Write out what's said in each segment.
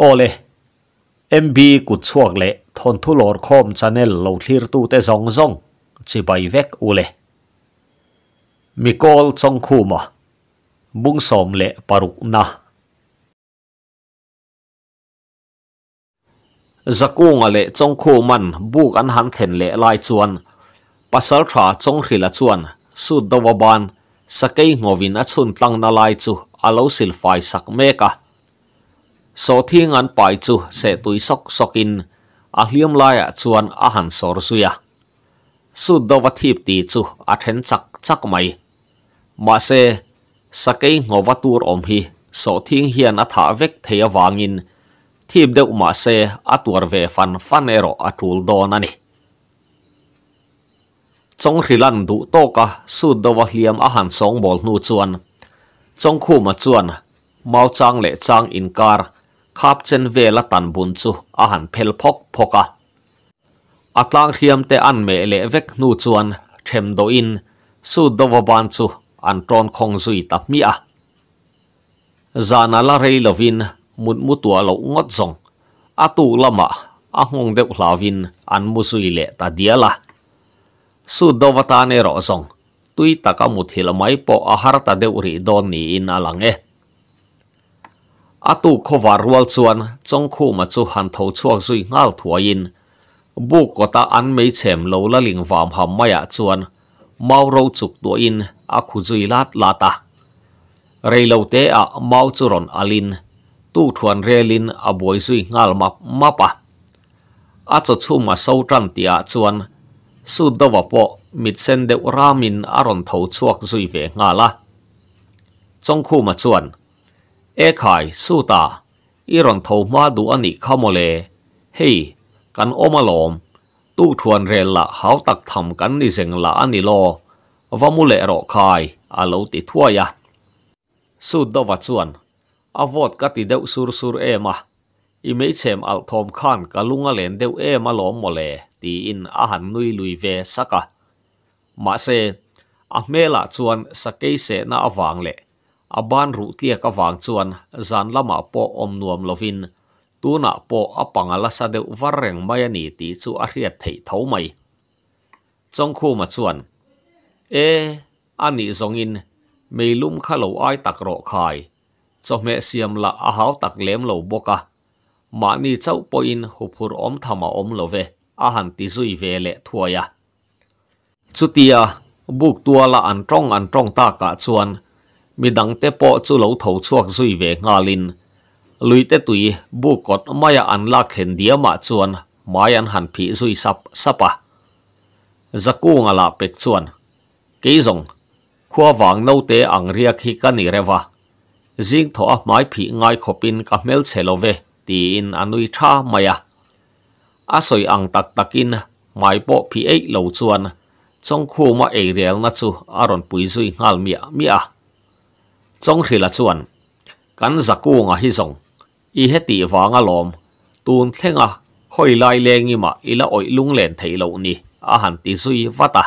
โอเล MB กุดช่วงเละทนทุลอร์คอมชาแนลเราทีร์ตู้แต่ซองซองจีใบเวกอุเลมิโกลซองคูมะบุงสมเละปรุกนะจักุงอะเละจงคูมันบุกอันหันเข็นเละลายชวนปัสสาวะจงหิละชวนสุดดาวบานสเกยงวินอชุนตังนาลายจูอาลาวสิลไฟสักเมกะ so thiên an bài chu sẽ tui sok sokin a hliam lai a chuan a han sor suya su dowa thip ti chu a then chak chak mai ma se sakei ngowa tur om hi so thiên hiền a tha vek thei awangin thip deuh ma se a tuar ve fan fan ero a tul don ani chong hrilan du to ka su dowa hliam a han song bol nu chuan chong khu ma chuan mau chang lệ chang in kar khap chen ve la tan bun chu a han phel phok phoka atlang thiam te an me le vek nu chuan them do in su dova ban chu an tròn không zui tap mi già nà la rei lovin mut mutua lo ngot zong atu lama a hong deuh hlawin an mu zui le ta diala su dova ta ne ro zong tui taka muthil mai po a har ta deuh ri don ni in alang eh อาตุขวารวลชวนจงคู่มาจูหันทชั่วซุยงาลัวยินบุกกตาอันไม่เฉมโลละลิงวามหำไม่ยชวนเมาเราจุกตัวอินอาคุจุยลาดลาตาเรลูเตอะเมาจุรอนอลินตู้ทวนเรลินอาบวยซุยงาลมามาปะอาจชุมาเศร้าจันติอาชวนสุดดวปมิดเซนเดอรามินอารอนทชั่วซุยเวงาละจงคู่มาชวนเอไขสู้ตาอีรันทมาดูอันเข้ามเลยเฮ้กันโอมาลอมตู้ทวนเรนละเขาตักทำกันนิเสงละอันนี้โลว่ามุเลรอคายอาลูติทั่วยะสุดดวัดส่วนอาวดกติเดวสุรสุรเอมาอีเมเซมอัลทอมขันกะลุงเลนเดวเอมาลอมมเลตีอินอาหันนุยลุยเวสักะมาเซอเมละส่วนสเกเสนาอวังเล aban ru tia ka wang chuan zan lama po om nuam lovin tuna po apanga la sa deuh varreng mai ani ti chu a hriat thei tho mai chong khu ma chuan e ani zongin meilum khalo ai takro khai chome siam la a hau tak lem lo boka ma ni chau poin huphur om thama om love a han ti zui ve le thuaya chutia buk tua la an trong an trong ta ka chuan mi đăng tế po chu lo tho chuak zui về ngà lin lui tế tùy bu kot maya an lạc thlen dia ma chuan mai an han phi zui sap sapa zaku nga la pek chuan kỳ zong khua vàng no te ăn riak khi ka ni rewa zing tho a mai phi ngai khopin ka lô về ti in anui á maya ăn ang tak in mai po phi ei lo chuan trong khu ma ei rel na chu aron pui zui ngal mia mia จงขีละชวนกันสักกูงอ่ะฮิซงอีเฮติวางอ่ะลมตูนเท่งอ่ะคอยไล่เลงอีมาอีละอ่อยลุงเลนเทยเหลนีอาหารตีซุยวัตา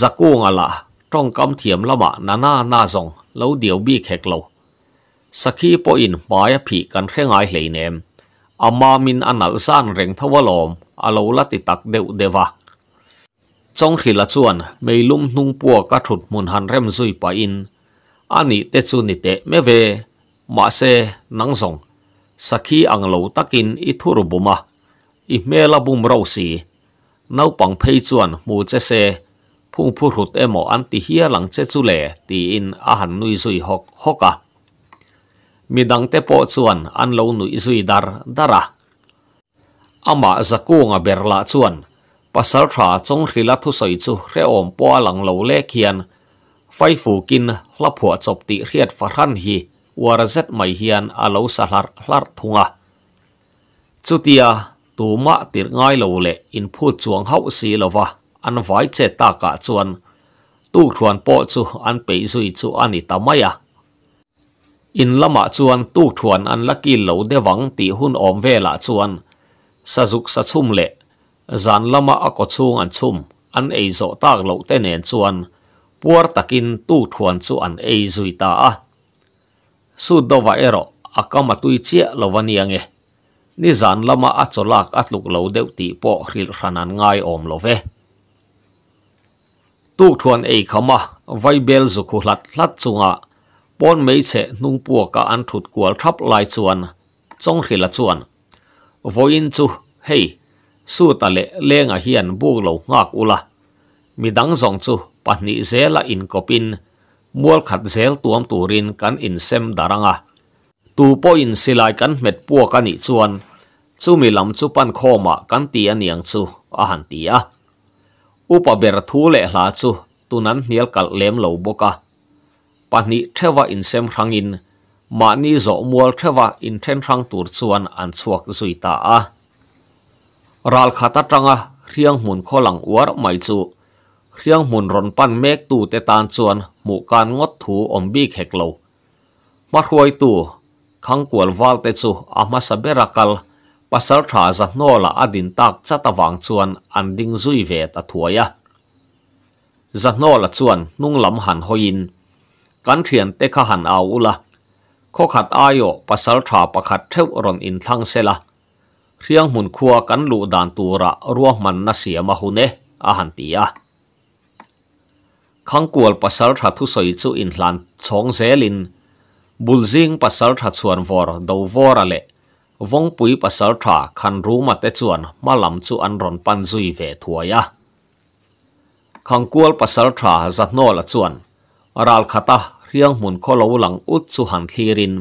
สักกูงอ่ะละจ้องกำเทียมละมาหน้าหนานาซงแล้วเดี๋ยวบีเแขกเราสักขี้ปออินปายผีกันเท่งไอเหลยเนมอามามินอันนัลซานเร่งทวลรมอาลูลติตักเดวเดวะจงขีละชวนไม่ลุ่มนุ่งปัวกระถุดมุนหันเร่มซุยปออิน ani te chu ni te me ve ma se nang zong sakhi ang lo takin i thuru buma i mela bum ro si nau pang phei chuan mu che se phung phur hut emo an ti hia lang che chu le ti in a han nui zui hok hoka midang te po chuan an lo nui zui dar dara ama zakunga berla chuan pasal tha chong rila thu soi chu re om po lang lo le khian ไฟฟูกินลับหัวจบติเรียดฟรันฮีวารเซตไม่เฮียนอาลูสลัดหลัดทุงะจุดเดียตูมะติดง่ายเลวเละอินพูดจวงเฮาสีเลวะอันไว้เจตากะจวนตู้ทวนโปจูอันเปยซุยจูอันนิตามายะอินละมาจวนตู้ทวนอันละกินเลวเดวังตีหุ่นอมเวลาจวนสะจุกสะชุ่มเละจานละมาอากชุงอันชุ่มอันเอโซตากเลวเตเนนจวน puar takin tu thuan chu an ei zui ta a su dova ero akama tui chia lovani ange ni zan lama acholak atluk lo deuh ti po hril hranan ngai om love tu thuan ei khama vai bel zu khu hlat hlat chunga pon mei che nung pua ka an thut kual thap lai chuan chong hrila chuan voin chu hei su tale lenga hian buk lo ngak ula mi midang zong chu ปนิเซลอินกอบินมัวขัดเซลตัวมตูรินกันอินเซมดารังะตูโปอินสิไลกันเม็ดพัวกันอีชวนซูมิลำซูปันโคมะกันตีอันยังซูอาหันตีอะอุปเบรทูเลหลาซูตุนันเนียลกัลเลมโลบกะปนิเทวะอินเซมรังอินมานิโซมัวเทวะอินเทนรังตูรชวนอันสวกสุยตาอะราลคาตัดรังะเรียงหุ่นโคลังอวรไม่จูพียงมุนรอนปั้นเมกตู่เตตานส่วนหมู่การงดถูอมบีแขกโลมาถวยตู่ขังกวลวาลเตซุอามาสเบรักลปัสสาทาจัโนละอดินตักจัตวังส่วนอันดิงซุยเวตถวยะจัโนละส่วนนุ่งลำหันหอยินกันเทียนเตคหันเอาละข้อขัดอายุปัสสาทาประขัดเทวรอนอินทังเซละเรียงมุนคัวกันลูดานตูระร่วมมันนาเสียมาหุเนอาหันตียา khang kual pasal tha thu soi chu in hlan chong zelin bulzing pasal tha chuan vor do vor ale vong pui pasal tha khan ru ma te chuan malam chu an ron pan zui ve thuaya khang kual pasal tha zat no la chuan ral khata riang mun kholo lang ut chu han thirin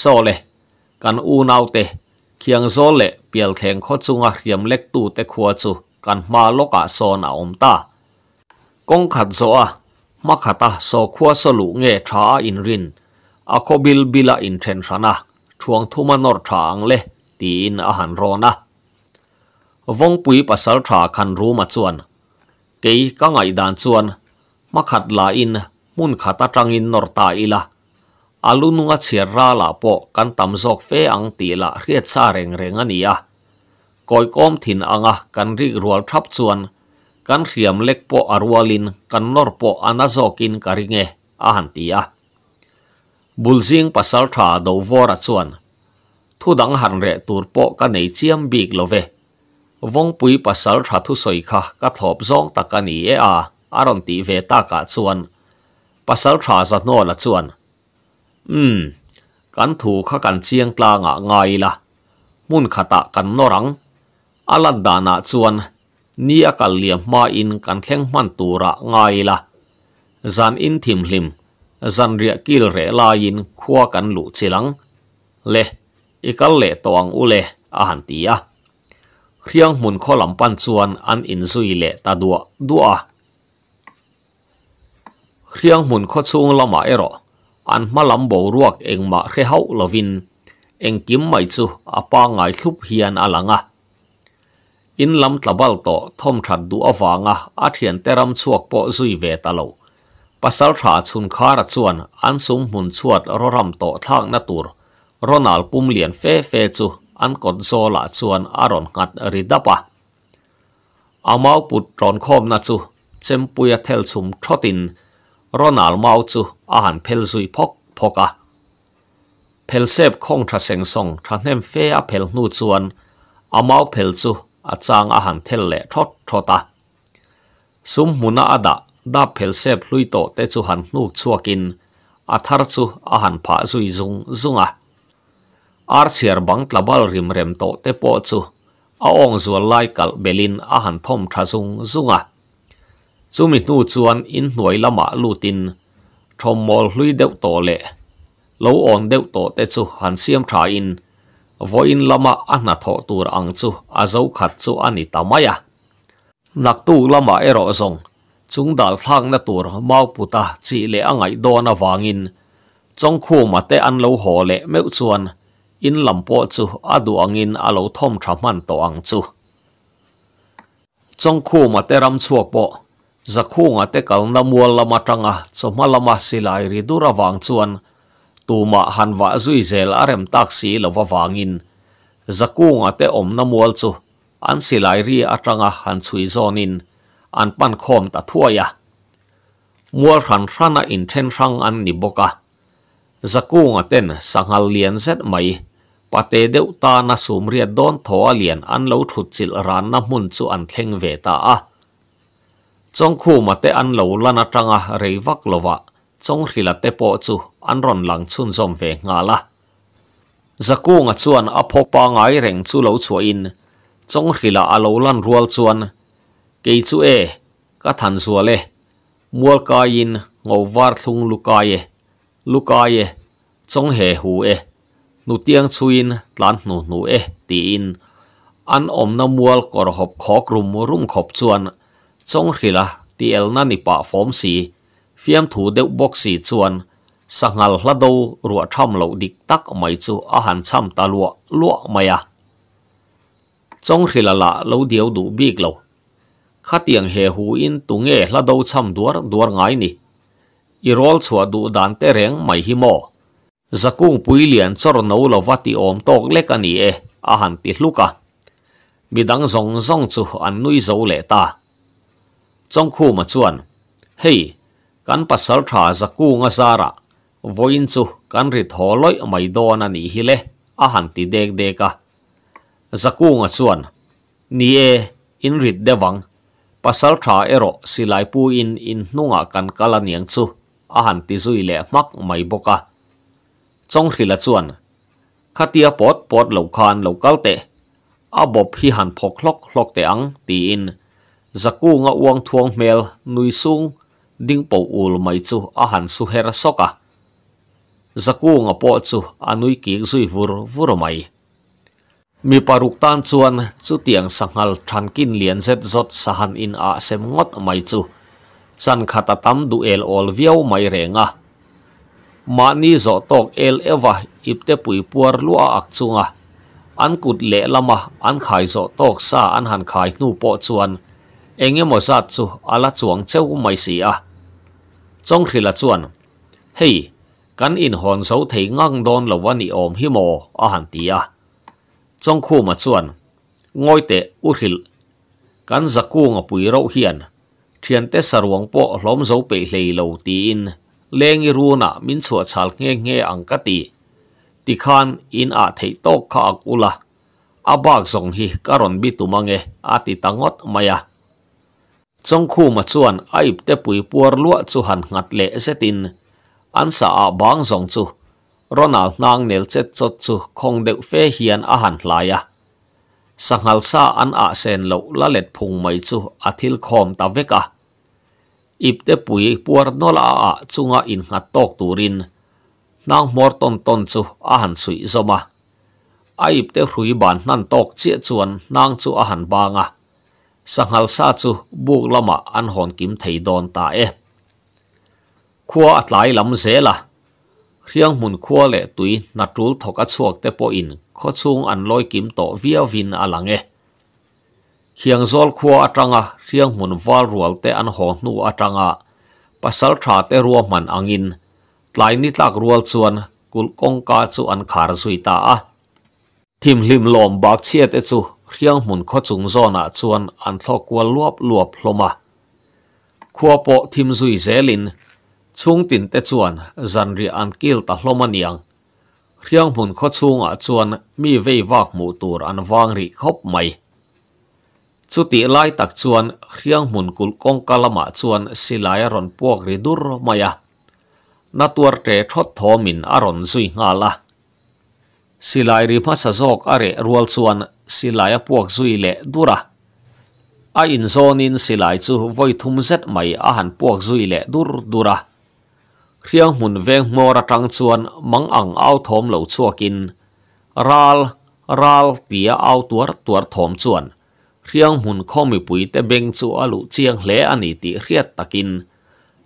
so le kan u nau te khiang zo le pial theng kho chunga riam lek tu te khua chu kan ma loka so na om ta kong khat zo a ma khata so khuwa so lu nge tha in rin a kho bil bila in then thana thuang thuma nor tha ang le ti in a han ro na vong pui pasal tha khan ru ma chuan ke ka ngai la in mun khata tang in ila alu nu nga la po kan tam fe ang ti la khe cha reng reng ania koi kom thin anga kan ri rual thap chuan kan riam lekpo arwalin kan norpo anazokin karinge ahantia. Bulzing pasal tha do vora chuan. Thu dang han re turpo ka nei chiam bik love. Vong pui pasal tha thu soi kha ka thop zong takani e a aron ti ve ta ka chuan. Pasal tha za no la chuan. Hmm, kan thu kha kan chiang tla nga ngai la. Mun khata kan norang. Aladana chuan. ni akal lia ma in kan theng man tu ra ngai la zan in thim hlim zan ria kil re la in khuwa kan lu chilang le ikal le tong ule a han ti ya khriang mun kho lam pan chuan an in zui le ta duwa duwa khriang mun kho chung lama ero an malam bo ruak engma khe lovin engkim mai chu apa ngai thup hian alanga à อินลำตะบอลโตทอมทัดดูอวางอะอาเทียนเตรมชวกปอซุยเวตาโลปัสสาวะสุนคารชวนอันสมหุนชวดรรำโตทางนัตุรโรนัลปุ่มเลียนเฟเฟจูอันกนโซละชวนอารอนกัดริดดับะอามาปุดรอนคอมนัจูเจมปุยเทลชุมทอดินรนัลมาจูอาหารเพลซุยพกพกะเพลเซบคงทะเซงซงทะเนมเฟอเพลนูชวนอามาเพลจู achang a han thel le thot thota sum hmuna ada da phel se phlui to te chu han hnu chuakin a thar chu a han pha zui zung zunga ar chiar bang tlabal rim rem to te po chu a ong zual lai kal belin a han thom tha zung zunga chumi tu chuan in hnuai lama lutin thom mol hlui deuh to le lo on deuh to te chu han siam tha in voin lama anna tho tur ang chu a zo khat chu ani tamaya nak tu lama ero zong chúng dal thang na tur mau puta chi le angai do na wangin chong khu ma te an lo ho le meu chuan in lampo chu adu angin alo thom thaman to ang chu chong khu ma te ram chuak po zakhunga te kal na mual lama tanga choma lama silai ri dura wang chuan tuma han wa zui zel arem taxi lova wangin zakung ate om namual chu an silai ri atanga han chui zonin an pan khom ta thuaya mual ran rana in then rang an ni boka zakung aten sangal lian zet mai pate deu ta na sum sumria don thoa lian an lo thut chil ran na mun chu an thleng ve ta a chongkhu te an lo lana tanga reivak lova chong khi la te po chu an ron lang chun zom ve nga la za ku nga chuan a phok pa ngai reng chu lo chu in chong khi la a lo lan rual chuan ke chu e ka than zua le mual ka in ngo war thung lu ka ye lu ka ye chong he hu e nu tiang chu in tlan nu nu e ti in an om na mual kor hop khok rum rum khop chuan chong el na ni pa si fiam thu deuh boxi chuan sangal hlado ruah tham lo dik tak mai chu a han cham ta lua lua mai a à. chong hrila la lo diau du bik lo khatiang he hu in tunge hlado cham duar duar ngai ni irol chua du dan te reng mai hi mo zakung dạ pui lian chor no lo vati om tok lek ani à e a han ti hluka à. midang zong zong chu ăn nuôi zo lệ ta chong khu ma chuan hey kan pasal tha zaku nga zara voin chu kan ri tholoi mai don ani hi le a han ti dek deka zaku nga chuan ni e in rit dewang pasal tha ero silai pu in in hnunga kan kala niang chu a han ti zui le mak mai boka chong khila chuan khatia pot pot lo khan lo kalte a bob hi han phoklok hlok te ang ti in zaku nga uang thuang mel nui sung ding po ul mai chu a han su hera soka zaku nga po chu anui ki zui vur vur mai mi paruk tan chuan chu tiang sangal thankin lian zet zot sahan in a sem ngot mai chu chan khata tam du el ol viau mai renga ma ni zo tok el ewa ipte pui puar lua ak chunga an kut le lama an khai zo tok sa an han khai nu po chuan engemaw zat chu ala chuang cheu mai si a trong khi là chuan hey kan in hòn số thấy ngang đòn là vani om hi mò à hẳn tí à trong khu mà chuan ngôi tệ u khil kan giặc cu ngọc bùi rậu hiền thiền tế sà ruộng bộ lóm dấu bể lầy lầu tí in lê nghi ru nạ min chùa chal nghe nghe ăn cá tí tì khan in à thấy tốt khá u là à zong dòng hi karon bi tu mang nghe ati tangot maya. à จงคู่มาชวนไอ้เตปุยปัวลวจูหันงัดเละเสตินอันสาบางสงจูรนัลนางเนลเซตจดจูคงเด็กเฟเฮียนอาหารลายะสังหลซาอันอาเซนโลละเล็ดพุงไม่จูอาทิลคอมตาเวกะอิบเตปุยปัวนลาอาจุงอาอินหัดตกตูรินนางมอร์ตนตนจูอาหารสุยซมะไอ้เตปุยบานนั่นตกเจียชวนนางจูอาหารบางอ่ะ sang Hal sa chu buk lama an hon kim thei don ta e khua atlai lam zela riang mun khua le tui na tul thok a chuak te po in kho chung an loi kim to via vin alang e khiang zol khua atanga riang mun wal rual te an ho nu atanga pasal tha te ruwa man angin tlai ni tlak rual chuan kul kong ka chu an khar zui ta a thim lim lom bak chiat e chu เพียงหมุนขจุงจอนาชวนอันทอกวลวบลวบลมาขววโปทิมซุยเซลินชงตินเตชวนจันรีอันกิลตะลมันยังเรียงหมุนขจุงอาชวนมีเววากมูตูรอันวางริคบไม่สุติไลตักชวนเรียงหมุนกุลกงกาลมาชวนสิลายรอนพวกริดุรมายะนาตัวเตะทดทอมินอรอนซุยงาละสิลายริพัสโอกอะเรรัวชวนสิลายพวกสุ่ยเลดูระอาอินโซนินสิลายจูไวทุมเซตไม่อาหารพวกสุ่ยเลดูรดูระเรียงหมุนเวงมอระจังชวนมังอังเอาทอมเหล่าชั่วกินรัลรัลเตียเอาตัวตัวทอมชวนเรียงหมุนข้อมีปุ๋ยแต่เบ่งจูอลุเจียงเละอันนี้ตีเรียดตะกิน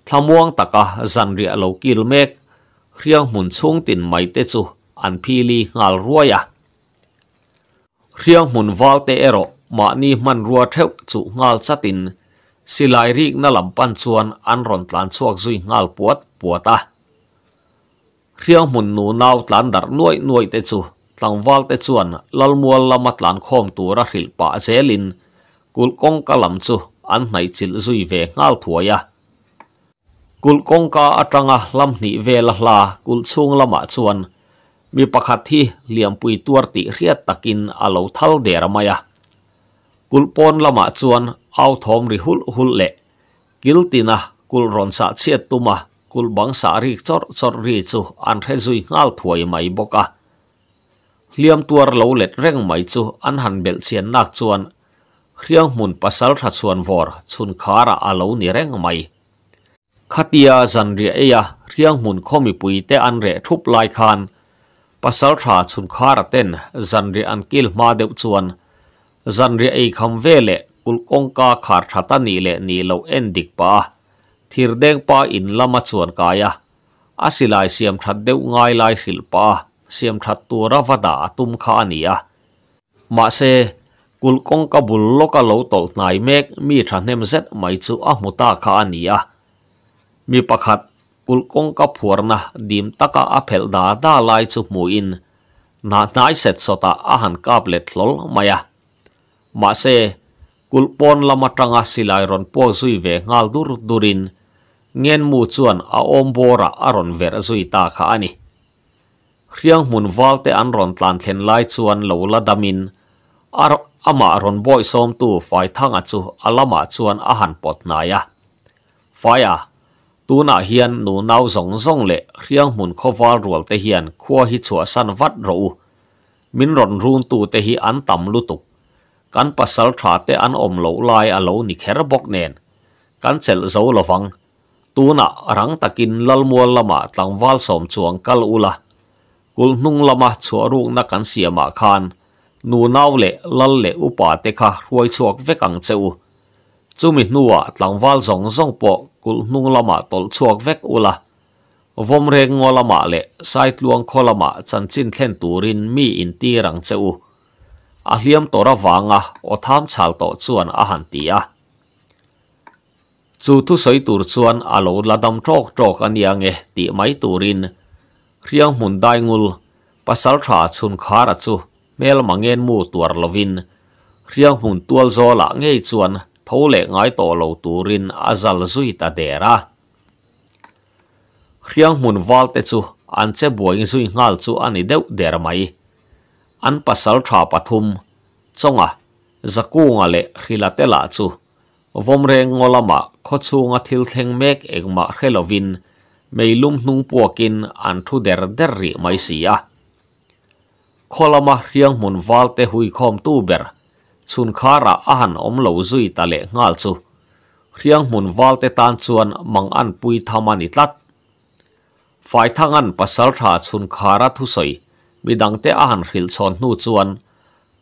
ทำวงตะกะสันเรียเหล่ากิลเมกเรียงหมุนช่วงตินไม่เตจูอันพีลีงาลรวยะ riêng mun wal te ero ma ni man rua theu chu ngal chatin silai rik na lam pan chuan an ron tlan chuak zui ngal puat puata riang mun nu nau tlan dar nuai nuai te chu tlang wal te chuan lalmual lama tlan khom tu ra hril pa zelin kul kong kalam chu an nai chil zui ve ngal thuaya kul kong ka atanga lam ni ve la la kul chung lama chuan มีปักัดที่เลี่ยมปุยตัวติเรียตะกินอาลทัลเดรมายากุลปนละมาจวนเอาทอมริฮุลฮุลเละกิลตินะกุลรอนสาเชียตุมากุลบังสาริจอดจอดรีจูอันเฮซุยงาลถวยไม่บกะเลี่ยมตัวเลาเล็ดเร่งไม่จูอันหันเบลเซียนนักจวนเรียงมุนปัสสาทะส่วนวอร์ชุนคาระอาลนิเร่งไม่ขัตยาจันเรียเอียเรียงมุนขาอมีปุยเตอันเรทุบลายคาน pasal tha chun kha ra ten zanri an kil ma deuh chuan zanri ei kham vele kul kongka khar thata ni le ni lo en dik pa thir deng pa in lama chuan kaya asilai siam that deuh ngai lai hil pa siam that tu ra vada tum kha ania ma se kul kongka bul loka lo tol nai mek mi thahnem zet mai chu a muta kha ania mi pakhat kulkong ka phuarna dim taka a phel da da lai chu muin na nai set sota ahan kap le thlol maya ma se kulpon lama tanga silai ron po zui ve ngal dur durin ngen mu chuan a om bora aron ver zui ta kha ani riang mun walte an ron tlan thlen lai chuan lo la damin ar ama ron boy som tu fai thanga chu alama chuan ahan pot na ya faya tu na hian nu nau zong zong le riang mun khowal rual te hian khua hi chua san vat ro min ron run tu te hi an tam lu tuk kan pasal tha te an om lo lai a à lo ni kher bok nen kan chel zo lovang tu na rang takin lal mual lama tlang wal som chuang kal ula kul nung lama chua ruk na kan siama khan nu nau le lal le upa te kha ruai chuak vekang cheu chumi nuwa tlang wal zong zong po kul nung lama tol chuak vek ula vom rek ngo lama le sait luang kho lama chan chin thlen turin mi in ti rang cheu a hliam tora wanga o tham chhal to chuan a han ti a chu tu soi tur chuan alo ladam tok tok aniang e ti mai turin riang mun dai ngul pasal tha chun khara chu mel mangen mu tuar lovin riang hun tual zo la ngei chuan thâu lệ ngái tổ lâu tù rin azal zui ta đề ra. Riang mun val te chu an che buai zui ngal chu ani deu der mai. An pasal tha pathum chonga zakunga le khilatela chu vomre ngolama khochunga thil theng mek ekma khelovin meilum hnung puakin anh thu der der ri mai sia. Kholama riang mun val te hui khom tu ber chun khá ra ahan om lo zui ta lệ ngal chu riang mun val tan chuan mang an pui thamani tlat phai thang an pasal tha chun khá ra thu soi midang te an ril chon nu chuan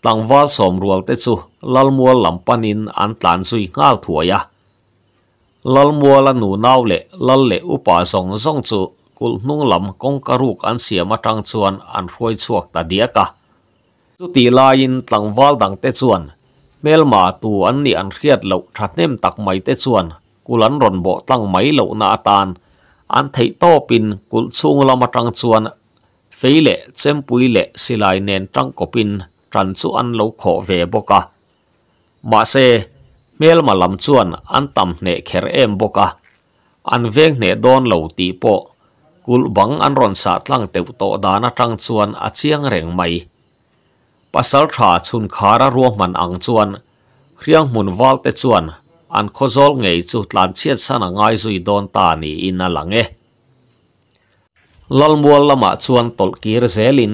tlang val som rual te chu lalmual panin an tlan zui ngal thuaya lalmual nu nau le lal le upa zong zong chu kul nung lam kong karuk an siam atang chuan an ruai chuak ta diaka จุตีลายินตังวอลดังเตส่วนเมลมาตูอันนี้อันเครียดเหล่าชัดเนมตักไหมเตส่วนกุลันรอนโบตั้งไหมเหล่านาตานอันไทโตปินกุลซุงลามาตังส่วนเฟยเละเซมปุยเละสิลายเนนตังกปินจันสุอันเหล่าขอเวบกะมาเซเมลมาลำส่วนอันต่ำเนเครเอมบกะอันเวงเนดอนเหล่าตีโปกุลบังอันรอนสาตลังเตวโตดานาตังส่วนอาเชียงเร่งไหมปัสสลาชุนคาระรวมมันอังชวนเรียงมุนวอลเตชวนอันโคโซลเงยจุดลานเชียดสนง่ายสุยโดนตานีอินาัลังเอลลมัวลมาชวนตลกีร์เซลิน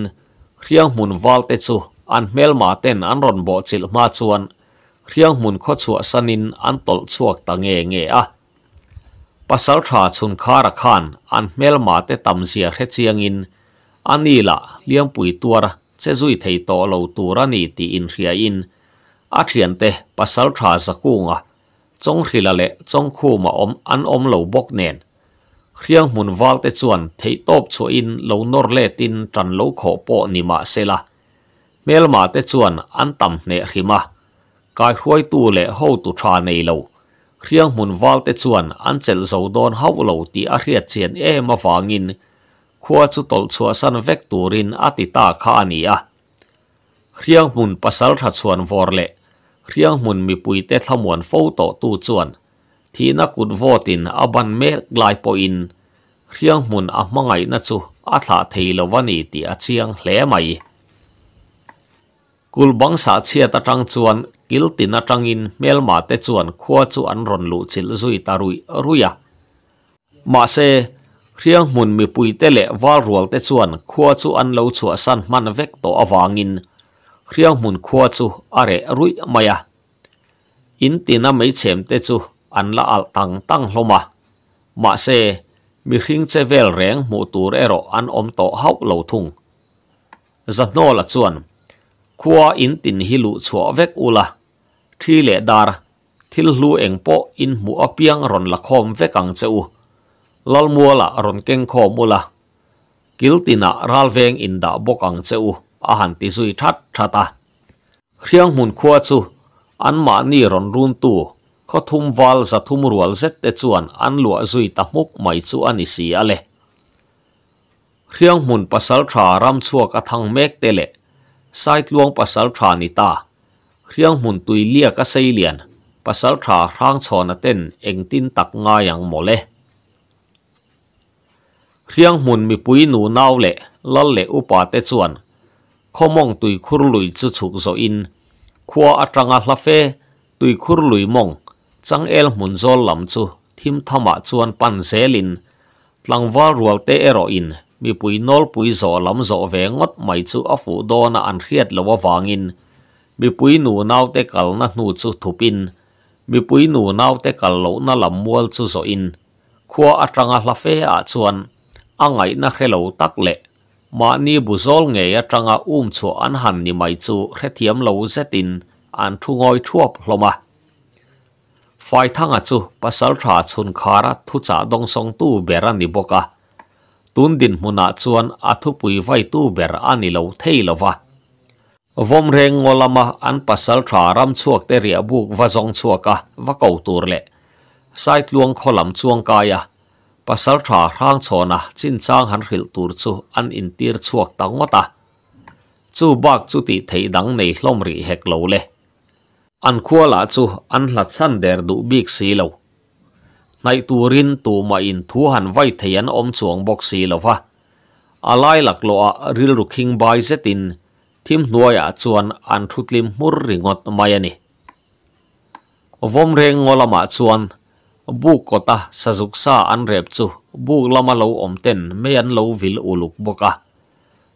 เรียงมุนวอลเตชูอันเมลมาเตนอันรอนโบจิลมาชวนเรียงมุนโคชัวสนินอันตลชวกตังเงเงอปัสสลาชุนคาระคานอันเมลมาเตตัมเสียเฮจียงอินอันนี้ละเลี้ยงปุ๋ยตัวระ che zui thei to lo tura ni ti in hria in a thian te pasal tha zakunga chong hrila le chong khu mà om an om lo bok nen hriang mun wal te chuan thầy top cho in lo nor lệ tin tran lo kho po ni ma sela mel ma te chuan an tam khi mà kai huai tu lệ ho tu tha nei lo hriang mun wal te chuan an chel dấu đôn hau lo ti a hriat chen e ma wangin khuwa chu tol chua san vek turin ati ta kha ani a khriang mun pasal tha chuan vor le khriang mun mi pui te thlamuan fo to tu chuan thi na kut votin aban me glai po in khriang mun a mangai na chu a thla thei lo wani ti a chiang hle mai kul bang ruya ma se riang mun mi pui te le wal rual te chuan khua chu an lo chu san man vek to awangin riang mun khua chu are rui maya à. in tina mai chem te chu an la al tang tang hloma ma se mi hring che vel reng mu tur ero an om to hau lo thung nô là chuan khua in tin hi lu chua vek ula thi lệ dar thil hlu eng po in mu apiang ron la khom vekang cheu ลลมัวละรอนเก่งโอมุละกิลตินารัลเวงอินดาบกังเซูอาหารติซุยทัดชัตาเรียงมุนขวัสูอันมาหนีรอนรุนตูขอทุมวาลสะทุมรัวเซตเตชวนอันหลวซุยตะมุกไม่ซูอันิสีอะเลเรียงมุนปัสสลทรารำชัวกะทังเมกเตเลสายลวงปัสสลทรนิตาเรียงมุนตุยเลียกะไซเลียนปัสสลทราร่างชอนเต้นเอ็งตินตักงาย่างโมเลเรียงหุ่นมีปุยหนูเน่าเละล้อเละอุปาเตส่วนข้อมองตุยคุรลุยจุดฉุกโซอินขัวอัตรังอาลาเฟตุยคุรลุยมองจังเอลมุนโซลลำจูทิมธรรมะชวนปันเซลินตังวารัวเตเอโรอินมีปุยนอลปุยโซลำโซเวงดไม่จูอฟูโดนาอันเรียดลววางินมีปุยหนูเน่าเตกัลนะหนูจูทุปินมีปุยหนูเน่าเตกัลโลนะลำมวลจูโซอินขัวอัตรังอาลาเฟอาชวน angai na lâu tắc le mà ni nghe trang atanga um chu an han ni mai chu hethiam lo zetin an thu ngoi thuap hloma phai thanga chu pasal tha chun khara thu cha dong song tu beran ni boka tun din huna chuan athu pui vai tu ber ani lo thei lova vom reng ngolama an pasal tha ram chuak te ria buk wa zong chuaka wa ko tur le sait luang kholam chuang kaya pasal tha rang chona chin chang han khil tur chu an in tir chuak ta ngota à. chu bak chu ti thei dang nei hlom ri hek lo le an khuala chu an hlat san der du bik si lo nai turin tu ma in thu han vai thei an om chuang bok si lo wa à. alai à lak lo a ril ru khing bai zetin thim hnuaya chuan an thutlim mur ringot mai ani vom reng ngolama chuan buk kota sazuk sa an rep chu buk lama lo om ten me an lo vil uluk boka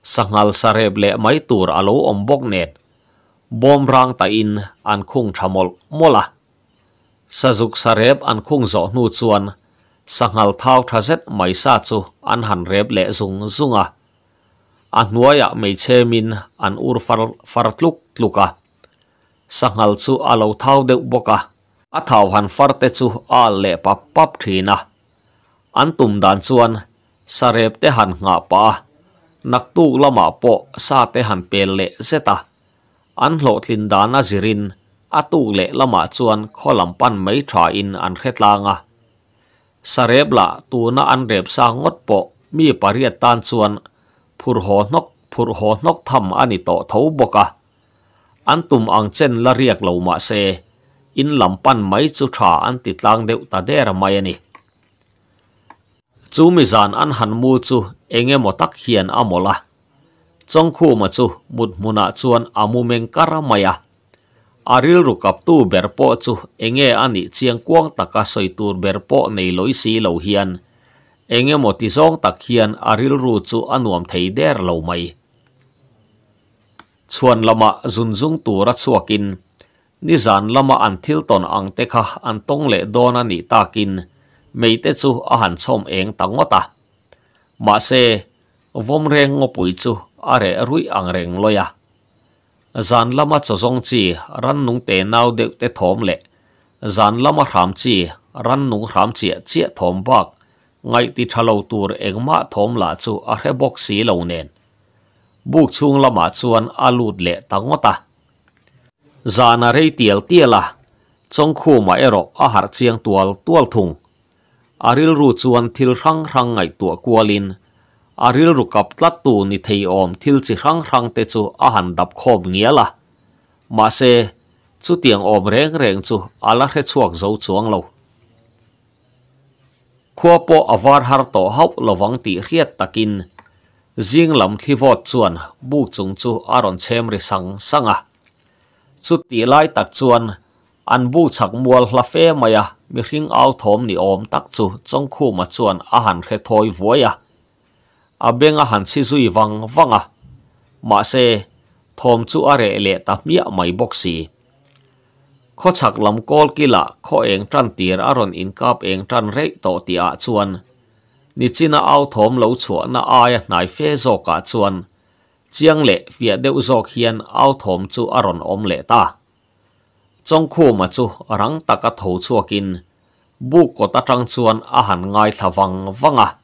sangal sa rep le mai tur alo om bok net bom rang ta in an khung thamol mola sazuk sa rep an khung zo nu chuan sangal thau tha zet mai sa chu an han rep le zung zunga an nuaya mei chemin an ur far far tluk tluka sangal chu alo thau de boka athawhan farte chu a le pa pap thina antum dan chuan sarep te han nga pa naktu lama po sa te han pel le zeta an lo tlin dana zirin atu le lama chuan kholam pan mai tha in an khetlanga sareb la tu na an rep ngot po mi pariat tan chuan phur nok phur nok tham ani to thau boka an tum ang in làm pan mấy chú thả ăn tịt lang đeo ta đe ra mai anh chú mi zan ăn hàn mu chú anh em một tắc hiền amola chong khu mà chú một muna ah chuan amu meng karamaya aril rukap tu ber berpo chu enge ani chiang kuang taka ber po nei loi si lo hian enge moti zong tak hian aril ru chu anuam thei der lo mai chuan lama zunzung tura chuakin ni zan lama an thil ton ang te kha an tong le don ani takin mei te chu a han som eng tangota ma se vom reng ngo pui chu are rui ang reng loya zan lama cho zong chi ran nung te nau de te thom le zan lama ram chi ran nung ram chi chi thom bak ngai ti thalo tur ma thom la chu a he box si lo nen buk chung lama chuan alut le tangota tiệt rei tiel tiela chong khuma ero a har chiang tual tual thung aril ru chuan thil rang rang ngai tua lin, aril ru kap tlat tu ni thei om thil chi rang rang te chu a han dap khom là, mà se chu tiếng om reng reng chu ala re chuak zo chuang lo khua po avar har to haup lovang ti riat takin jing lam thi vot chuan buk chung chu aron chem ri sang sanga สุดตีไล่ตักชวนอันบูชักมัวลาเฟ่มายะมีริงเอาถมนิอมตักจูจงคู่มาชวนอาหารเคทอยวัวยะอาเบงอาหารซิซุยวังวังอะมาเซทอมจูอาเรเลตับเมียไม่บกสีข้อฉักลำกอลกิละข้อเองจันตีรอารอนอินกับเองจันเรตติอาชวนนิจินาเอาถมเหลาชวนนาอายนายเฟโซกาชวน chiang lệ phía đeo dọc hiền ao thom chu aron om lệ ta trong khu mà chu răng ta cả thấu chua kín bu có ta trăng chuan a hẳn ngai thà văng văng à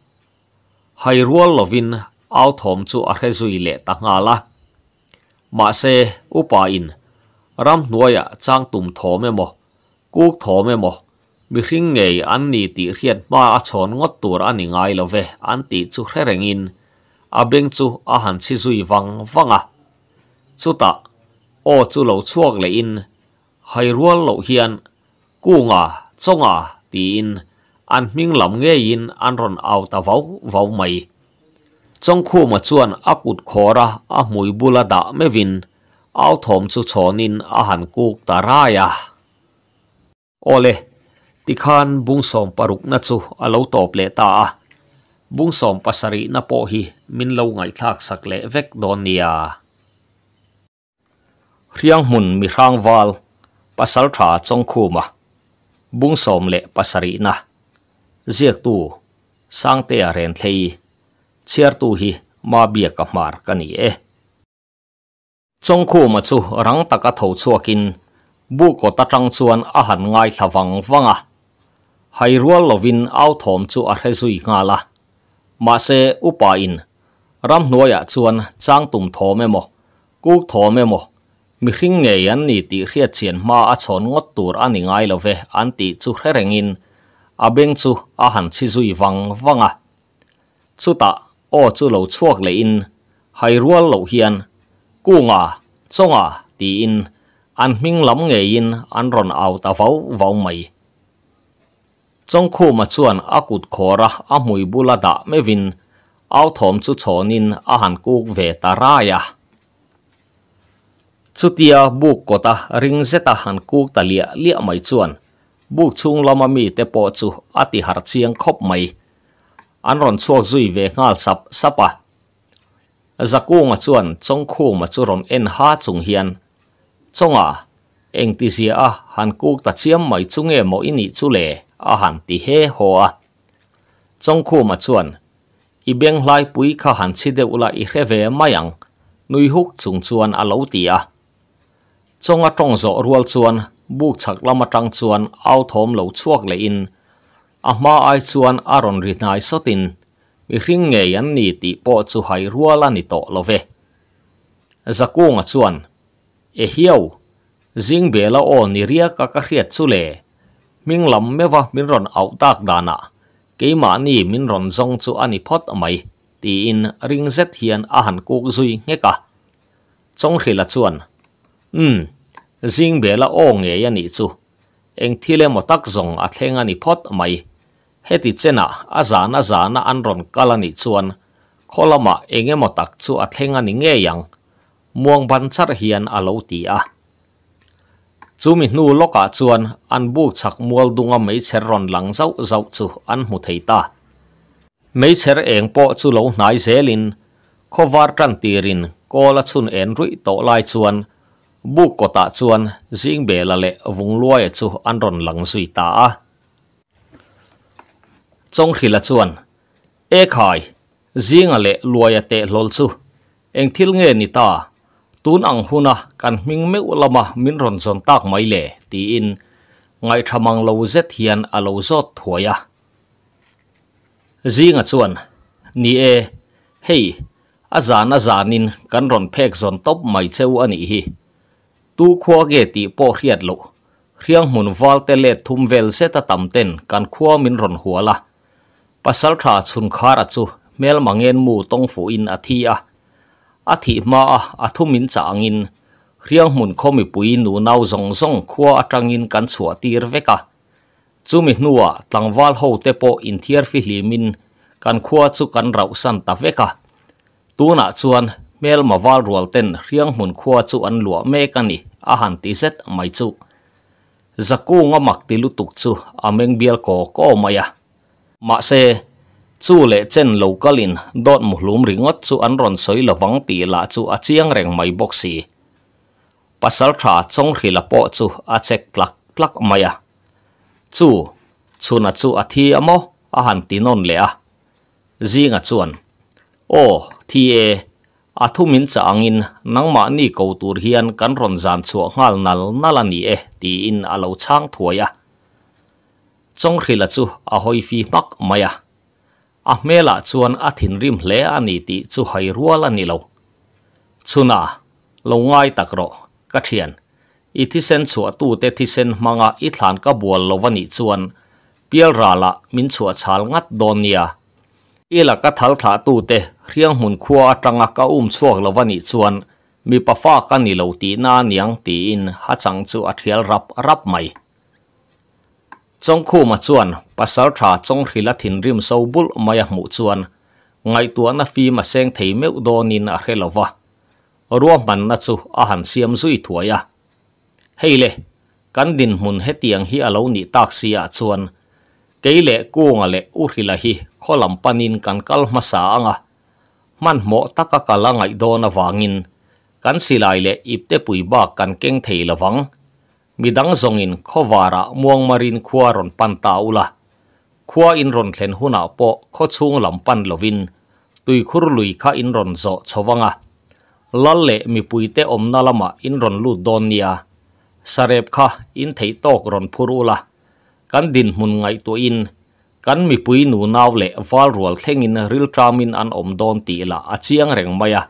hay rual lovin ao thom chu a khe zui lệ ta ngà la mà se upa in ram nuôi à trang tùm thổ mê mò cuốc thổ mê mò mi khinh nghề ăn nì tỉ hiền mà a chọn ngót tù ra nì ngay lo về ăn tỉ chu khe rèng in ā bēng chū ā hān chīsui vāng vāng ā. Chū tā, o chū lau chuāk lē in, hāi rūwa lau hiān, kū ngā, chō ngā, tī in, ān miṅ lam ngē in, ān ron āo tā vāuk vāu mai. Chōng khū ma chū ān ā kūt khō rā, ā mui būla tā me vīn, āo thōm chū chō nīn ā hān kūk tā ya. O leh, tī khān būng sōng pā rūk nā chū ā lau tō plē bungsom pasari na po hi min lo ngai thak sak le vek donia nia riang hun mi rang wal pasal tha chong khuma bungsom le pasari na ziak tu sang te aren thei chiar tu hi ma bia ka mar ka ni e chong khuma chu rang taka tho chuakin bu ko ta tang chuan a han ngai thawang wanga hai rual lovin au chu a rezui nga la มาเซอุปาอินรำหน่วยชวนจ้างตุ่มโถเมโมกูโถเมโมมิริงเงียนนี่ติเรียดเชียนมาอชนงดตัวอันง่ายเลเวอันติจุเร่งอินอาเบงจูอาหันชิจุยวังวังอ่ะจุตาโอจุเหลาชวกเลยอินไฮรัวเหลาเฮียนกูงาจงอ่ะตีอินอันมิงล้ำเงียนอันรอนเอาตาเฝ้าเฝ้าไม่ trong khu mà chuan akut khora a mùi bula da me vin ao thom chu chonin a han kuk ve taraya chutia buk kota ring zeta han kuk talia lia mai chuan bu chung lama mi te po chu ati har chiang khop mai an ron chuak zui ve ngal sap sapa zakunga chuan chong khu ma chu ron en ha chung hian chonga engti zia a han kuk ta chiam mai chunge mo ini chu le อาหันตีเฮหัวจงคู่มาชวนอีเบงไลายปุยข้าหันชิเดอุลาอีเฮเวมายังนุยฮุกจงชวนอาลูตียจงอาตรงจอรัวชวนบุกฉักละมาจังชวนเอาถมเหลาชวกเลยอินอามาไอชวนอารอนรินายสติน มีริงเงยันนี่ติปอจุไฮรัวลานิโตโลเวสกุงชวนเอเฮียวซิงเบลาโอนิเรียกกะกะเรียดสุเล mình lầm mấy vợ mình rộn ảo tác đàn ạ. Cái mà nì mình rộn dòng cho anh phát ở mày, thì in ring xét hiền à hẳn cố duy nghe cả. Trong khi là chuẩn, ừm, riêng bé là ô nghe anh ý chú. Anh thi lên một tác dòng à thang anh phát ở mày. Hết thì chân ạ, à giá na giá na anh rộn cả là nị chuẩn. Khó là mà anh em một tác chú à thang anh nghe rằng, muông bắn chắc hiền à lâu tí à chu mi nu loka chuan an buk chak mual dunga mấy cher ron lang zau zau chu ăn một thei ta mei cher eng po chu lo nai zelin khovar tang tirin kola chun en rui to lai chuan buk có ta chuan riêng be là lệ vùng luai chu ăn ron lang zui ta trong khi là chuan e khai zinga le luaya te lol chu eng thil nghe ni ta ตูนังหุนะกันมิงเม่อุลมามินรอนสนตากไม่เล่ตีอิน ไงทมังเลวเซทียนอาเลวซอดถวยะจีงจวนนี่เอเฮ้ยอาจารย์อาจารย์นินกันรอนเพกสนตบไม่เจ้าอันนี้ฮีตูขวเกติโปเฮียดลุเรียงมุนวอลเตเลทุมเวลเซตตัมเต็นกันขวมินรอนหัวละปัสสาวาชุนคารัจูเมลมังเงินมูต้องฝูอินอาทีอะอาทิมาอาทุมินจางอินเรียงมุนขามีปุยนูนาวซงซงขัวอาจางอินกันสวตีรเวกะจูมิหนัวตังวาลโฮเตโปอินเทียร์ฟิลิมินกันขัวจุกันเราสันตาเวกะตัวนัะชวนเมลมาวาลรัวเตนเรียงมุนขัวจุอันหลัวเมกันนี่อาหันติเซตไม่จุจะกููงมักติลุตุกจูอเมงเบียลโกโกมายะมาเซ chu lệ chen lo kalin dot mu lum ringot chu an ron soi lo wang ti là chu a chiang reng mai boxi pasal tha chong khila po chu a lắc lắc tlak à. chu chu chuna chu a thi amo a han ti non à. a zinga chuan o thi e a thumin cha angin nangma ni ko tur hian kan ron zan chu ngal nal nalani e ti in alo chang thuaya à. chong khila chu a hoi fi mak maya à. อเมล่าชวนอธินริมเลอันนี้ติสุไหรัวลันี่เราชุนาลงงายตักรอกระเทียนอิทิเซนสัวตูเตทิเซนมังอาอิทานกบวลลวันิชวนเปียราละมินสัวชาลงัดโดนเนียอีละกะทัลถาตูเตเรียงหุ่นควัวตรังกะอุ้มช่วกลวันิชวนมีปะฟ้ากันนเราตีนาเนียงตีอินฮัจังจูอัเทียลรับรับไหม trong khu mà chuan pasal thả trong khi là thìn rim sâu bút mai à mũ chuan ngay tua na phi mà sen thấy mèo đo nín ở khê lova rùa mặn na chu à hàn xiêm duy thua ya hay lệ căn đình mun hết tiếng hi alo ni taxi si à chuan cái lệ cuông à lệ u khi là hi khó làm panin căn cal mà sa anga man mộ tắc cả cả là ngay đo na vangin căn xì lại lệ ip te bụi ba căn keng thấy là vắng มีดังสรงอินขวาระม่วงมารินขวารนปันตาอุละขวอินรนเซนหุนาโปะขวชุงลำปันลวินตุยครุลุยข้าอินรนโซชวังะลัลเล่มีปุยเตอมนาลมาอินรนลูดโดนียสเรบข้าอินไถโตกรนพูรุละกันดินมุนไงตัวอินกันมีปุยนูนาวเล่ฟาลรัวเซงินริลทรามินอันอมดอนตีละอาชียงเร่งมายะ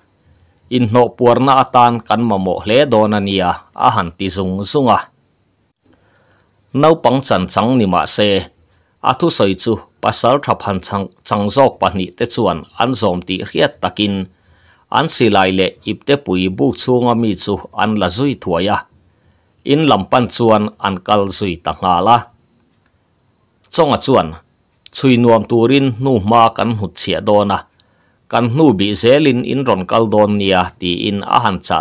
อินโนปวรนาตานกันมะโมเลโดนานียอาหันติสุงสุงะ nau pang chan chang ni ma se a thu soi chu pasal tha phan chang chang zok pa ni te chuan an zom ti kan hu kan nu bi ti in a han cha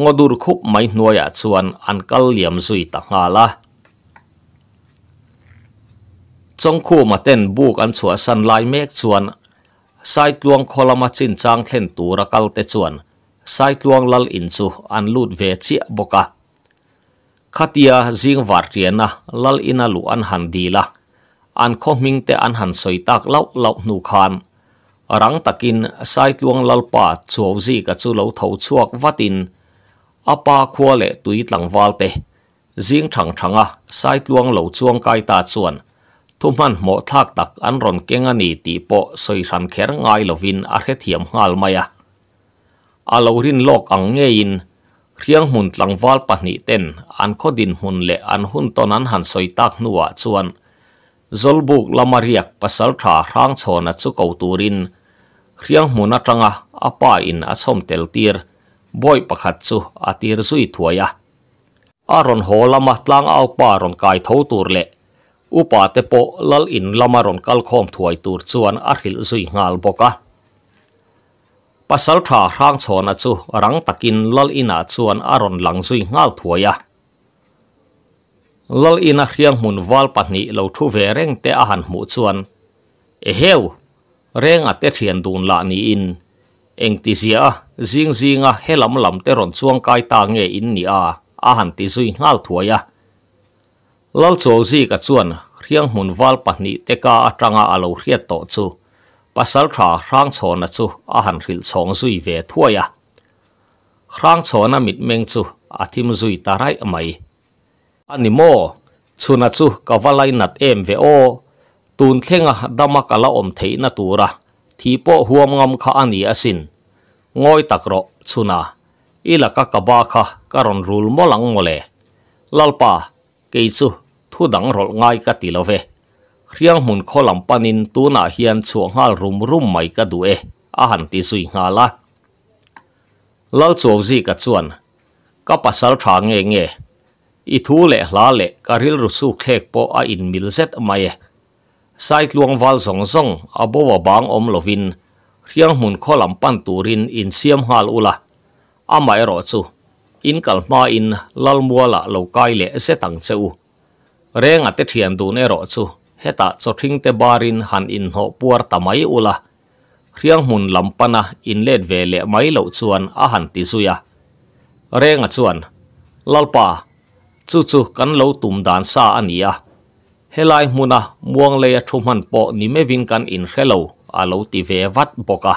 ngodur khup mai hnuaiah chuan an kal liam zui ta hna la chawngkhuma ten buk an chhuah san lai mek chuan saitluang khawlama chin chang thlen ra kal te chuan saitluang lal in chu an lut ve chia boka khatia zing var riana lal ina lu an han la an kho minh te an han soi tak lau lau nu khan rang takin tuong lal pa chuaw zi ka chu lo tho chuak vatin apa khua le tui tlang wal te zing thang thanga sai tuang lo chuang kai ta chuan thu man mo thak tak an ron keng ni ti po soi ran kher ngai lovin a khe thiam ngal maya a lo rin lok ang nge in riang hun tlang wal pa ni ten an kho din hun le an hun ton an han soi tak nuwa chuan zolbuk lamariak pasal tha rang chona chu ko turin riang mun atanga apa in a chom tel tir boy pakhat chu a tir zui thuaia aron holama tlang au pa ron kai tho tur le upa te po lal in lama ron kal khom thuai tur chuan a zui ngal boka pasal tha rang chona chu rang takin lal ina chuan aron lang zui ngal thuaia lal ina hiang mun wal pahni lo thu ve reng te ahan mu chuan e heu renga te thian dun la ni in anh tí eng ti zia zing zinga helam lam te ron chuang kai ta nge in ni thua ya. han ti zui ngal thuaya riêng chaw zi ka chuan riang hun wal pahni te ka atanga alo hriat to chu pasal tha rang chhona chu a han ril chhong zui ve thuaya rang chhona mit meng chu athim zui tarai amai animo chuna chu kawalai nat em ve o tun thlenga dama kala om theina tura thipo huam ngam kha ani asin ngoi takro chuna ila ka ka ba kha karon rul molang mole lalpa keichu thu dang rol ngai ka tilove khriang mun kholam panin tu na hian chu ngal rum rum mai ka due a han ti sui nga la lal chuok ji ka chuan ka pasal nge nge i thu le hla karil ru su khlek in mil zet sai luang wal song song abowa bang om lovin riang mun kholam pan turin in siam hal ula ama ero chu in kalma in lalmuala lokai le se tang cheu renga te thian dun ero chu heta chothing te barin han in ho puar tamai ula riang mun lampana in let ve le mai lo chuan a han ti zuya renga chuan lalpa chu chu kan lo tum dan sa ania เฮลมุนะมวงเลียชุมันปอนิเมวินกันอินเฮลอาลูติเววัดบกะ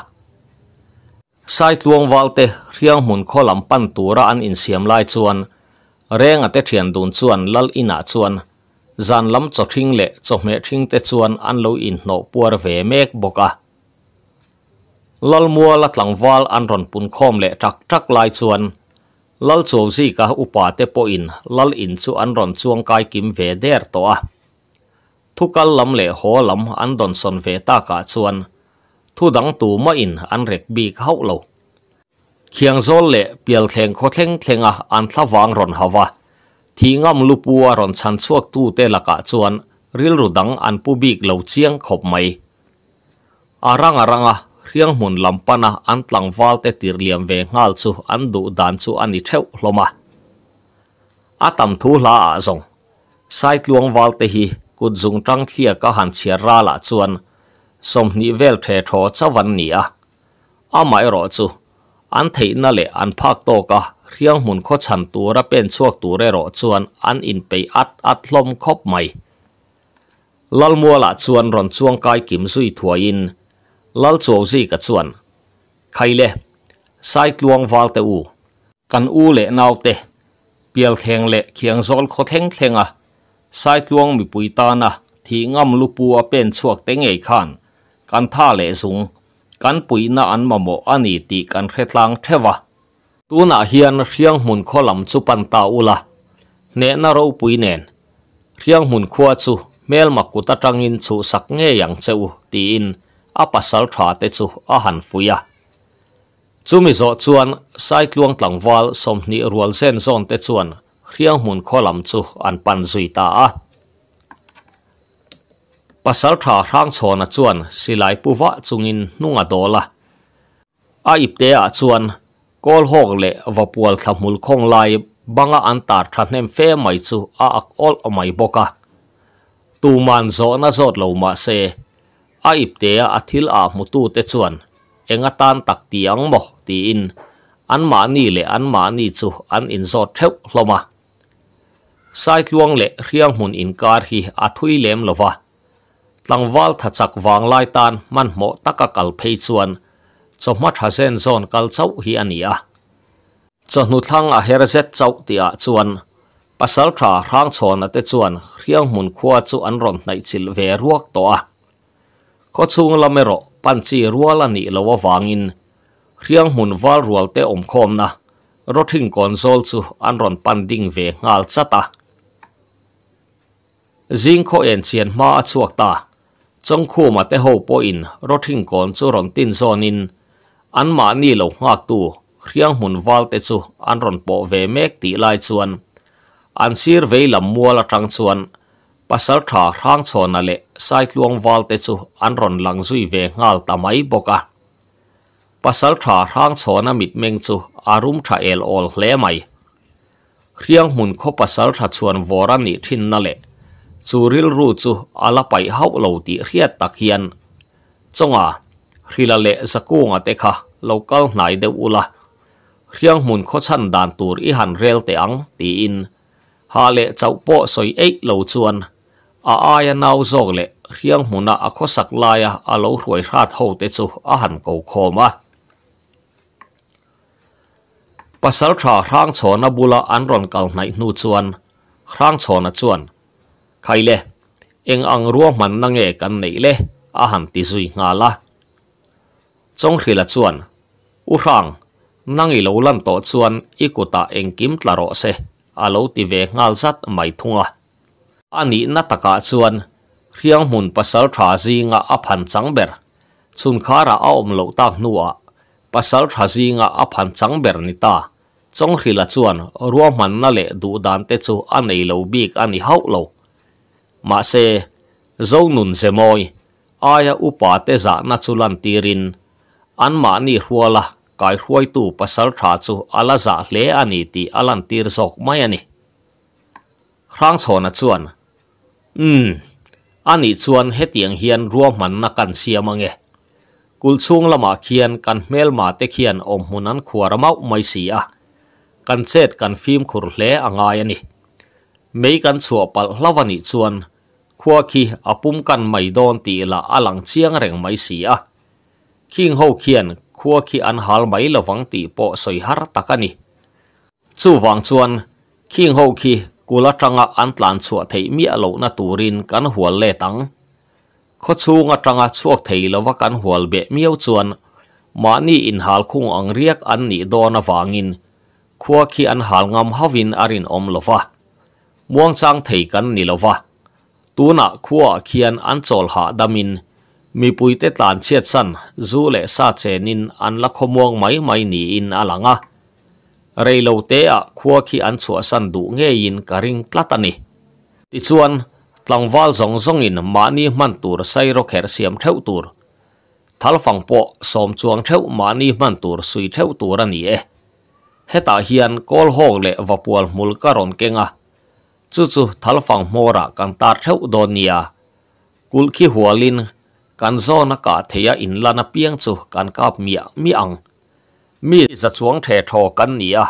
สายตวงวัลเตเรียงมุนคอลำปันตัวระอันอินเสียมไลชวนเรงอัตเทียนดุนชวนลลอินาชวนจันลำจอดทิ้งเละจอมเมทิ้งเตชวนอันลูอินโนปัวเวเมกบกะลลมัวลัดหลังวัลอันรอนปุนคอมเละจักจักไลชวนลลโซซีกาอุปาเตปอินลลอินชวนรอนชวงกายกิมเวเดอร์ตัว thu kal lâm lệ ho lâm an đồn son ve ta cả chuan thu đắng tu ma in an rek bi khâu lâu khiang zol le pial thleng kho thleng thlenga an thlawang ron hawa thi ngam lupua ron chan chuak tu te cả chuan ril rudang an pu bik lo chiang khop mai arang aranga riang mun lampana an tlang wal te tir liam ve ngal chu an du dan su an i theu hloma atam thu la a zong sai luang wal te hi กุดจงตั้งเทียก็หันเชียร่าละจวนสมนิเวลเทอเจาวันนี้อะอาไม่รอจูอันี่นั่นแหละอันภาคโตก็เรียงมุนข้อฉันตัวระเป็นช่วงตัวเรรอจวนอันอินไปอัดอัดลมครบใหม่ลลมัวละจวนรอนช่วงกายกิมซุยถัวอินลลโจซีกับจวนใครเล่ไซกลวงวาลเตอูกันอูเละนาวเตเปียลเทงเละเคียงโซลโคเทงเทงอ่ะไซกวงมีปุยตานะที่งำลูปัวเป็นชวกเตงเอขันกันท่าเลสุงกันปุยน่าอันมาโมอันนี้ตีกันเครตลังเทวะตัวน่ะเฮียนเรียงหุนขลำมสุปันตาอุละเนนารูปุยเนนเรียงหุนขวาจุเมลมักกุตะจังอินสุสักเงียยังเจ้าตีอินอาปัสสลทราเตจูอาหันฟุยะจูมิโซจวนไซกลวงตลังวอลสมนิรวลเซนซอนเตจวน phiang mun kholam chu an pan zui ta a pasal tha thang chhona chuan silai puwa chungin nunga dola a chuẩn, a chuan lệ và le vapual thamul khong lai banga antar thahnem fe mai chu a ak ol mai boka tu man zo na zot lo ma se a ipte a thil a mutu te chuan enga tan tak tiang mo ti in an ma ni lệ an ma ni chu an in zot theuh hloma สายล่วงเละเรียงหุ่นอินกาฮีอัทุยเลมลวะตังวอลทัดจักวางไลตันมันหมอตะกะกลเพยส่วนจมัดฮาเซนโซนกัลเซ้าฮีอันยะจนุทังอเฮรเซตเซ้าตีอาส่วนปัสสลทราร่างชอนตส่วนเรียงหุ่นขวาจุอันร่อนในสิลเวรุกตัวข้อชงละเมรปันซีรัวลันีลวะวางอินเรียงหุ่นวาลรัวเตอมคมนะ Rốt rothin konzol chu an ron panding về ngal chata ta. kho en chian ma a chuak ta chong khu mà te ho po in rothin còn chu ron tin zon in an ma ni lo ngak tu riang hun wal te chu an ron po về mek ti lai chuan an sir ve mua muala trăng chuan pasal tha rang chon ale sai tluang wal te chu an ron lang zui về ngal ta máy mai boka pasal tha rang chona mit meng chu อารุมทะเอลอลเลไมยเรียงมุนขบสัลทัชวนวอรันิทินนั่นแหละจูริลรูจูอลาไปเฮาเลวติเรียตะเคียนจงอาริลเละสกูงอเตคะเรากลนายเดวุละเรียงมุนขชันดานตูรอีหันเรลเตียงตีอินฮาเลเจ้าโปสอยเอ็กเลวชวนอาอายนาวจเลเรียงมุนอาอคสักลายอาเลรวยราดเฮาเตจูอาหันเกาโคมา pasal tha rang chon na bula an ron kal nai nu chuan rang chon na chuan khai le eng ang ruang man na nge kan nei le a han ti zui nga la chong khila chuan u rang nang i lo lan to chuan ikuta eng kim tlaro se alo ti ve ngal zat mai thunga ani na taka chuan riang mun pasal tha zinga a phan changber chun khara a om lo tak nuwa pasal thazinga a phan chang ber ni ta chong hrila chuan ruwa man na le du dan te chu anei lo bik ani hau lo ma se zo nun se moi aya upa te za na chulan tirin an ma ni hruala kai hruai tu pasal tha chu ala za hle ani ti alan tir sok mai ani hrang chhona chuan um ani chuan hetiang hian ruwa man na kan siamange kulchung lama khian kan hmel ma te khian om hunan khuaramau mai si a kan chet kan phim khur hle angai ani mei kan chua pal hlawani chuan khua khi apum kan mai don ti la alang chiang reng mai si a king ho khian khua khi an hal mai lawang ti po soi har takani chu wang chuan king ho khi kula tanga an tlan chua thei mi alo na turin kan hual le tang ข้อชูงตรังชวกเทยลวกันหัวเบะเมียวชวนมานี่อินหาลคุงอังเรียกอันนี้โดนวางินขัวขี้อันหาลงามฮาวินอารินอมลวะม่วงสังเทยกันนี่ลวะตัวนักขัวเขียนอันโจลหาดามินมีปุยเตตานเชียดสันจูเลสาเจนินอันละขมวงไม่ไม่นี่อินอลังะเรโลเตะขัวขี้อันสวสันดุเงยินกริงตลาตานีติชวนลังวอลสองสองอินมานีมันตูรไซรกร์เซียมเท่าตูรทัลฟังปอสมจวงเท่ามานีมันตูรสุยเท่าตูรนี่เอเฮตาเฮียนกอลฮอกเลวปวลมุลการอนเกงะจู่จู่ทัลฟังโมระกันตาเท่าดอนียกุลขี้หัวลินกันโซนักาเทียอินลานาเปียงจู่กันกาบเมียมีอังมีจะจวงเททอกันนี่อ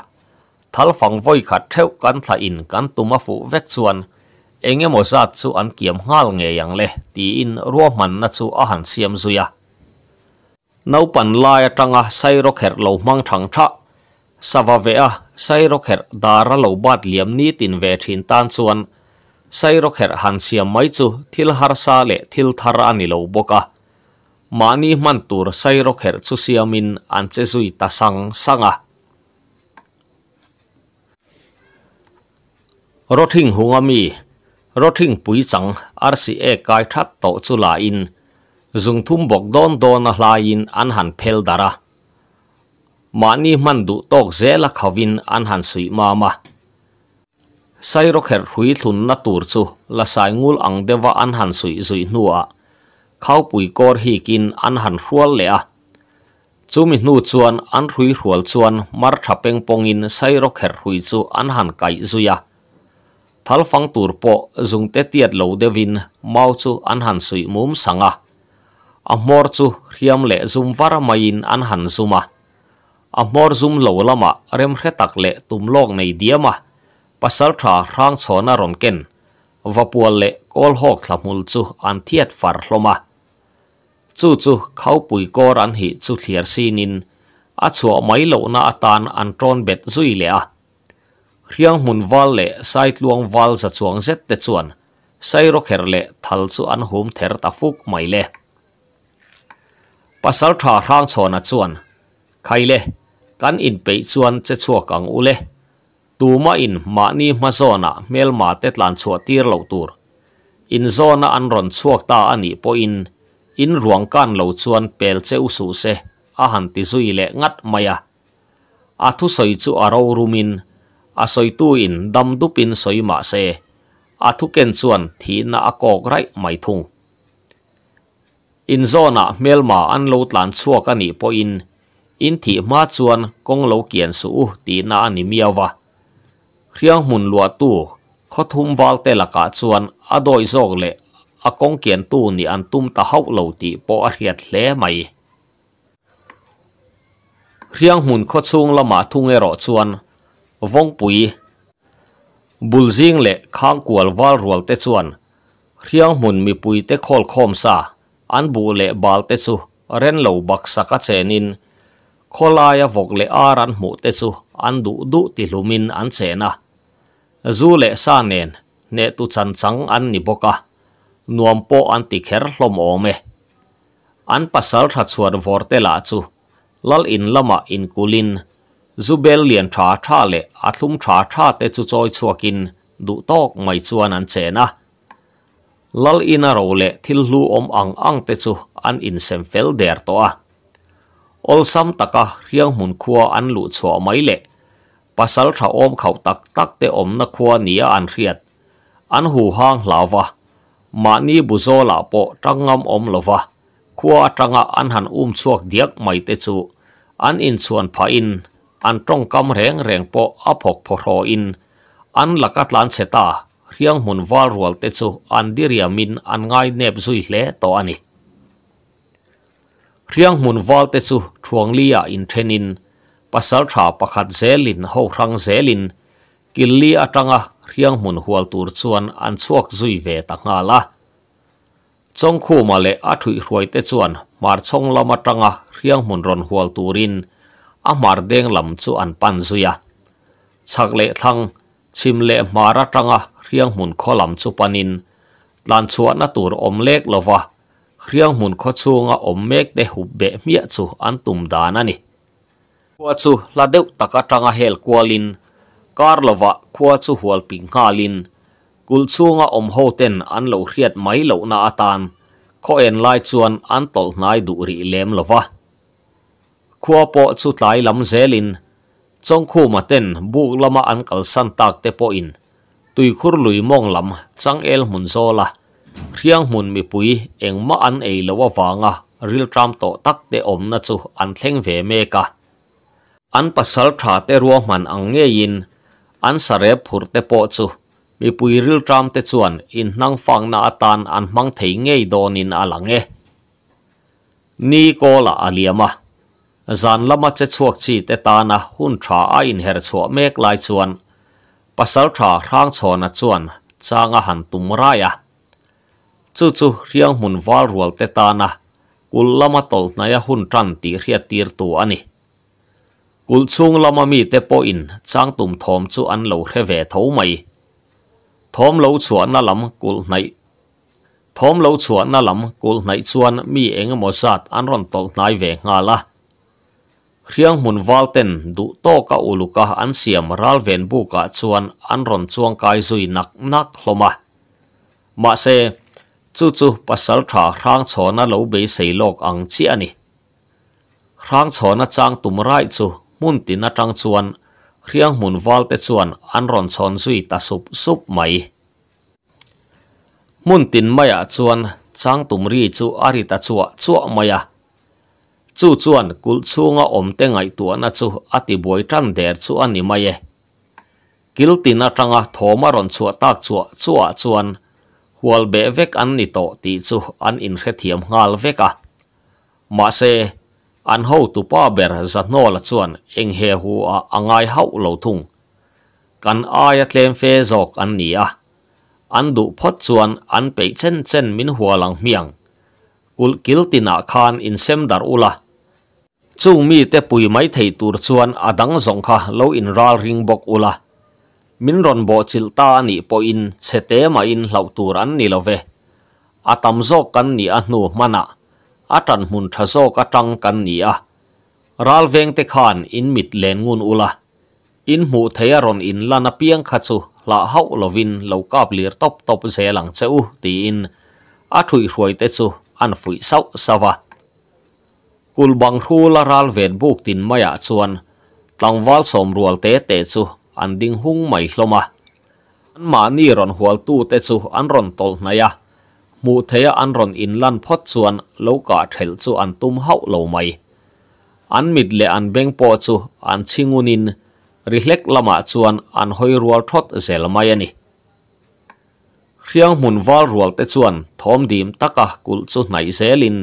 ทัลฟังวอยขัดเท่ากันสายอินกันตุมาฟูเวกส่วน enge mo zat chu an kiam ngal nghe yang le ti in ruwa man na su a han siam zuya nau pan lai atanga ah, sai ro kher lo mang thang tha sawa ve a ah, sai ro dara lo bat liam ni tin ve thin tan suan say ro han siam mai chu thil har sa le thil thar ani lo boka ah. mani mantur say sai ro kher chu siamin an che zui ta sang sanga rotting hungami rotting pui chang RCA kai that to chu la in zung thum bok don don na hla in an han phel dara mani man du tok zela khawin an han sui ma ma sai ro kher hui thun na tur chu la sai ngul ang dewa an han sui zui nuwa khau pui kor hi kin an han hrual le a chumi nu chuan an hrui hrual chuan mar thapeng pongin sai ro kher hui chu an han kai zuya ทัลฟังตูร์ปอจงเตียดลูเดวินมาจูอันฮันซุยมุมสังอาอมอร์จูเรียมเล่จุมฟาร์มายินอันฮันซุมาอมอร์จุมลูละมาเริ่มเขตักเล่ตุมโลกในเดียมาปัสสาวะร่างชอนารอนเกนวับวัวเล่กอลฮอกลสมุลจูอันเทียดฟาร์ลมาจู่จูเขาปุยกอรันฮิจูเทียร์ซีนินอัชัวไม่ลูน่าตานอันตรอนเบ็ดซุยเล่เรียงหุ่นวอลเล่ไซต์ลวงวอลจัดสวงเซ็ตเตจวนไซรกเฮรเล่ทัลสุอันหุมเทร์ตาฟุกไม่เล่ปัสสาวะทาร่างชนัจวนใครเล่กันอินไปจวนจะชัวกังอุเล่ตูมาอินมานีมาโซนะเมลมาเตตลานชัวตีร์เหล่าตูรอินโซนะอันรอนชัวตาอันนี้ปอินอินรวงกันเหล่าชวนเปลเซอุสูเซอาหันติซุยเล่งัดไม่ยาอาทุสอยจูอาราวรุมินอาศัยตู้อินดำดุปินสอยมาเซอาทุกเกนส่วนทีน่าอ่กอกไรไม่ทุงอินโซน่ะเมลมาอันโลตันชัวกันนี่พออินอินทีมาส่วนกงโลเกียนสูตีน่าอันนี้เมียวะเครื่องหมุนลววตู้ขาทุ่มวาลเตลกา่วนอดอยโซกเลอากงเกียนตู้นี่อันตุ้มตะเฮาโลตีปออเรียดเล่ไม่เรียงหุ่นขดซุงละมาทุงเอรอชวน vong pui bulzing le khang kual wal rual te chuan khriang mun mi pui te khol khom sa an bu le bal te chu ren lo bak vok le aran mu te an du du ti an chena zu le sa ne tu chan an ni boka an ti kher ome an pasal tha chuar vor lal in lama in kulin Zubel liền trả trả lệ, à thung trả trả tê chú choi chua kinh, đủ tóc mày chua nán chê na. Lal ina rô lệ thil lu om ang ang tê chú an in sem fel der toa. Ol sam taka riêng hun khua an lụ chua mấy lệ, pasal thả ôm khẩu tắc tắc tê om na khua nia an riết. An hù hang lão va, mà ni bù dô lão bộ trăng ngâm om lô va. Khua trăng an hàn um chuộc điếc mày tê chú, an in chuan pa in, an trong kam reng reng po aphok pho ro in an lakat lan se ta riang mun wal rual te chu an diria min an ngai nep zui hle to ani riang mun wal te chu thuang lia in thenin pasal tha pakhat zelin ho rang zelin killi atanga riang mun hual tur chuan an chuak zui ve ta nga la chongkhu male athui ruai te chuan ron hual turin amar deng lam chu an pan zuya chak le thang chim le mara tanga riang mun kho lam chu panin lan na atur om lek lova riang mun kho chunga om mek te hub be mia chu an tum dan ani kwa chu la deu taka tanga hel kwalin kar lova kwa chu hual ping ngalin kul chunga om ho ten an lo riat mai lo na atan kho en lai chuan an tol nai du ri lem lova khua po chu tlai lam zelin chong khu ma ten buk lama an kal san tak te po in tui khur lui mong lam chang el mun zo la riang mun mi pui eng ma an ei lawa wanga ril tram to tak te om na chu an thleng ve me ka an pasal tha te ruwa man ang nge in an sare phur te po chu mi pui ril tram te chuan in nang phang na atan an mang thei ngei donin alange ni ko la aliama จานละมาเจช่วกจีเตตานะหุ่นชาอินเฮรชวกเมกลายชวนปัสสาวะร่างชวนชวนจางหันตุมรายะจู่จู่เรียงมุนวาลรวลเตตานะกุลละมาตลนายหุ่นจันตีเรียตีตัวอันนี้กุลชงละมามีเตปอินจางตุมทอมชวนเหลาเขววทเอาไหมทอมเหลาชวนนั่นลำกุลในทอมเหลาชวนนั่นลำกุลในชวนมีเองมอสัดอันร่อนตลนายเวงาละ khriang mun valten du to ka uluka an siam ralven bu ka chuan an ron chuang kai zui nak nak hloma ma se chu chu pasal tha rang chona lo be sei lok ang chi ani rang chona chang tum rai chu mun tin atang chuan zui ta sup sup mai maya chuan chang tum ri chu ari maya tsu-tsuan kul-tsu-nga om-te-ngai-tu-ana-tsu ati-boi-trang-der-tsu-an-ni-maye. Kilti-na-tranga-tho-ma-ron-tsu-a-ta-tsu-a-tsu-a-tsu-an, an in khet hyam nga la Ma-se, no la tsu eng he hu a ang hau lau tung kan a yat lem Kan-a-yat-lem-fe-zo-kan-ni-a. tsu an pe chen chen min huwa chu mi te pui mai thei tur chuan adang zong kha lo in ral ring bok ula min ron bo chil ta ni po in chete ma in hlau tur an ni love atam zo kan ni a nu mana atan mun tha zo ka tang kan ni a ral veng te khan in mit len ngun ula in mu theya ron in lana piang kha chu la hau lovin lo kap lir top top zelang cheu ti in a thui hruai te chu an fui sau sawa kul bang hu la ral ven buk tin maya chuan tlangwal som rual te te chu an ding hung mai hloma an ma ni ron hual tu te chu an ron tol naya mu theya an ron in lan phot chuan lo ka thel chu an tum hau lo mai an mit le an beng po chu an chingunin rihlek lama chuan an hoi rual thot zel mai ani riang mun wal rual te chuan thom dim taka kul chu nai zelin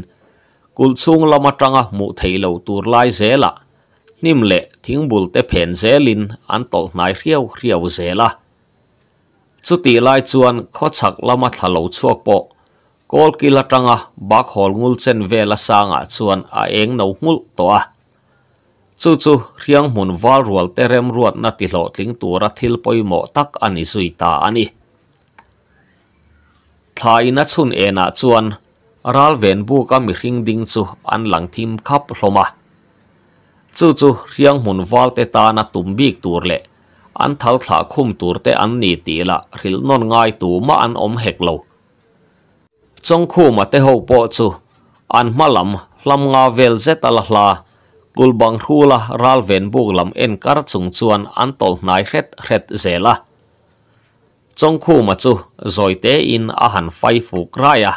kulchung lama tanga mu theilo tur lai zela nimle thingbul te phen zelin an tol nai riau riau zela ti lai chuan khochak lama thalo chuak po kol kila tanga bak hol ngul chen vela sanga chuan a à eng no ngul to a à. chu chu riang mun wal rual te rem ruat na ti hlo tling tura thil poimo tak ani zui ta ani thlai na chun ena chuan ral ven buka mi hring ding chu an lang thim khap hloma chu chu riang hun wal te ta na tum bik tur le an thal thla khum tur te an ni ti la ril non ngai tu ma an om hek lo chong khu ma te ho po chu an malam lam nga vel zeta la hla kul bang hula ral ven buk lam en kar chung chuan an tol nai hret hret zela chong khu ma chu zoi te in a han fai kraya. raya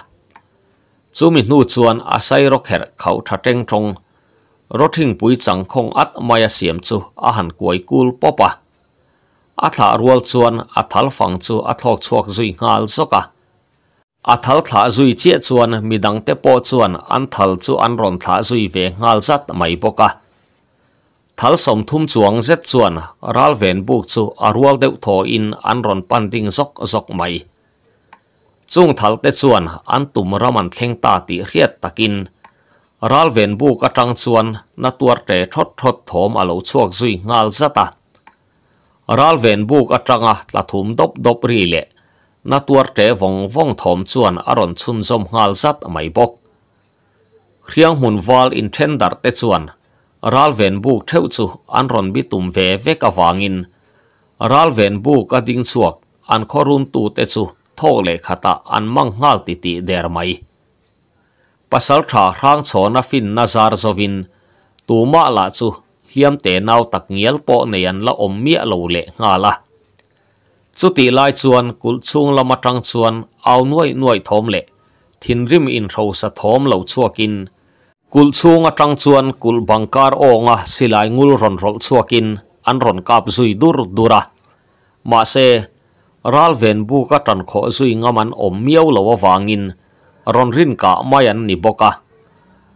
chu mình nu chuan a sai rok her khau tha teng trong ro thing pui chang khong at maya siam chu a han kuai kul popa a thla rual chuan a thal fang chu a thok chuak zui ngal zoka a thal thla zui che chuan midang te po chuan an thal chu an ron thla zui ve ngal zat mai boka thal som thum chuang zet chuan ral ven buk chu a rual deuh thaw in an ron pan ding zok zok mai จุงทัลเตชวนอันตุมรามันเทงตาติเรียดตะกินรัลเวนบูกระจังชวนนาตัวเตะทดทดถมอโลช่วกซุยงาลซาตารัลเวนบูกระจังอ่ะละถุมดบดบรีเลนาตัวเตวงวงถมชวนอรอนชุนซมงาลซัตไม่บกเรียงหุนวอลอินเทนดาร์เตชวนรัลเวนบูกเท่าจูอันรอนบิตุมเวเวกวางินรัลเวนบูกระดิงสวกอันขรุนตูเตจู thok le khata an mang ngal ti ti der mai pasal tha rang chona fin nazar zovin tuma la chu hiam te nau tak nghial po nei an la om mia lo lệ ngà la chu ti lai chuan kul chung lama tang chuan au nuai nuai thom lệ. thin rim in tho sa thom lo chuakin kul chung atang chuan kul bangkar onga silai ngul ron rol chuakin an ron kap zui dur dura Mà se ral ven bu ka tan kho zui ngaman om miau lo wangin ron rin ka mayan ni boka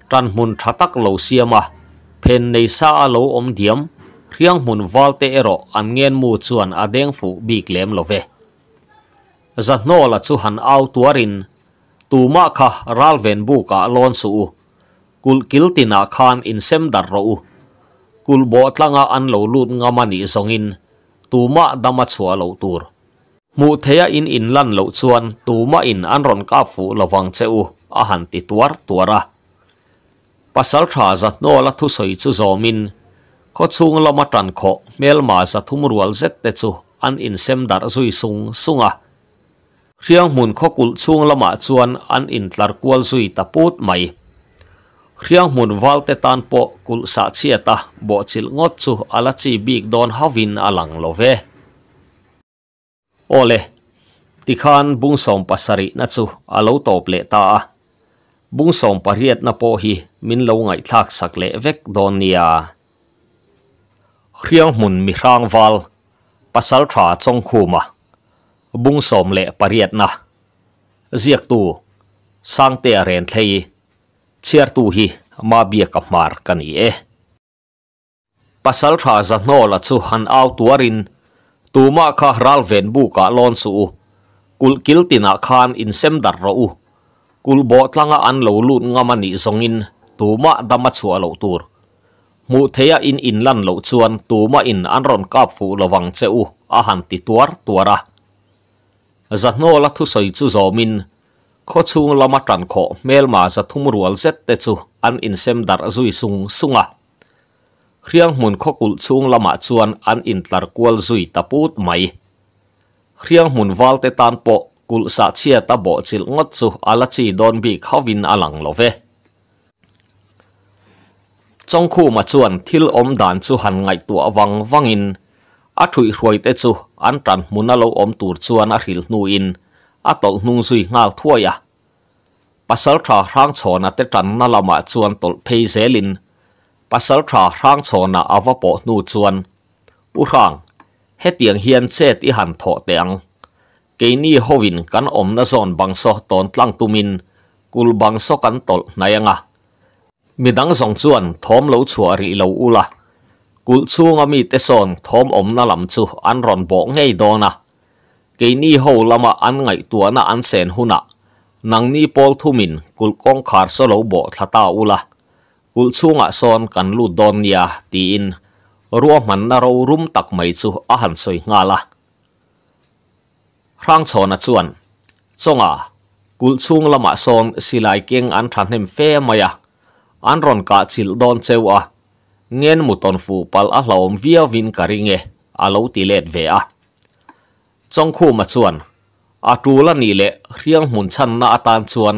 tan mun thatak lo siama phen nei sa lo om diam riang mun valte ero an ngen mu chuan adeng fu bik lem lo ve zatno la chu han au tuarin tuma kha ral ven bu ka lon su u kul kiltina khan in sem dar ro u kul bo tlanga an lo lut ngamani tu ma dama chua lo tur mu theya à in in lan lo chuan tuma in an ron ka fu lawang cheu a à han ti tuar tuara pasal à. tha zat no là thu soi chu zomin ko chung lama tan kho mel ma sa thumrual zet te chu an in sem dar zui sung sunga riang mun kho kul chung lama chuan an in tlar suy zui taput mai riang mun wal te tan po kul sa ta bo chil ngót chu ala chi big don havin alang love Ole, tikhan bung som pasari na chu alo top le ta bung som pariet na po hi min lo ngai thak sak le vek don nia hriang mun mi rang val pasal tha chong khuma bung som le pariet na ziak tu sang te ren thei chiar tu hi ma bia ka mar kani e pasal tha za no la chu han au tuarin tu ma kha ral ven bu ka lon su kul kil tina khan in sem dar ro u kul bo tlanga an lo lut ngama ni in tu ma dama chu alo tur mu theya in in lan lo chuan tu ma in an ron kap fu lowang che u a han ti tuar tuara zatno la thu soi chu zomin kho chung lama tran kho mel ma za thum rual zet te chu an in sem dar zui sung sunga riang mun mặt xuân lama chuan an intlar kual tập taput mai riang mun valte tan po kul sa chia ta bo chil ngot chu ala chi don bi khavin alang love trong khu mặt xuân thil om dan chu han ngai vang vang in a thui hruai te chu an tran alo om tur xuân a hril nu in a tol nung zui ngal thuaya pasal tha rang chona te tran na lama chuan tol phei zelin và pasal tra rang cho na avapo nu chuan tiếng he tiang hian chet i tiếng, tho teng hô vinh kan om na zon bang so ton tlang tumin kul bang so kan tol nayanga midang zong chuan thom lo chua ri lo ula kul chunga mi te son thom om na lam chu an ron bo ngei dona keini ho lama an ngai tuana an sen huna nang ni pol thumin kul kong khar so lo bo thlata ula กุลซุงอ่ะซอนกันลุ่ดอนยาตีนรัวมันนารูรุมตักไม่สู้อาหารสวยงาละรั้งชอนั่ส่วนซงอ่ะกุลซุงละมาซอนสิไลเก่งอันทันเห็นเฟะมาอ่อันรอนกาจิลดอนเซวะเงินมุตอนฟูปัลอาลอมวิ่งวินการิงเงอาลูตีเล็ดเวียจงคู่มาส่วนอาดูละนี่แหละเรียงหุ่นชันนาอาตาชวน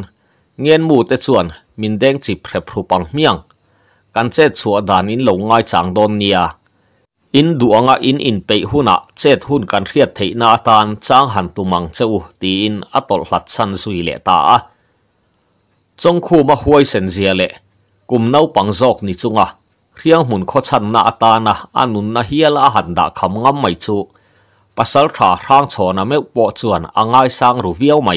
เงินมุูเต่ชวนมินเด้งจิเพลพรุปังเมียง กันเจ็ดชัวดานินหลงง่ายจางโดนเนีย อินดวงอินอินไปหุนะเจ็ดหุนกันเรียดเทนาตานจางหันตุมังเจ้าตีอินอัตลหัดสันสุยเลตา จงคู่มาห่วยเซนเจียเลกุมเน่าปังจอกนิจุงอ่ะเรียงหุ่นขชันนาตานะอันนุนนาเฮียละหันดาคำงำไม่จูปัสสาวะ่างชอนะเม่ปวดจวนอ่างไอสร้างรูเวียวไม่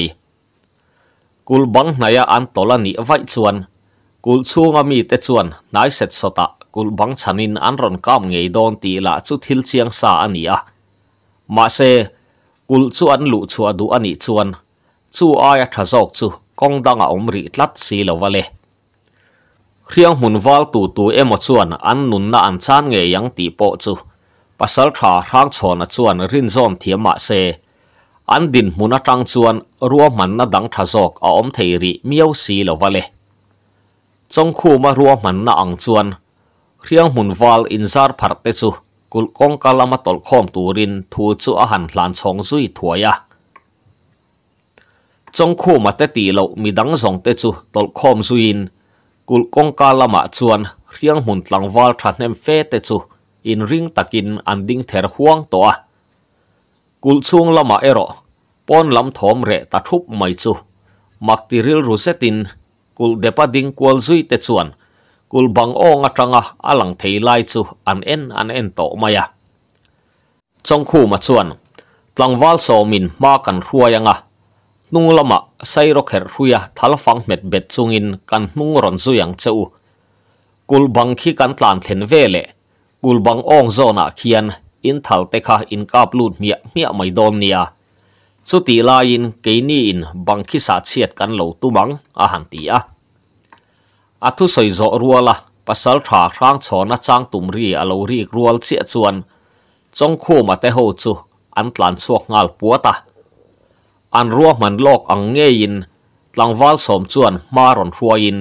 kul bang naya an tola ni vai chuan kul chunga mi te chuan nai set sota kul bang chanin an ron kam ngei don ti la chu thil chiang sa ania ma se kul chu an lu chua du ani chuan chu aya thazok chu kong danga omri tlat si lo vale riang hun wal tu tu emo chuan an nun na an chan nge yang ti po chu pasal tha rang chona chuan rin zon thiam ma se อันดินมุนตรังจวนรัวมันนัดังทะจอกอาอมเทรีมิเอาสีเหลวเลยจงคู่มารัวมันนัดังจวนเรียงมุนวาลอินซาร์พาร์เตซุกุลกงกาลมาตอลคอมตูรินทูจูอาหานหลานชงซุยถัวยะจงคู่มาเตตีเหลวมีดังสองเตซุตอลคอมซุยินกุลกงกาลมาจวนเรียงมุนหลังวาลทันเนมเฟเตซุอินริงตะกินอันดิ้งเทอร์ฮวงตัว Kul chung lama ero. Pon lam thom re ta thup mai chu. Mak tiril rusetin. Kul depa ding kual zui te chuan. Kul bang o nga tranga alang thei lai chu an en an en to maya. Trong khu ma chuan. Tlang val so min ma kan ruayanga. Nung lama say rok her ruya thal fang met bet chungin kan nung ron zuyang cheu. Kul bang khi kan tlan thlen vele. Kul bang ong zona khian in thal te kha in kap lut mia mia mai dom nia chu ti la in ke ni in bang khi sa chiat kan lo tu mang a han ti a a thu soi zo ruala pasal tha khang chona chang tum ri a lo ri rual chia chuan chong khu ma te ho chu an tlan chuak ngal puata an ruwa man lok ang nge in tlangwal som chuan maron in,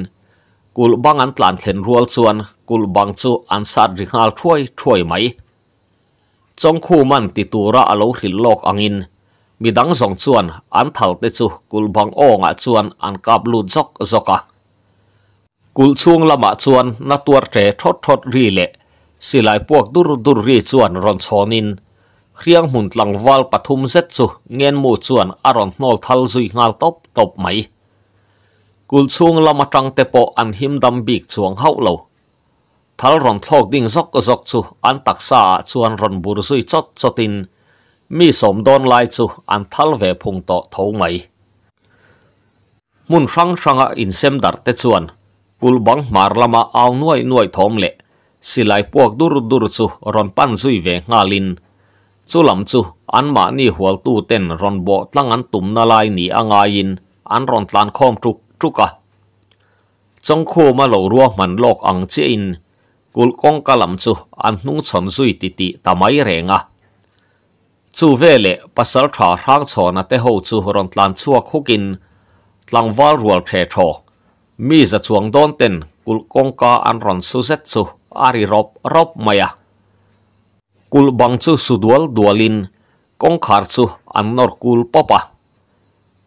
kul bang an tlan thlen rual chuan kul bang chu an sat ringal thuai thuai mai จงคู่มันติตวระอโลหินโลกอังอินมีดังสองส่วนอันทัลเตจูกุลบังโองะส่วนอันกับลูนซอกซอกะกุลช่วงละมะส่วนนัตัวเตทดทดรีเละสิลายพวกดุรดุรีส่วนรอนชอนินเครื่องหุ่นหลังวอลปทุมเซจูเงินหมู่ส่วนอรอนนอลทัลซุยงาลตบตบไหมกุลช่วงละมะจังเตโปอันหิมดำบีกช่วงเฮาเหลา thal ron thlok ding zok zok chu an taksa chuan ron bur zui chot chotin mi som don lai chu an thal ve phung to tho mai mun rang ranga in sem dar te chuan kul bang mar lama aw nuai nuai thom le silai puak dur dur chu ron pan zui ve ngalin chu lam chu an ma ni hual tu ten ron bo tlang an tum na lai ni anga in an ron tlan khom truk truka chong à. kho ma lo ruwa man lok ang che in kul kong kalam chu an hnung chon zui ti ti tamai renga chu vele pasal tha hang chona te ho chu ron tlan chuak hukin tlangwal rual the tho mi za chuang don ten kul kong ka an ron su zet chu ari rop rop maya kul bang chu sudual dualin kong khar chu an nor kul papa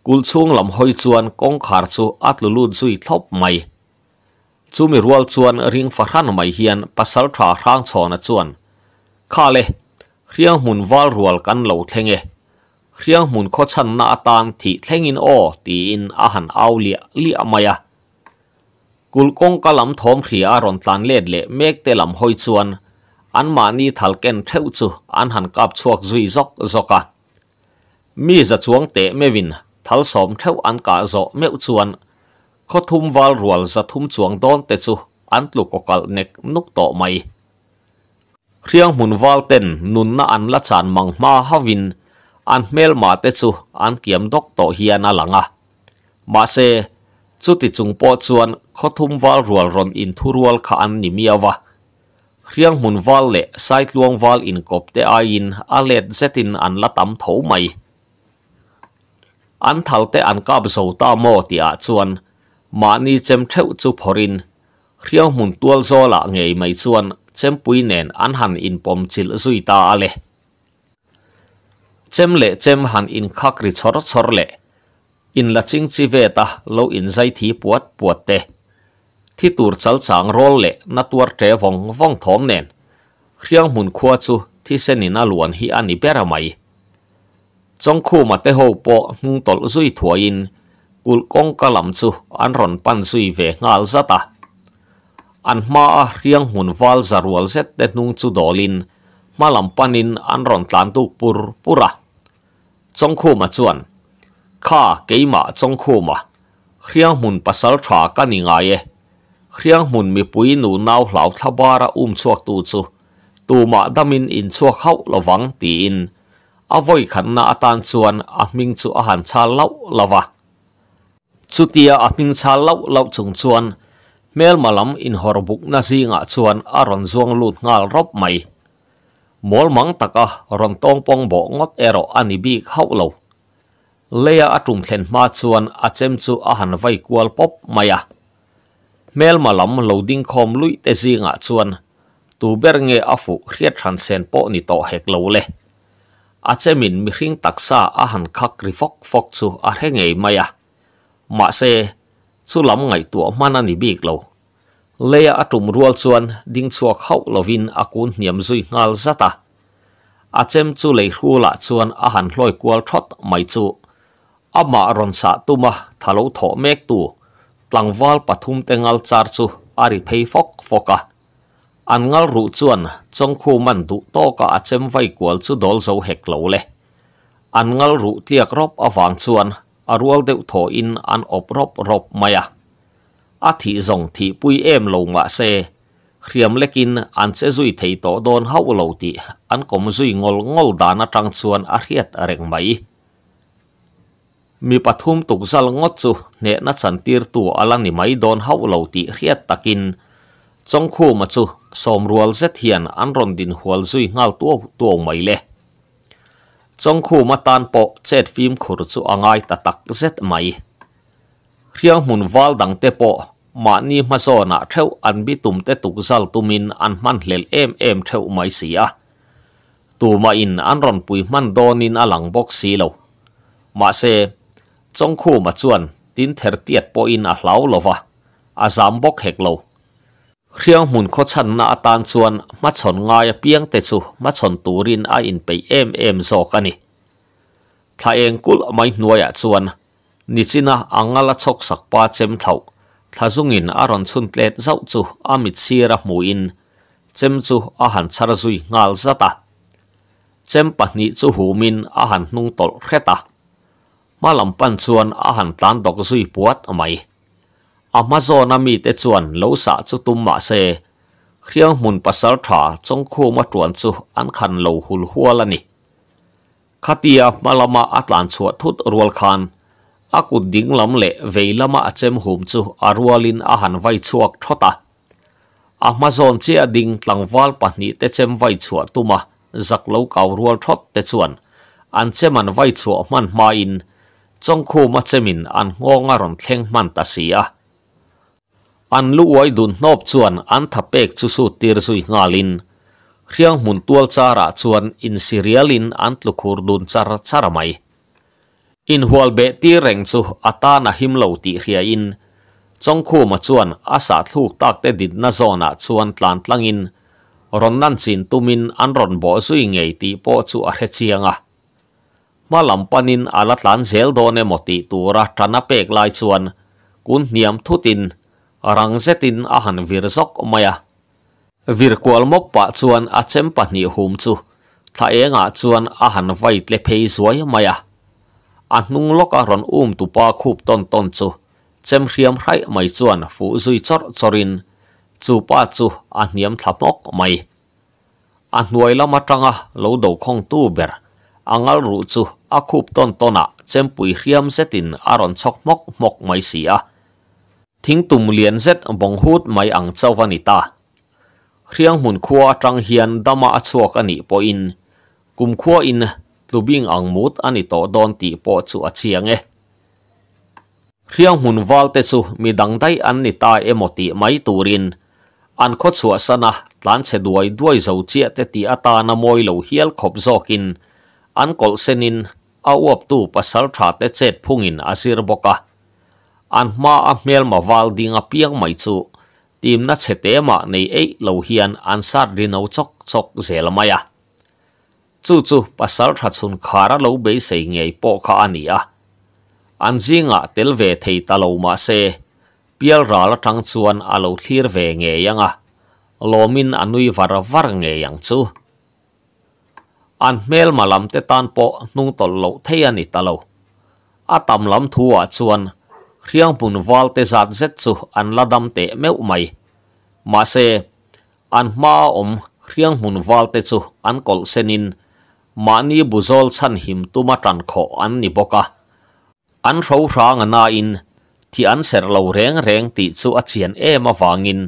kul chung lam hoi chuan kong khar chu atlulun zui thop mai chu mi rual chuan ring farhan mai hiền, pasal tha rang chhona chuan kha le riang mun wal rual kan lo thlenge riang mun kho chăn na atan thi thlengin o ti in a han au li li amaya kul kong kalam thom hri a ron tan led le mek te lam hoi chuan an ma ni thal ken theu chu an han kap chuak zui zok zoka mi za chuang te mevin thal som theu an ka zo meu chuan ขาทุ่มวาลรัวจะทุ่มสวงดอนเตซุอันลุกอกลเนกนุกต่อไม่เรียงมุนวาลเต็นนุนน่าอันละสานมังมาฮาวินอันเมลมาเตซุอันเกี่ยมดกกต่อเฮียนาหลังอ่ะมาเซจุดติจุงปอ่วนเขาทุ่มวาลรัวรอนอินทุรัวลขาอันนิมียวะเรียงมุนวาลเล่ไซต์ลวงวาลอินกบเตอายินอาเลดเซตินอันละตั้มโถไม่อันทัลเตอันกับโซตาโมติอาชวนมานี่เจมเท่าจูพอรินเรียวมุนตัวโซละไงไม่ส่วนเจมปุยเนนอันหันอินปอมจิลสุยตาเลเจมเละเจมหันอินคักริชอร์ชอร์เละอินละจิงจีเวตาโลอินใจทีปวดปวดเตที่ตัวจัลสังโรลเละนัตัวเจวงว่องทอมเนนเรียวมุนขวาจูที่เส้นินาลวนฮีอันนิเปรมัยจงคู่มาเตโฮโปงตลสุยถัวอิน kul kong kalam chu an ron pan sui ve ngal zata an ma a riang hun wal zarual zet te nung chu dolin malam panin an ron tlan tuk pur pura chong khu ma chuan kha keima chong khu ma riang hun pasal tha ka ni nga ye riang hun mi pui nu nau hlau thabara um chuak tu chu tu ma damin in chuak hau lawang ti in avoi khanna atan chuan a ming chu a han cha lau lawa chutia a ping cha lau lau chung chuan mel malam in horbuk na zinga chuan a ron zuang lut ngal rop mai mol mang taka ron tong pong bo ngot ero ani bi khau lo leya atum thlen ma chuan a chem chu a han vai kwal pop maya mel malam loading khom lui te zi zinga chuan tu ber nge afu khriat han sen po ni to hek lo le a chemin mi hring taksa a han khak ri fok fok chu a hengei maya mà xe su lắm ngày tuổi biết lâu, lê bik lo leya atum rual chuan ding chuak hau lovin akun niam duy ngal zata achem chu lei hula chuan a hàn hloi kwal thoát mày chu mà ron sa tuma thalo tho mek tu tlangwal pathum ngal char chu ari phei fok à, an ngal ru chuan chongkhu man du to ka achem vai kwal chu dol zo hek lâu le an ngal ru rob rop awang chuan rual deuh thaw in an op rop rop mai a a thih zawng thih pui em lo nga se hriam lekin an che zui thei to don hau lo ti an kom zui ngol ngol dana tang chuan a hriat a reng mai mi pathum tuk zal ngot chu ne na san tir tu alang ni mai don hau lo ti hriat takin chong khu ma chu som rual zet hian an ron din hual zui ngal tu tu mai le จงคู่มาตานปกเจ็ดฟิล์มขุดสุอ่างไอตะตักเจ็ดไหมเรียงหุ่นวอลดังเตปอมานี่มาโซนะเท่าอันบิตุมเตตุกซัลตุมินอันมันเลลเอ็มเอ็มเท่าไม่เสียตูมาอินอันรอนปุยมันโดนินอลังบกซีเลวมาเซจงคู่มาชวนตินเทอร์เตียดปออินอ่ะเหลาเลวะอาซามบกเฮกเลว riêng mun khó chăn na tan chuan mắt chọn ngai piang te chu mắt tu rin a in pe em em zok ani thla eng kul mai nuaya chuan nichina angala chok sak pa chem thau thla zungin aron chun tlet zau chu amit sira muin chem chu a han chara zui ngal zata chem pahni chu humin a han nung tol kheta malam pan chuan a han tlan dok zui puat amai อามาโซนามีเตจวนเลูสะจุตุมมาเซเครียงมุนปัสสาวะจงคู่มาตรวนสุอันคันเลูหุลหัวละนี่คาเียมาลมาอัตลันสวดทุตรวลคันอากุดดิ้งลำเละเวลามาเจมหุมสุอารวาลินอาหารไวชวกทตาอามาโซนเจดิงตังวาลปนีเตจมไวชวตุมาสักเลูเก่ารวลทตเตจวนอันเจมันไวชวมันมาอินจงคู่มาเจมินอันงงอรนเทงมันตาเสียอันล่ไวยดุนนอบชวนอันทับเอกสุสุตีรสุยงาลินเรียงมุนตัวจาระชวนอินซีเรียลินอันลุคูรดุนจาระจาระไม่อินหัวเบตีเร่งชุอัตานาหิมเลูตีเฮียอินจงคู่มาชวนอาสาทูกตักเตดิดนาโซนาชวนตลานตลังอินรอนนันสินตุมินอันรอนบ่อสุยงไงตีโปจูอาเฮจชียงอ่ะมาลำปานินอาลัตลานเซลโดเนมติตวระทนาเปกลายชวนกุนเนียมทุติน rangzetin ahan virzok maya virkual moppa chuan achem pahnih hum chu thla enga chuan ahan vai tle phei zuai maya an nung lok ron um tupa khup ton ton chu chem hriam hrai mai chuan fu zui chor chorin chu pa chu a hniam thlapok mai a hnuai lama tanga lo do khong tu ber angal ru chu a khup ton tona chem pui hriam setin aron chok mok mok mai sia thing tum lian zet bong hut mai ang chau vanita riang mun khua tang hian dama achuak ani po in kum khua in lubing ang mut ani to don ti po chu achiang e riang mun wal te chu mi dang dai an ni ta emoti mai turin an kho chu sana tlan se duai duai zo chia te ti ata na moi lo hial khop zokin an kol senin a uap tu pasal tha te chet phungin asir boka an ma a mel ma wal ding a piang mai chu tim na chete ma nei ei lo hian an sat rino chok chok zel maya chu chu pasal tha chun khara lo be sei ngei po kha ania an zinga tel ve thei ta lo ma se pial ra la tang chuan a lo thlir ve nge yanga lomin anui var var nge yang chu an mel malam te tan po nung tol lo thei ani ta lo a tam lam thu a chuan riang pun wal te zat zet chu an ladam te meu mai ma se an ma om riang hun wal te chu an kol senin ma ni buzol san him tuma tan kho an ni boka an rho rang na in thì an ser lo reng reng ti chu a chian e ma wangin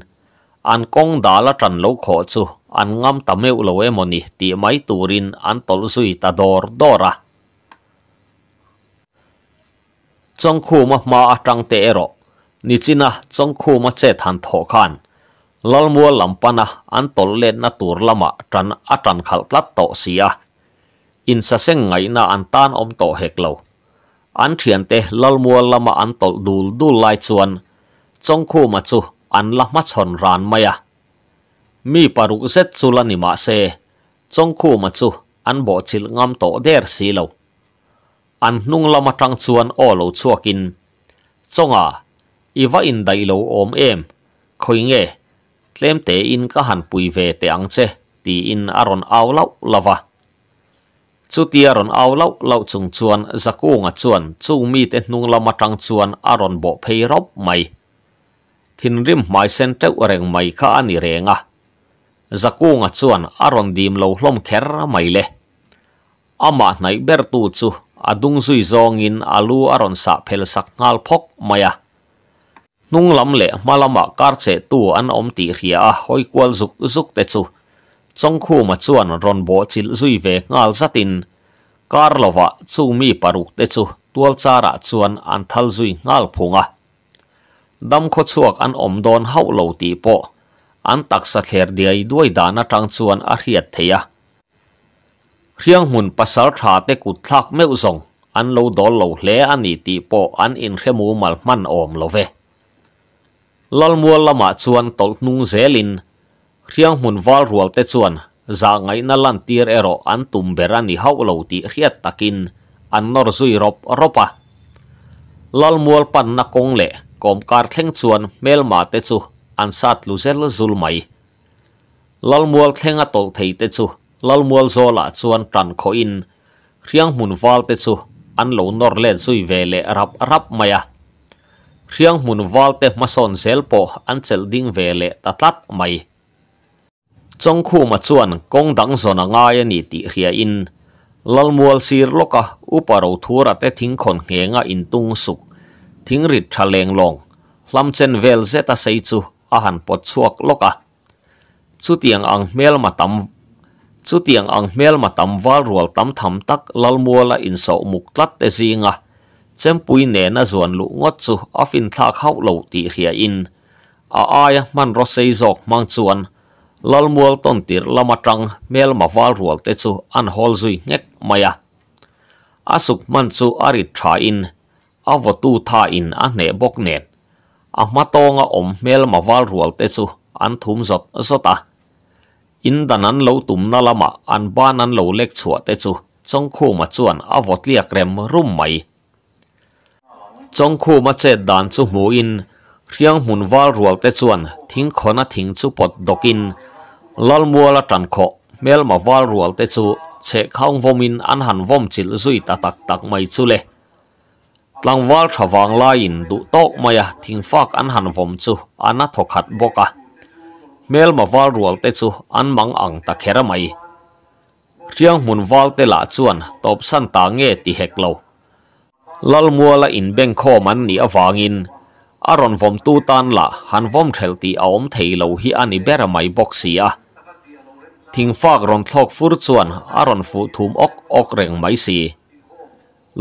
an kong da la tan lo kho chu an ngam ta meu lo e moni ti mai turin an tol zui ta dor dora ចង់ខូមកមកអត្រង់តេរ៉ូនេះជីណាចង់ខូមកចេឋានថោខានលលមួលលំប៉ាណាអានតលលេណាទូរលមត្រាន់អត្រាន់ខលក្លាត់តោសៀអ៊ីនសាសេងងៃណាអានតានអមតោហេក្លោអានធៀនតេលលមួលលមអានតលឌូលឌូលឡៃជួនចង់ខូមកជុអានលះមកឆនរានម៉ាមីប៉ារុកសេតស៊ូឡានីម៉ាសេចង់ខូមកជុអានបោជិលងំតោដេរស៊ីឡោ an nung lama tang chuan o lo chuakin chonga iwa in dai lo om em khoi nge tlem te in ka han pui ve te ang che ti in aron au lau lava chu ti aron au lau lau chung chuan zakunga chuan chu mi te nung lama tang chuan aron bo phei rop mai thin rim mai sen te reng mai kha ani renga zakunga chuan aron dim lo hlom kher mai le ama nai ber tu chu adung sui zong in alu aron sa phel sak ngal phok maya nung lam le malama kar che tu an om ti ria hoi kwal zuk zuk te chu chong khu zui ve ngal satin kar lova mi paru te chu tual chara zui ngal phunga dam kho an om hau lo ti an tak sa dana tang chuan a riat riêng mình mun pasal tha te ku thlak mèo zong an lo dol lo hle ani ti po an in khemu mal man om lo ve lal mual lama chuan tol nung zelin riang mun wal rual te chuan za ngai na lan tir ero an tum berani hau lâu ti riat takin an nor zui rop ropa lal mual pan na kong lệ kom car thleng chuan mel ma te chu an sát lu zel zul mai lal mual thlenga tol thấy te chu lalmual zola chuan tan kho in riang mun wal te chu an lo nor len sui ve le rap rap maya riang mun wal te mason zel po an chel ding ve le tatlat mai chong khu ma chuan kong dang zona ngai ni ti hria in lalmual sir loka uparo thura te thing khon ngenga in tung suk thing rit thaleng long lam chen vel zeta sei chu a han pot chuak loka chu tiang ang mel ma tam chu tiang ang mel ma tam wal rual tam tham tak lal la in so muk tlat te zinga chem pui ne na zuan lu ngot chu ofin thak hau lo ti hria in a ai man ro sei zok mang chuan lal mual ton tir lama tang mel ma wal rual te chu an hol zui ngek maya asuk man chu ari tha in avotu tha in a ne bok nen a ma tonga om mel ma wal rual te chu an thum zot zota อินดานันเลาตุมนัลมาอันบ้านันเลาเล็กชัวเตจูจงคู่มาชวนอาวตเลียกเรมรุ่มใหม่จงคู่มาเจดานจูโมอินเรียงหมุนวาลรัวเตจวนทิ้งคนทิ้งจูปดดกินลลมัวละตันขอเมลมาวาลรัวเตจูเชข้างวมินอันหันวมจิลสุยตาตักตักไม่สุเลตังวาลชาวังไลน์ดุโตกมายทิ้งฟักอันหันวมจูอันนัทขัดบกะเมลมาวาลรัวเตจูอันมังอังตะเคราไม่เรียงมุนวาลเตละจวนตบสันตางเงติเฮกเลวลัลมัวละอินเบงโคมันนีอวังอินอารอนฟอมตูตันละฮันฟอมเทลตีอมเทโลฮิอันิเบรไม่บอกเสียทิ้งฟากรอนทอกฟูร์ส่วนอารอนฟูทูมอกอกเร่งไม่สี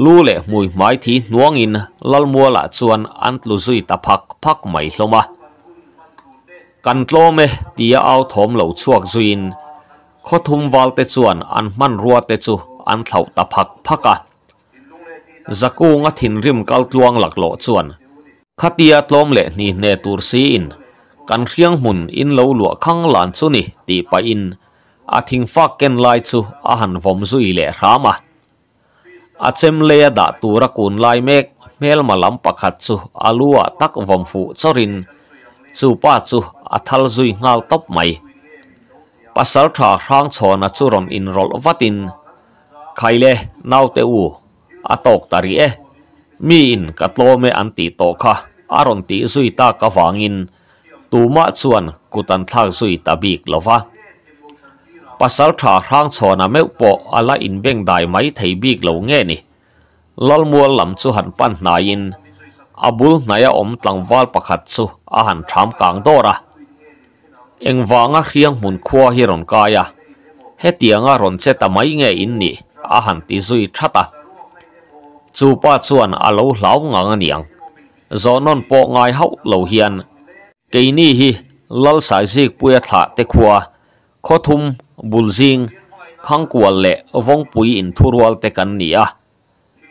ลู่เละมุยไม้ทีนวงอินลัลมัวละชวนอันลุซุยตะพักพักไม่ลงมากันโลเมเตีเอาถมเหล่าชวกจุินขทุมวาลเตจวนอันมันรัวเตจูอันเถ่าตะพักพักะจักูงถินริมกัลตวงหลักโลจวนขตียาลมเละนี่เนตูรซีอินกันเรียงหุ่นอินเหลาหลวข้างหลานซุนีตีไปอินอาทิงฟักเกนไลจูอาหันวมซุยเล่รามะอาเจมเลียดาตูรักูนไลเมกเมลมาลำปักขัดจูอาลัวตักวมฟูจริน ba pa chu athal zui ngal top mai pasal tha rang chona chu rom in rol vatin khaile naute u atok tari e mi in katlome anti to kha aron ti zui ta ka wangin tuma chuan kutan thak zui ta bik lova pasal tha cho chona meu po ala in beng dai mai thấy bik lo nghe ni lol mual lam chu han pan na in abul naya om tlangwal pakhat chu a han tham kang dora engwanga hriang mun khua hi ron kaya he tianga ron che ta mai nge in ni a han ti zui thata chu pa chuan a lo hlau nga nga niang zonon po ngai hau lo hian keini hi lal sai zik puya tha te khua khothum buljing khangkual le vong pui in thurual te kan ni a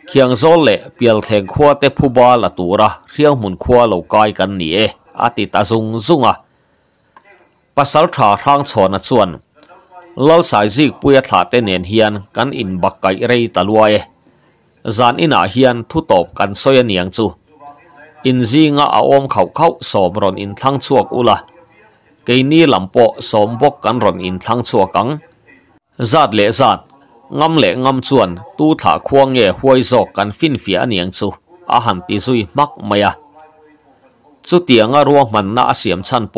เคียงโซเล่เปียลแทงขัวเตผู้บาละตัวระเรียงมุนขัวเหลากายกันนี่เออาติตาซุงซุงอ่ะปัสสาวะทางชนส่วนลลสายจิกปุยถาเตเนียนเฮียนกันอินบักไกไรตะลวยจานอินาเฮียนทุตบกันซอยเนียงจูอินจีงะอาอมเขาเข้าสมรอนอินทั้งชวกุละเกนี่ลำโปสมบกกันรอนอินทั้งชวกังจัดเละจัดงำเละงำชวน ตู้ถาควงเย่หวยจอกกันฟินฟียเนียงซูอาหันติซุยมักเมียสุเตียงรัวมันน่าเสียมชันโป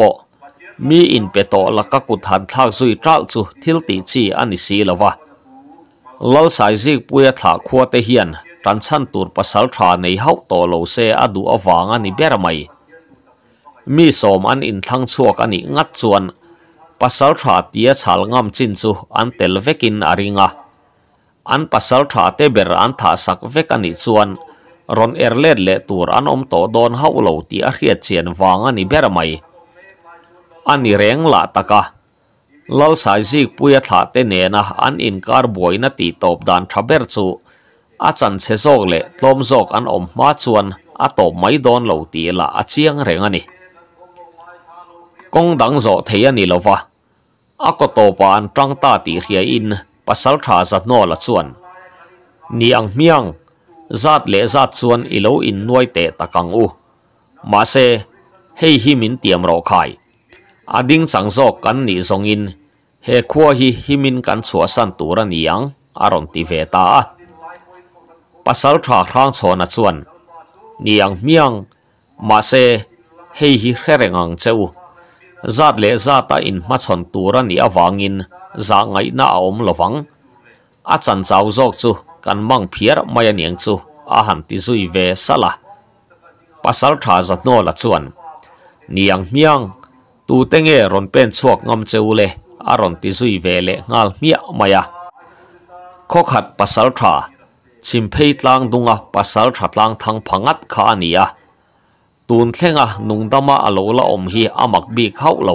มีอินเปโตลักกุหันทากซุยจัลซูทิลติชีอันนี้สีละวะลลสายซิกปุยถาควเตเฮียนรันชันตูรปัสสลทาในหฮาโตโลเซอดูอวางอันนี้เบรไมมีสมอันอินทังชวกอันนี้งัดชวนปัสสลทาเตียชาลงามจินซูอันเตลเวกินอาริงา an pasal tha te ber an tha sak vek ani chuan ron er le tur an om to don hau lo ti a hriat chen wang ani ber mai ani reng la taka lal sai ji puya tha te ne na an in kar boy na ti top dan tha ber chu a chan se zok le tlom zok an om ma chuan a to mai don lo ti la a chiang reng ani kong dang zo thei ani lova a ko to pa trang ta ti hria in ปัสสาวะจัดนอละส่วนนิยังมียังจัดเละจัดส่วนอิโลอินนวยเตตะกังอูมาเซให้หิมินเตรียมรอคขยอดิ่งสังโซกันนิส่งอินเฮขัวหิหิมินกันสัวสันตุระนิยังอารมณ์ติเวตาปัสสาวะครั้งโซนัะส่วนนิยังมียังมาเซให้หิเฮเรงังเจ้าจัดเละจัดตาอินมาชนตุระนิอวังอิน giá ngai na om vắng, a chan chau jok chu kan mang phiar mai an eng chu a han ti zui ve sala pasal tha zat nô la chuan niang miang tu tenge ron pen chuak ngam cheule a ron ti zui về lệ ngal mia maya à. khok hat pasal tha chim phei tlang dunga pasal à, tha tlang thang phẳng phangat kha ania à. tun thlenga nungdama alola om hi amak bi khau lo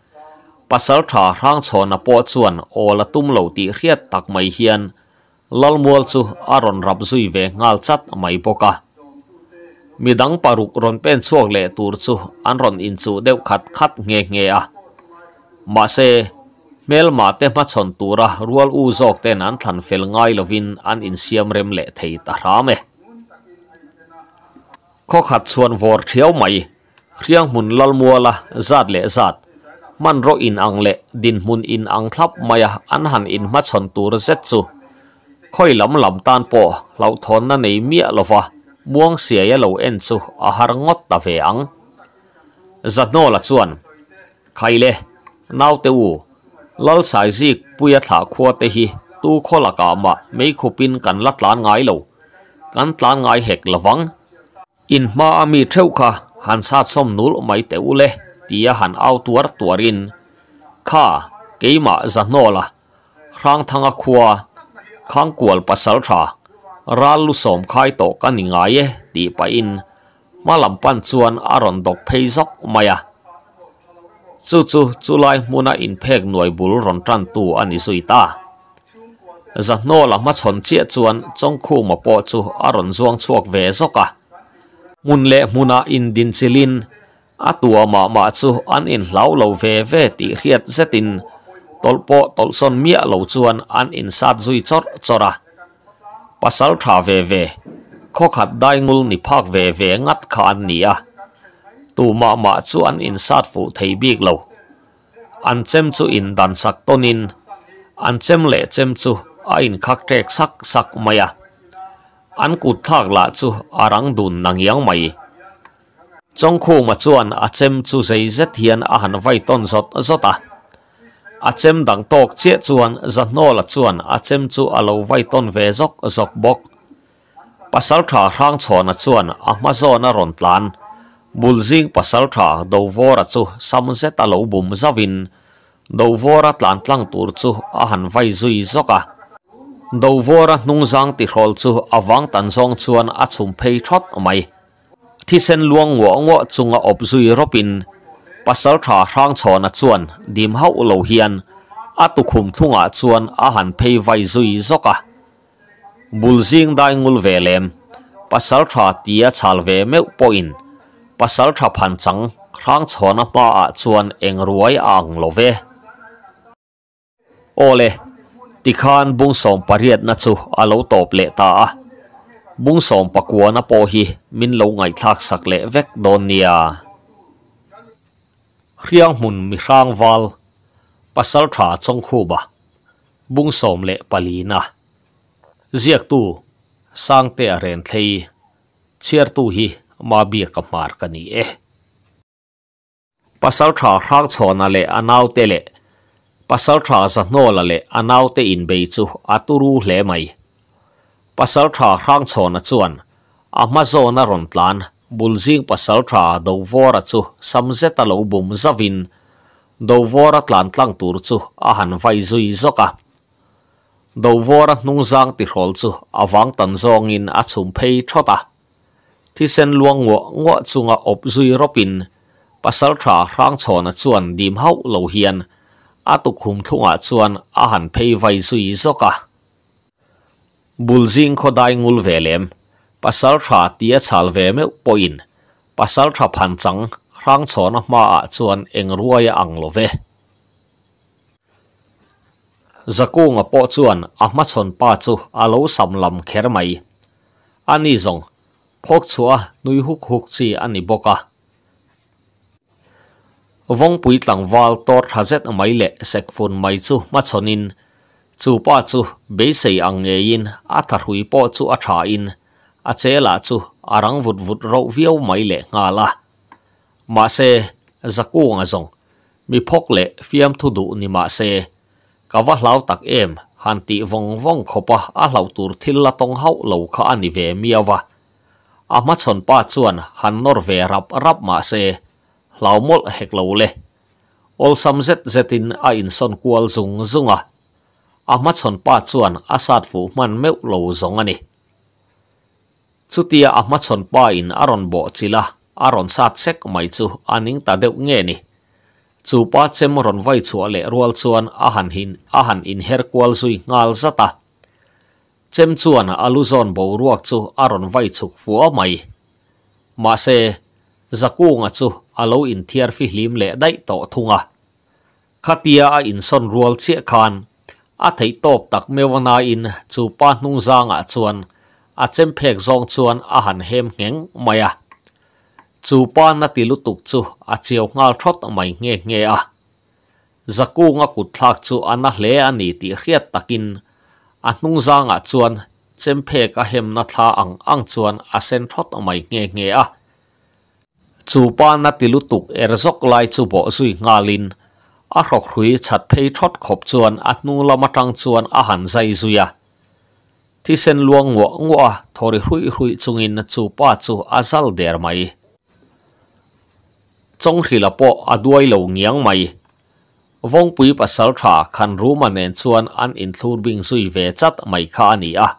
pasal tha rang chhona po chuan ola tum lo ti riat tak mai hian lalmual chu aron rap zui ngal chat mai boka midang paruk ron pen chuak le tur chu an ron in chu deuh khat khat nge nge a ma se mel ma te ma chon tura rual u zok ten an than fel ngai lovin an in siam rem le thei ta rame kho khat chuan vor thiau mai riang mun lalmuala zat le zat man ro in ang le din mun in ang thlap maya an han in ma chon tur zet chu khoi lam lam tan po lau thon na nei mia lova muang sia ya lo en chu a har ngot ta ve ang zatno la chuan khaile nau te u lal sai zik puya thla khuwa te hi tu khola ka ma mei khupin kan la tlan ngai lo kan tlan ngai hek lawang in ma ami theuka han sa som nul mai te u le tia han au tuar tuarin kha keima zanola rang thanga khua khang kual pasal tha ral lu som khai to ka ni nga ye ti pa in malam pan chuan aron dok phei zok maya chu chu chulai muna in pek noi bul ron tran tu ani sui ta zano la ma chon che chuan chong khu ma po chu aron zuang chuak ve zoka mun le muna in din chilin a tua ma ma chu an in hlau lo ve ve ti hiat zetin tolpo tolson mia lo chuan an in sat zui chor chora pasal tha ve ve kho khat dai ngul ni phak ve ve ngat kha ni a tu ma ma chu an in sat fu thei bik lo an chem chu in dan sak tonin an chem le chem chu a in khak tek sak sak maya an kut thak la chu arang dun nang yang mai trong khu mà chuan à chem chu dây rất hiền à hẳn vay tôn giọt giọt à à chem đẳng tộc chia chuan giật nô là chuan à chem chu à lâu vay tôn về giọt giọt bốc pasal thả hang chọn à chuan à mà zon à rộn tlan bul zing pasal thả đầu vô ra chu sam zet à lâu bùm zavin đầu vô ra tlan tlang tur chu à hẳn vay duy giọt à đầu vô ra nung giang tỉ khol chu a vang tan zong chuan à chum phei thót mày ที่เส้นลวงหัวงอจุงอบซุยรบินปัสสาวะร่างชอนจวนดิมเฮาโลเฮียนอาตุคุมทุ่งอาจวนอาหันเพยไวซุยซกะบุลซิงได้งุลเวเลมปัสสาวะเตียชาลเวเมวปอินปัสสาวะพันจังร่างชอนมาอาจวนเองรวยอ่างโลเวโอเลติคานบุงสองปะเรียดนัดซูอาโลตบเลตาบุ้งสมปะกวนอโปฮีมินลงไงทักสักเละเวกโดนเนียเรียงหุ่นมีร่างวอลปัสสาวะจงคูบะบุ้งสมเละปลีนะเรียกตู้สร้างเตะเรนเทีเชียร์ตู้ฮีมาเบียกับมาร์กันนี่เอปัสสาวะร่างชนอะไรอันเอาเตเละปัสสาวะจะโนละเละอันเอาเตอินเบจูอัตุรูเละไหม pasal tha rang chon a chuan amazon a ron tlan bulzing pasal tha do vor a chu samzeta lo bum zavin do vor a tlan tlang tur chu a han vai zui zoka do vor a nung zang ti rol chu awang tan zong in a chum phei thota thi sen luang wo ngo chunga op zui ropin pasal tha rang chon a chuan dim hau lo hian a tu khum thunga chuan a han phei vai zui zoka bulzing khodai ngul velem pasal tha tia chal ve me poin pasal tha phan chang rang chona ma a chuan eng ruai ang lo ve zako nga po chuan ahma chon pa chu alo samlam kher mai ani zong phok chua nui huk huk chi ani boka vong puitlang tlang wal tor hazet mai le sek phone mai chu ma chonin chu pa chu be sei ang nge in a thar hui po chu a tha in a là la chu arang vut vut ro viau mai le nga la ma se zaku nga zong mi phok lệ fiam thu du ni ma se ka va hlau tak em hàn ti vong vong khopa a hlau tur thil la tong hau lo kha ani ve miawa a ma chon pa chuan han nor ve rap rap ma se hlau mol hek lo le ol sam zet zetin a in son kual zung zung zunga à ama chon pa chuan asat fu man meu lo zong ani chutia ama chon pa in aron bo chila aron sat sek mai chu aning ta deuh nge ni chu pa chem ron vai chu ale rual chuan ahan hin ahan in her kwal zui ngal zata chem chuan aluzon bo ruak chu aron vai chuk fu mai ma se zakunga chu alo in thiar fi hlim le dai to thunga khatia a in son rual che khan a thấy tốp tắc mê vang na in chú pa nung giang à chuan a chem phek zong chuan a han hem ngeng mai à chú pa na ti lu tuk chu a chiao ngal thot mai nge nge à zaku dạ nga kut thlak chu ana hle ani ti hriat takin a nung giang à chuan chem phek a hem na tha ang ang chuan a sen thot mai nge nge à chu pa na ti lu tuk er zok lai chu bo zui ngalin อากหุยชัดเพยทอดขบจวนอัโนูลมาตังจวนอาหารใจซุยที่เส้นลวงหัวงัวทอริหุยหุยจุงอินจูป้าจูอาซาลเดร์ไม่จงขีลปออดวยเหลวเงียงไห่วงปุยปัสสาวะคันรู้มันเนนชวนอันอินทูบิงซุยเวจัดไม่ข้านีอ่ะ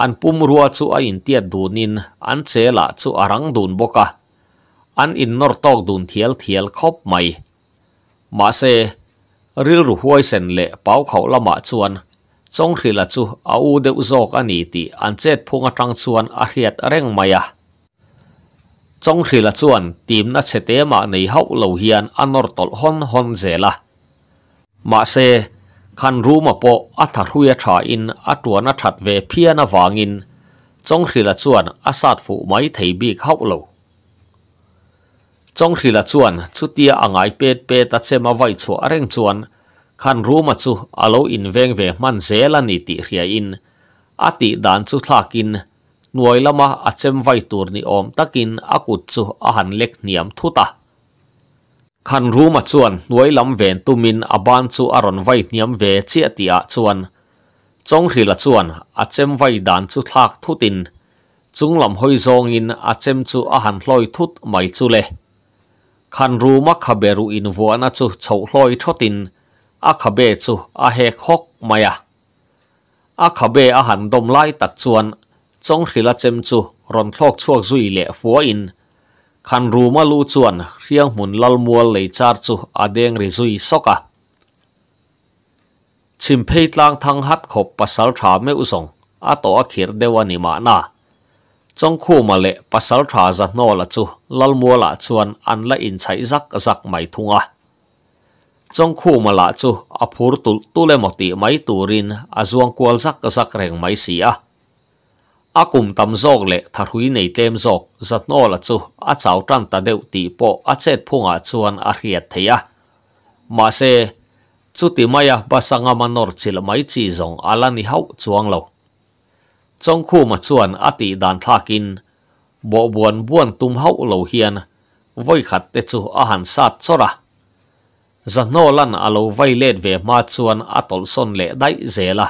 อันปุ่มรัวจูอินเตียดดูนินอันเซละจูอารังดูนบกะอันอินนอร์ตอกดูนเทียลเทียลคบไม่มาเซริ่รูหวยเซนเละเป้าเขาละมาชวนจงขีละจูอาอูเดอุจอกอันนี้ตีอันเจ็ดพงตังชวนอาเฮียดเร่งมายะจงขีละชวนทีมนัดเสตมาในเฮาเหลวเฮียนอันนอร์ตลฮอนฮอนเจล่ะมาเซคันรู้มาปอัฐรุยชาอินอัตัวนัดถัดเวเพียนวางินจงขีละชวนอาซาดฟูไม่ไทยบีเข้าเลว chong thli la chuan chutia angai pet pet a chema vai chu chỗ reng chuan khan room a chu alo in veng về man zel ani ti hria in ati dan chu thlakin nuai lama a xem vai tur ni om takin akut chu a han lek niam thuta khan nuôi a chuan nuai lam ven ban aban chu aron vai niam về chi atia chuan trong khi la chuan a chem vai dan chu thlak thutin chung lam hoi zongin a chem chu a han lôi thút mày chu lệ. khan ru ma kha be ru in vo na chu chho hloi thotin a kha be chu a he khok maya a kha be a han dom lai tak chuan chong khila chem chu ron thlok chuak zui le fo in khan ru ma lu riang mun lal mual lei chu a ri zui soka chim phei tlang thang hat khop pasal tha me usong a to a khir dewani trong khu mà lệ pasal thả ra nó là chu lal mua là chuan ăn là in cháy rắc rắc mày thung à trong khu mà là chu à phur tu tu le một tí máy tu rin à zuang qual rắc rắc rèn máy xì à à cùng tầm zog lệ thar hui này tem zog giật nó là chu à chào trăm ta đều tí bộ à chết phung à chuan à hiệt thế à mà se chu tí mai à ba sang à manor chỉ là máy chì dùng à lan đi hậu chuang lâu trong khu mà chuan ati dan thakin bộ buồn buồn tum hậu lầu hiền vơi khát tết chu a hàn sát chora zan no lăn a lo vai led về ma chuan a tol son lệ dai zela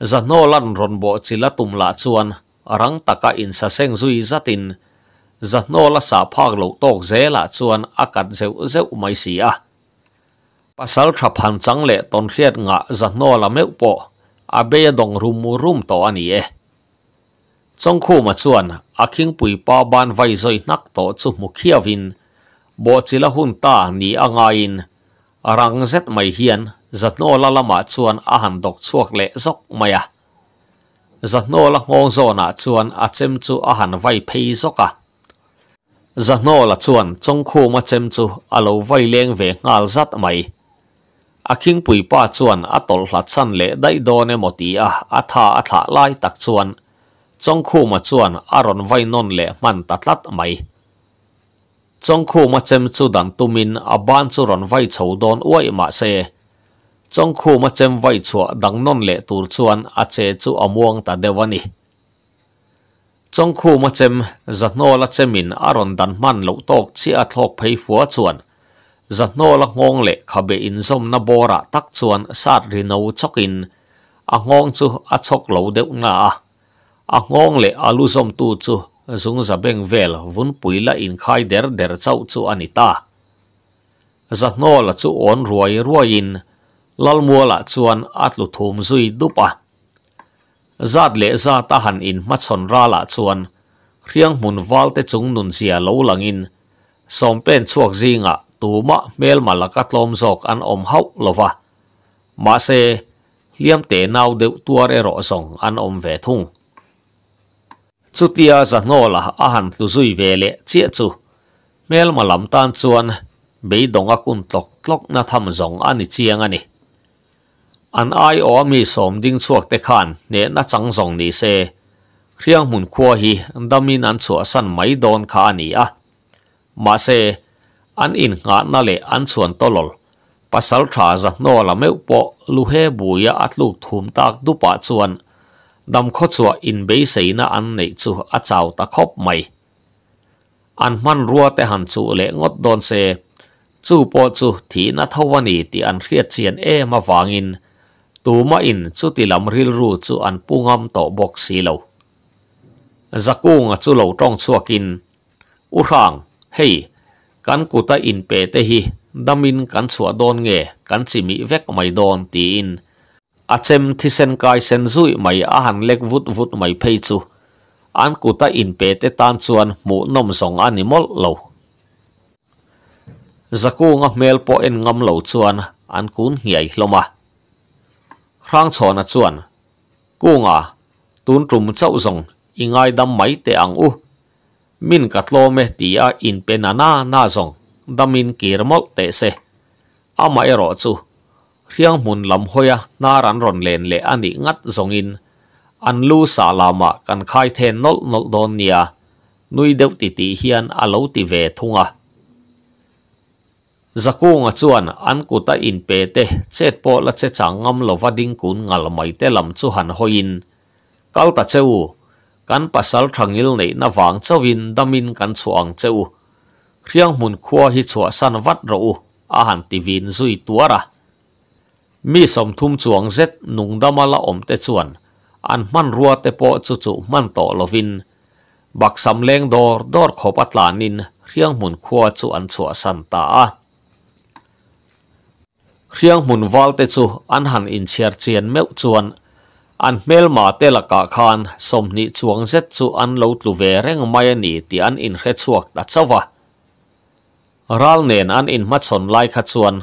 zan no lăn ron bộ chỉ chila tum la chuan rang taka in sa seng zui zatin zan no la sa phak lo tok zela chuan akat zeu zeu mai sia pasal thap han trắng lệ tôn riat nga zan no là meu bộ a be dong rum rum to ani e chong khu ma chuan a khing pui ba ban vai zoi nak to chu mukhia vin bo chila hun ta ni anga in arang zet hiền, hian nô la lama chuan a han dok chuak le zok maya nô la ngong zona chuan a chem chu a han vai à, zoka nô la chuan trong khu ma chém chu alo vai leng về ngal zat mai อาคิงปุยป้าชวนอาตอลหลัดสันเละได้โดนเนมตีอาอาทาอาทาไล่ตักชวนจงคู่มาชวนอารอนไว้นนเละมันตัดลัดไหมจงคู่มาเจมจุดันตุมินอาบานจุรอนไว้เฉาโดนอ้วยมาเซจงคู่มาเจมไว้ชัวดังนนเละตูชวนอาเจจูอมวงตาเดวันีจงคู่มาเจมจัดโนละเจมินอารอนดันมันลูกโตกเชียทอกเพยฟัวชวน Zatno la ngong le kabe in zom nabora tak chuan sad rinau chokin, a ngong chuh at chok lau dew nga ah. A ngong le alu zom tu chuh, zung za beng vel vun pui la in kai der der chow chuan ita. Zatno la chuk on ruay ruay in, lal mua chuan at thum zui dupa. Zat le za tahan in machon ra la chuan, kriang mun valte chung nun zia lau langin, sompen chuk zi nga, mà mel cắt lom zok an om hau lova mà se liam te nào được tuar e rawh zawng an om ve thung chutia là a han tlu zui về lệ chia chu mel làm tan chuan bei ác kun tlok tlok na tham zong ani chiang ani an ai ở mi som ding chuak te khan ne na chang zong đi se riang mun khua hi damin an chua san mai don kha ani a ma se อันอินงานนั่นเลยอันส่วนตลอดภาษาทราจะนอละเมื่อปอลูเฮบุยอัดลูกถุมตากดูปจส่วนดำข้อส่วนอินเบสีน่ะอันในจูอัจา์ตะคบไม่อันมันรัวแต่หันจูเละงดโดนเซจูปอจูถีนัทวันีที่อันเครียดเซียนเอมาฟังอิน ตูมาอินจูตีลำริลรูจูอันปุงอมต่อบกสีเหลาจะกู้งจูเหลาต้องสัวกินอุรังเฮ่ kan kuta in pe te hi damin kan chua don nge kan chi mi vek mai don ti in achem à thi sen kai sen zui mai a han lek vut vut mai phei chu an kuta in pe te tan chuan mu nom zong animal lo zaku nga mel po en ngam lo chuan an kun ngiai hloma à. rang chona à chuan kunga tun trum chau zong ingai dam mai te ang u min katlome tia in penana na zong damin kirmol te se ama ero chu riang mun lam hoya na ran ron len le ani ngat zongin an lu salama kan khai the nol nol don nia nui deuh ti ti hian alo ti ve thunga zakunga chuan an kuta in pe te chet po la che changam lo vading kun ngal mai te lam chu han hoin kalta cheu กันปัสสาวะทางอิลเนนวางเจวินดำมินกันชวงเจ้าเรื่องมุนขัวฮิชัวสันวัดรูอาหารทีวินซุยตัวระมีสมทุมชวงเจ็ดนุงดามาละอมเตชวนอันมันรัวเตปโอจุจุมันโตลวิน บักสำเลงดอร์ดอร์ขอบัตลานินเรื่องมุนขัวชวนชัวสันตาเรื่องมุนวอลเตชูอันหันอินเชียร์เชียนเมวชวน an mel ma te la ka khan som ni chuang zet chu an lo tlu ve reng mai ni ti an in hre chuak ta chawa ral nen an in ma chon lai kha chuan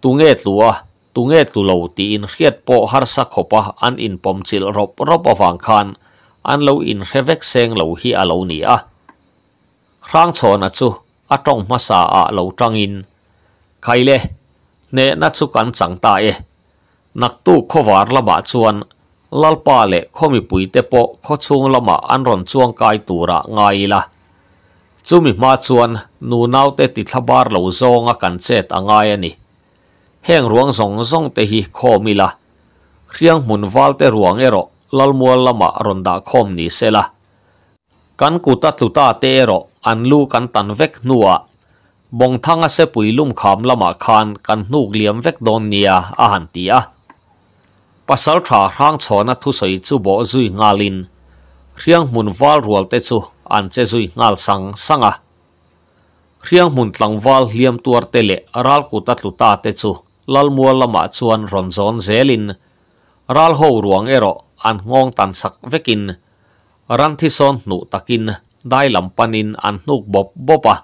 tu nge tlua tu nge tu lo ti in hriat po har sa khopa an in pom chil rop rop awang khan an lo in hrevek seng lo hi a lo ni a rang chon a chu a tong ma sa a lo tang in khaile ne na chu kan chang ta e nak tu khowar la ba chuan ลลปาเล่ข้อมีปุ๋ยเตโปข้อชงละมาอันรอนช่วงกายตูระไงล่ะจูมิมาชวนนูนาวเตติทบาร์เหลวซองกันเซตอ่างไงนี่แห่งรลวงสงสงเตหิโคมิละเรียงหมุนวาลเตหลวงเอรอลลมัวละมารอนดาคมนี้เซละกันกุตัตุตาเตอรออันลูกันตันเวกนัวบงทังเสปุยลุ่มขามละมาคานกันนูกเลียมเวกโดนเนียอาหันตีอปัสสาวะร่างชนะทุสัยจูบจุยงาลินเรียงมุนวาลรัวเตจูอันเจจุยงาลสังสังะเรียงมุนตังวาลเลียมตัวเตเลรัลกุตัดลุตาเตจูลัลมัวลมาชวนรอนซอนเซลินรัลโฮรวงเอโรอันงงตันสักเวกินรันทิสอนนุตักินได้ลำปนินอันนุกบบบปะ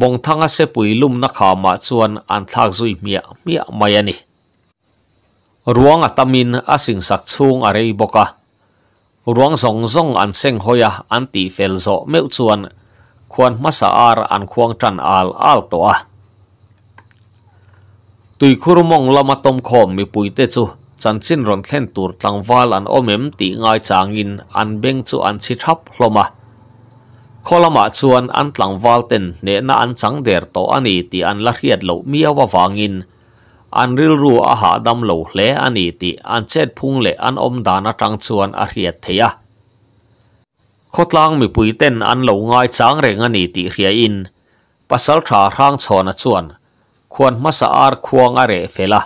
บงทางเสปุยลุมนักหามาชวนอันทักจุยเมียเมียมายนีรวงอตมินอาสิงสักชงอะไรบกะรวงสองซงอันเซงหอยอันตีเฟลโซเมื่วชวนควรมาสาอา์อันควงจันอัลอัลตัวตุยคุรมงลามาตมคอมมีปุยเตจูจันซินรอนเซนตูร์ตังวาลันโอมเอมตีง่ายจางอินอันเบงจูอันชิทับลมะคลามาชวนอันตังวาลเตนเนนาอันสังเดรโตอันอีตีอันละเอียดโลมีอวะวางอินอันริลรูอาหาดำโหลเลอันอีติอันเ็ดพุงเลอันอมดานะตังชวนอาเรียเทียคตลางมีปุยเต้นอันโหลงายจางเรงอันอีติเรียอินปัสสาวะร่างชอนชวนควรมาสะอาดควงอะไรเฟล่ะ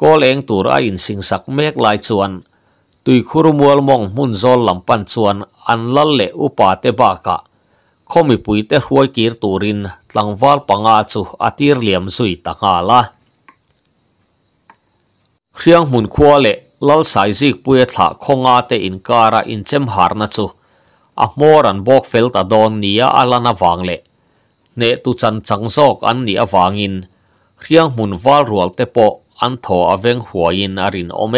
ก็เลงตัวไอนสิงสักเมกไลายชวน ตุยคุรมวลมองมุนโซลลำปันชวนอันลัลเลอุปาเตบากะขมีปุยเตห่วยกีรตูรินตังวอลปังอาจุอาทิรเลียมสุยตะกาลาเรื่องมุนควาเละลลสายจิกปุยถาคงอาเตอินการาอินเจมหาร์นัชูอัมอรันบอกเฟลตาดอนนีาอลานาวังเละเนตุจันจังซอกอันนีาวังอินเรื่องมุนวาลรัวเตปออันทออเวงหัวอินอารินอเม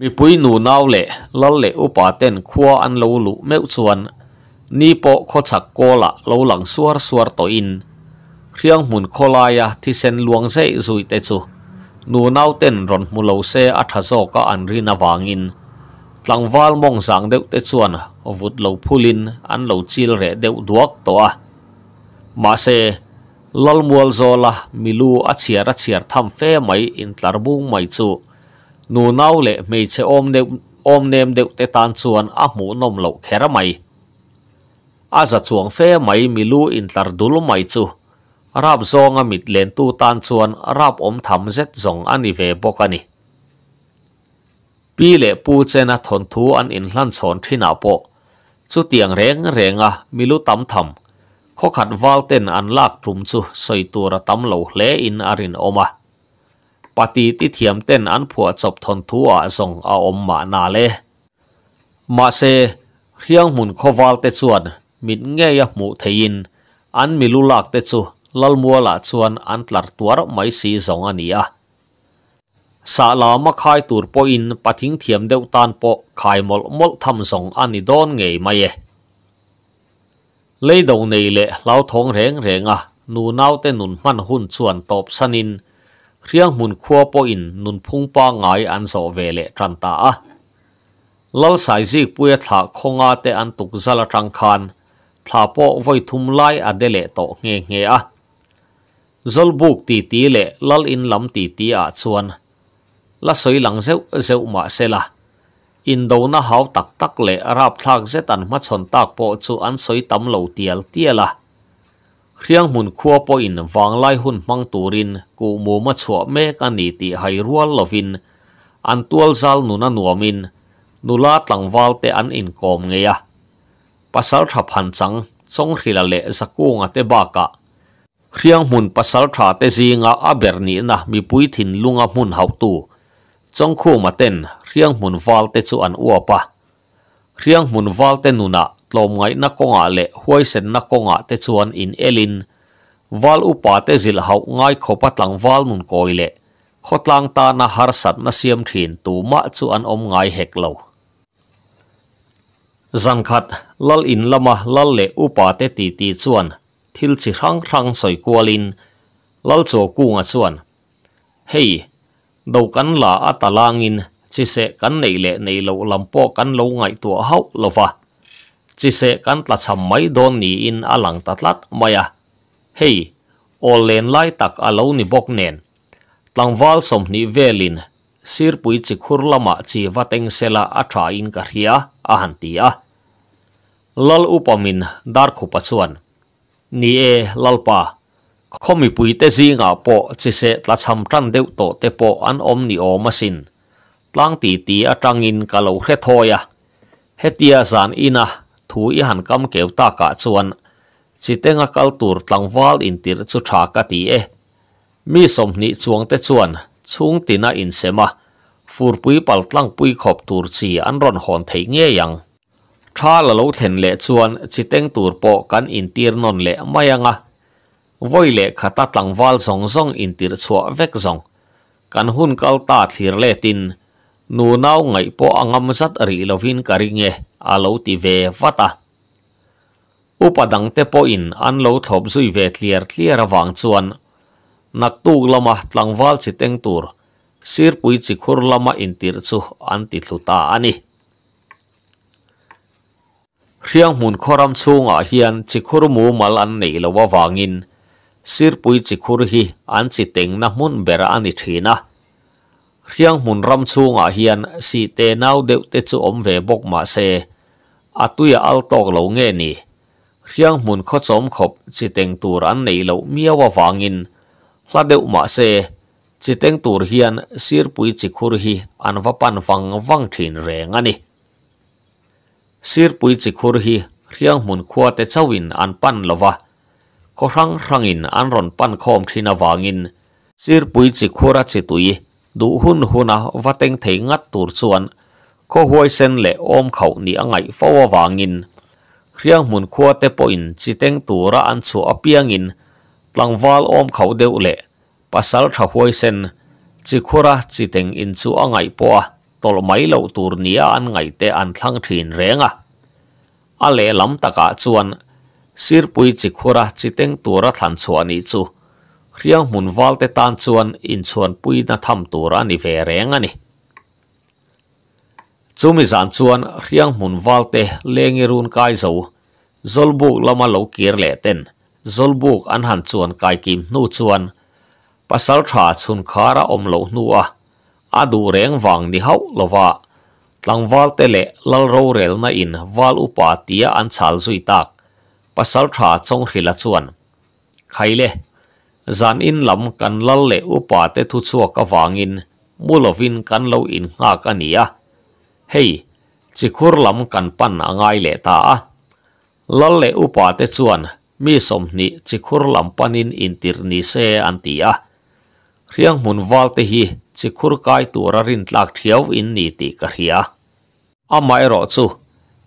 มีปุยหนูนาวเละลลเละอุปาเตนควาอันลูลุเมว่วนนี่ปอขจักโกละลูหลังสวรสวรตอินเรื่องมุนโคลายะที่เซนลวงเซซุยเตจู nu nau ten ron mu lo se a tha zo ka an ri na wangin tlangwal mong sang deuh te chuan vut lo phulin an lo chil re deuh duak to a ma se lal mual zola milu a chiar a chiar tham fe mai in tlar bung mai chu nu nau le mei che om deuh om nem deuh te tan chuan a mu nom lo khera mai a za chuang fe mai milu in tlar dul mai chu rap zonga mit len tu tan chuan rap om tham zet zong ani ve bok ani pi le pu chena thon thu an in hlan chon thina po chu tiang reng renga milu tam tham kho khat wal ten an lak thum chu soi tura tam lo hle in arin oma pati ti thiam ten an phua chop thon thu a zong a om ma na le ma se riang mun kho wal te chuan mit nge ya mu thein an milu lak te chu ลลมัวละชวนอันตรตัวไม่สีสองอันนี้สาลามาคายตูรปอินปัทิ้งเทียมเดวตันปกขายมลมลทำสองอันนี้ดอนไงไม่เอ๋เลยดงในเละเล่าทองเรงเรงอ่ะนูน่าวเตนุนมันหุ่นชวนตบสนินเรื่องมุนขัวปอินนุนพุงป้างไงอันโสเวเลจันตาลลสายจีกปุยถาคงอาเตอันตุกซาลจังคานถ้าพ่อไว้ทุ่มไล่อดเดเลโตเงี้ยเงี้ย zolbuk ti ti le lal in lam ti ti a chuan la soi lang zeu zeu ma se in do na hau tak tak le rap thak zet an ma chon tak po chu an soi tam lo tial tiela riang mun khua po in wang lai hun mang turin ku mu ma chua me ka ni ti hai rual lovin an tual zal nu na nuamin nula tlangwal te an in kom ngeya pasal thaphan chang chong khila le zakung ate baka เครียงหุ่นปัสสลทาเตซีงาอาเบรนีนะมีปุ้ยถิ่นลุงอมุนเฮาตูจงคู่มาเต้นเครียงหุ่นวาลเตจุอันอัวปะเครียงหุ่นวาลเตนุนะตลมไงนักกงาเลหวยเซนนักกงาเตจุอันอินเอลินวาลอุปาเตซิลเฮาไงขอปัดังวาลนุนกอยเลขอตลงตานะหารสัตนะเสียมถินตูมอันอมเฮกโลจัคัดลัลอินล thil chỉ răng răng soi qua lin lal cho cu ngà chuan hey đầu cắn là atalangin chỉ sẽ cắn nảy lệ nảy lâu làm po cắn lâu ngày tua hậu lâu va chỉ sẽ cắn tạt sầm mấy đòn in alang tạt lát mày à hey ol len lai tak alo ni bok nen tlang val som ni velin sir pui chi khur lama chi wateng sela atha in ka hria a han tia lal upamin dar khupa ni e lalpa khomi pui te zi nga po chi se tla cham tran deu to te po an om ni o masin tlang ti ti a tangin ka lo khe thoya hetia zan ina thu i han kam kew ta ka chuan chi te nga kal tur tlang wal in tir chu ti e mi som ni chuang te chuan chung tina in sema fur pui pal tlang pui khop tur chi an ron hon thei nge yang tha la lo then le chuan chi teng tur kan in non le mayanga voi le khata tlang wal zong zong vek zong kan hun kal ta le tin nu nau po angam ri lovin karinge alo ti vata upadang te in an lo thop zui ve clear nak tu lama tlang wal teng tur sir pui chi khur lama an ti riang mun khoram chung a hian chikhur mu mal an nei lowa wangin sir pui chikhur hi an chi teng na mun bera ani thina riang mun ram chung a hian si te nau deu te chu om ve bok ma se atuya al tok lo nge ni riang mun kho chom khop chi teng tur an nei lo miawa wangin hla deu ma se chi teng tur hian sir pui chikhur hi an wa สิรปุยจิคุรฮีเรียงมุนขวเตชาวินอันปั้นละวะก็รังรังอินอันรอนปั้นคอมทีนาวางอินสิรปุยจิคุระจิตุยดูหุนหุนะวะเต็งเทงัดตูร์ส่วนก็หวยเซนเลอมเขาหนีอังไงฟาววางอินเรียงมุนขวเตปอินจิตเต็งตูระอันสัวเปียงอินตลังวาลอมเขาเดวเลปัสสาวะหวยเซนจิคุระจิตเตงอินสัวอังไงปัว tol mai lo tur an ngai te an thlang thin renga ale le lam taka chuan sir pui chi khura chi teng tura thlan chuani chu riang mun wal te tan chuan in chuan pui na tham tura ni ve renga ni chumi zan chuan riang mun wal te lengi run kai zo zolbuk lama lo kir le ten zolbuk an han chuan kai kim nu chuan pasal tha chun khara om lo nu a อาดูเรียงฟังนิฮาวลว่าทั้งวัลเตเล่ลลรูเรลนัอินวัลอุปาติยาอันชาลสุยตักภาษาชาจงหิลัชวนใครเล่จานอินลำกันลลเลอุปาเตทุชวกฟังอินมูลวินกันเลวอินหากันเนียเฮ้ยจิคุรลำกันปั่นง่ายเลตาลลเลอุปาเตชวนมีสมนิจิคุรลำปั่นอินอินทิรนิเซอันตียา riang mun thì hi chi cái kai ra rin tlak thiau in ni ti ka hria ama ero chu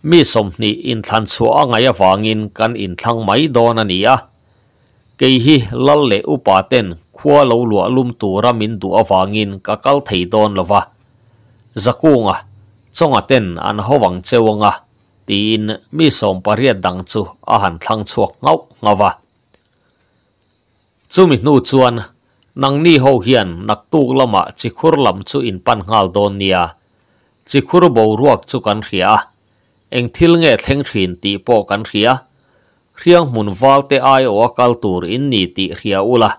mi som ni in than ngay vàng in kan in thlang mai don ania cái hi lal le upa ten khua lo lua lum ra min du awangin ka kal thei don lova zakunga chonga ten an howang chewanga tin mi som paria dang chu a han thlang chuak ngau ngawa chumi nu chuan nang ni ho hian nak tuk lama chi khur lam chu in pan ngal don nia chi khur bo ruak chu kan ria eng thil nge theng thrin ti po kan ria riang mun wal te ai o kal tur in ni ti ria ula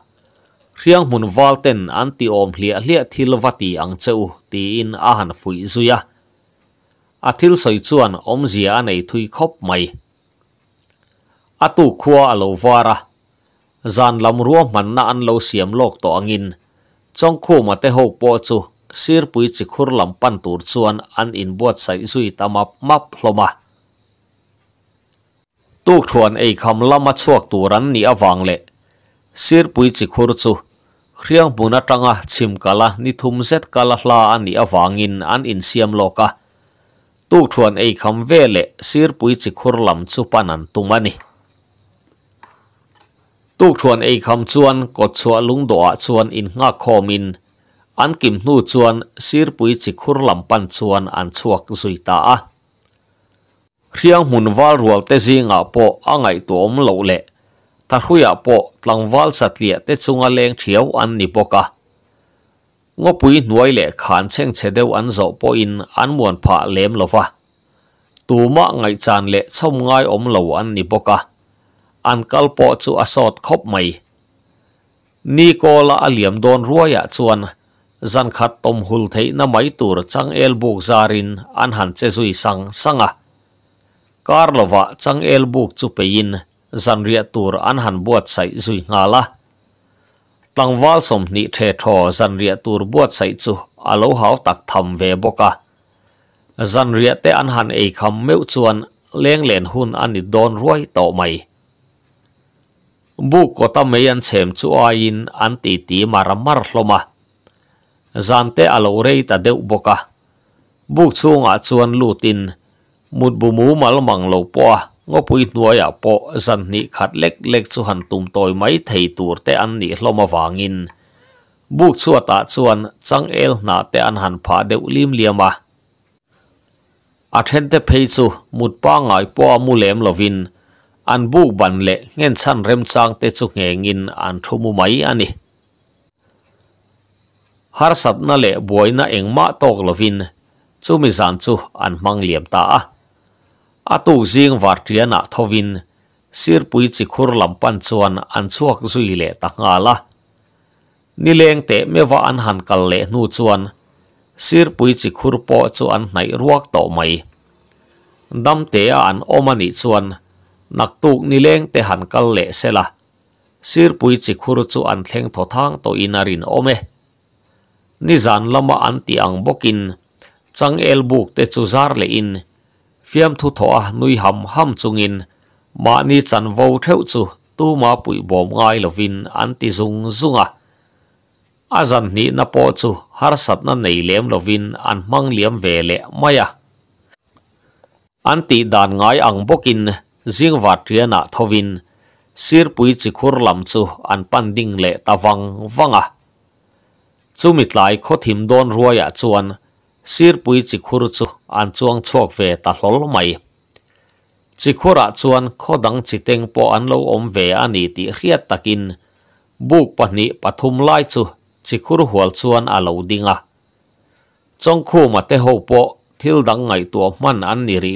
riang mun wal ten an ti om hlia hlia thil wati ang cheu ti in a han fui zuya a thil soi chuan om zia nei thui khop mai atu khua alo wara zan lam ruam man na an lo siam lok to angin chong khu ma te ho po chu sir pui chi khur lam pan tur chuan an in buat sai zui tamap map hloma tuk thuan ei kham lama chuak turan ni awang le sir pui chi khur chu khriang buna tanga chim kala ni thum zet kala hla ani awangin an in siam loka tuk thuan ei kham ve le sir pui chi khur lam chu panan tumani ตุกชวนไอ้คำชวนกดชวนลุงดอชวนอินงาคอมินอันกิมนูชวนซีรปุยจิคุรลำปันชวนอันชวกสุยตาเรียงมุนวาลรัวเตซิงาโปอ่างไอตัวมเหลวเละถ้าคุยอ่ะโปตังวาลสัตเลียเตซุงอาเลงเทียวอันนิปกะงอปุยหน่วยเละขานเชงเชเดวอันโซโปอินอันมวนผาเลมลฟะตูมะไงจานเละชมง่ายอมเหลวอันนิปกะ uncle po chu a sawt khop mai ni ko la aliam don ruaya chuan zan khat tom hul thei na mai tur chang el buk zarin an han che zui sang sanga karlova chang el buk chu pein zan ria tur an han buat sai zui ngala tlangwal som ni the tho zan ria tur buat sai chu alo hau tak tham ve boka zan ria te an han ei kham meu chuan leng len hun ani don ruai to mai bu có ta mai an chem chu a in an ti ti mara mar hloma zante alo rei ta deu boka bu chunga chuan lutin mut bu mà mal mang lo po ngo pui nuaya po khát ni khat lek lek chu han tum toy mai thei tur te an ni hloma wangin bu chua ta chuan chang el na te an han pha deu lim liama a then te phei chu mut pa ngai po mu lem vinh. an bu ban le ngen chan rem chang te chu nge ngin an thumu mai ani har sat na le boina engma tok lovin chu mi zan chu an mang liam ta a a tu jing war tria na thovin sir pui chi khur lam pan chuan an chuak zui le ta nga la me wa an han le nu chuan sir pui chi khur po chu an nai ruak to mai dam te an naktuk ni leng te han kal le se la sirpui chikhur chu an thleng tho thang to inarin ome ni zan lama an ti ang bokin chang el buk te chu zar le in fiam thu thoa a ah nui ham ham chungin ma ni chan vo theo chu tu ma pui bom ngai lovin an ti zung zunga zan ni na po chu har sat na nei lem lovin an mang liam ve le maya an ti dan ngai ang bokin zing vatria na thovin sir pui chikhur lam chu an panding le tawang wanga chumit lai kho thim don ruaya chuan sir pui chikhur chu an chuang chok ve ta hlol mai chikhura chuan kho dang chiteng po an lo om ve ani ti hual chuan a lo dinga chongkhu ma man an ni ri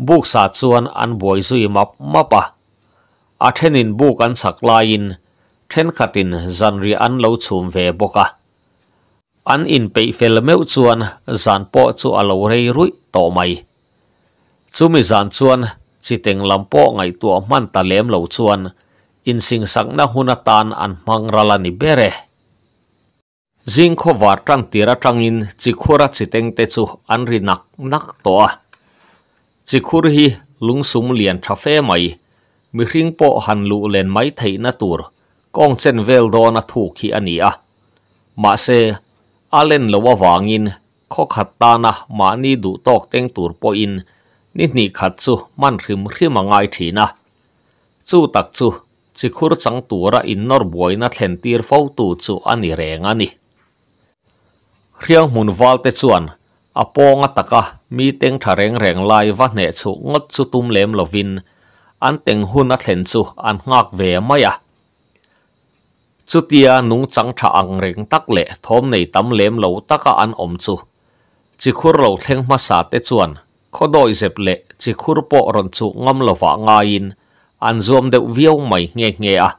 buk sa chuan an buai zui map mapa a thenin buk an sak lain then khatin zanri an lo chhum ve boka an in pei fel meu chuan zan po chu alo rei rui to mai chumi zan chuan chiteng po ngai tua man ta lem lo chuan in sing sak na huna tan an mangrala ni bere Zing kho war tang tira tangin chi khora chiteng te chu an ri nak nak to จิคุรฮีลุงสุมเลียนทาเฟ่ไหมมีริงโปหันลูเลนไม้ไทยนาตูร์กองเซนเวลดอนาถูกฮีอันนี้อะมาเซอาเลนลวาวางินข้อขัดตานะมานี่ดูตอกเต็งตูรปอินนี่นี่ขัดซูมันริมริมง่ายทีนะ จู่ตักจู่ิคุรสังตัวระอินนอร์บอยนัทเลนตีร์เฝ้าตูจู่อันนี้แรงอันนี้เรียงมุนวาลเตชวน à apong ataka mi teng rèn rèn lai vắt ne chu ngot chu tum lem lovin an teng hun a thlen chu an về ngak à, maya chutia nung chang tha ang rèn tắc lệ thom nei tam lem lo taka an om chu chi khur lo thleng ma sa te chuan khodoi zep le chi khur po ron chu ngam lova ngain an zoom deuh viau mày nghe nghe à,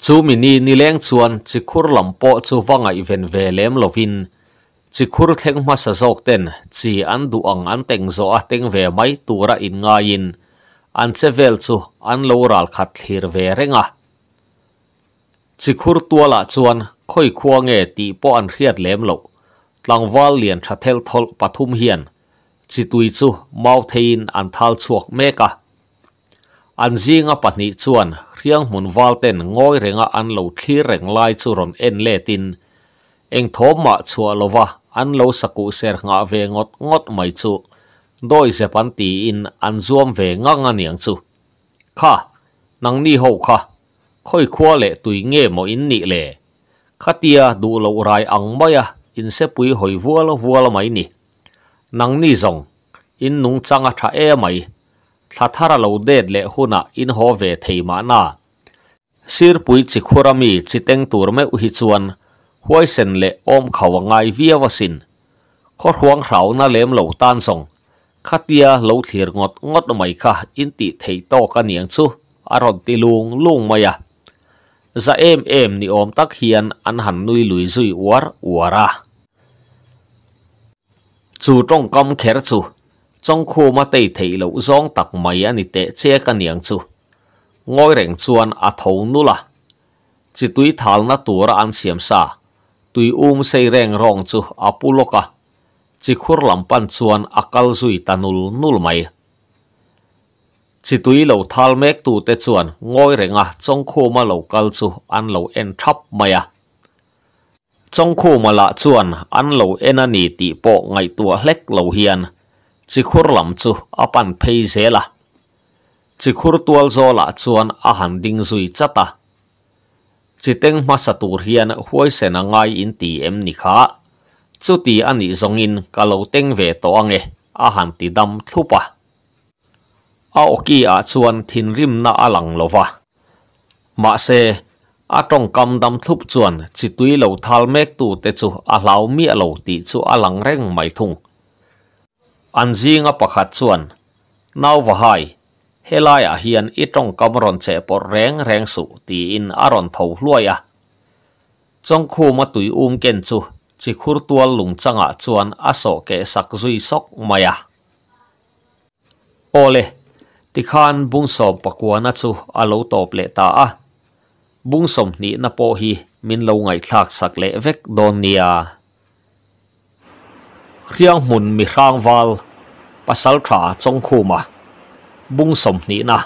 chu mini ni leng chuan chi khur lam po chu ai ven về lem lovin chỉ khur theng mà sờ zok tên, chỉ an du ang an teng zo a à teng ve mai tura in nga à. in an che vel chu an lo ral khat về ve renga chỉ khur tua la chuan khoi khua nghe ti po an riat lem lo tlang wal lian tha thel thol pathum hian chỉ tui chu mau thein an thal chuak meka an zinga pahnih chuan riang mun wal ten ngoi renga an à lo thlir reng lai chu ron en le tin eng thom ma chua lova an lo saku ser nga ve ngot ngot mai chu doi se pan ti in anh zoom về nga nga niang chu kha nang ni hậu kha khoi khua le tui nge mo in ni le khatia du lo rai ang maya in hồi vua hoi vua vual mai nị nang ni zong in nung changa tha e mai lâu lo lệ le à in ho về thầy ma nà sir pui chi khurami chi teng tur me u hi chuan huai sen le om khawa ngai via wasin khot huang rau na lem lo tan song khatia lo thlir ngot ngot mai kha in ti thei to ka niang chu aron ti lung lung maya za em em ni om tak hian an han nui lui zui war wara chu trong kam kher chu trong khu ma tei thei lo zong tak mai ani te che ka niang chu ngoi reng chuan a thau nula chi tui thal na tura an siam sa tui um sei reng rong chu apuloka chikhur lampan chuan akal zui tanul nul mai chi tui lo thal mek tu te chuan ngoi à, trong khu mà lo kal chu an lo en thap mai à, trong khu mà lạ chuan an lo en ani ti po ngai tua hlek lo hian chikhur lam chu apan phei zela chikhur tual zo la chuan a han ding zui chata chiteng masatur hian huai sen angai in ti em ni kha chu ti ani zongin kalo teng ve to ange a han ti dam thupa a oki a chuan thin rim na alang lova ma se a tong kam dam thup chuan chitui lâu thal mek tu te chu a hlau mi a lo ti chu alang reng mai thung an ngập pakhat chuan nào va hai helai a à, hian i trong ron che por reng reng su ti in aron tho hluaya chong à. khu ma tui um ken chu chi khur tual lung changa à chuan aso ke sak zui sok maya ole ti khan bung som pakwana chu alo top le ta a bung som ni na po hi min lo ngai thak sak le vek don nia riang mun mi rang wal pasal tha chong khu ma bung som ni na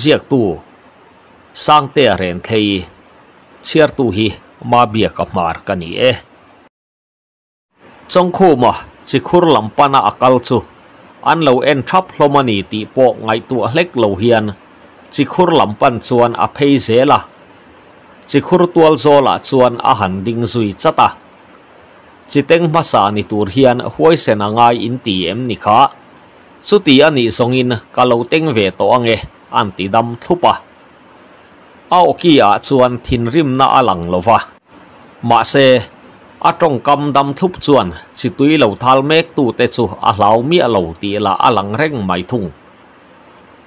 ziak tu sang te ren thei chiar tu hi ma bia ka mar ka ni e chong khu ma chi khur lam pana akal chu an lo en thap hlomani ti po ngai tu hlek lo hian chi khur lam pan chuan a phei zela chi khur tual zola chuan a han ding zui chata chi teng ma sa ni tur hian huai sen angai in ti em ni kha สุตีอันนี้สงอินกาเลวเต็งเวตองเงอันตีดำทุปะเอากี้อาชวนทินริมน่าหลังลวะมาเซอาตรงกำดำทุบชวนสิตุยเหลาทาลเมกตูเตสุอาเหลามีอาเหลาตีละอาหลังเร่งไม่ทุ่ง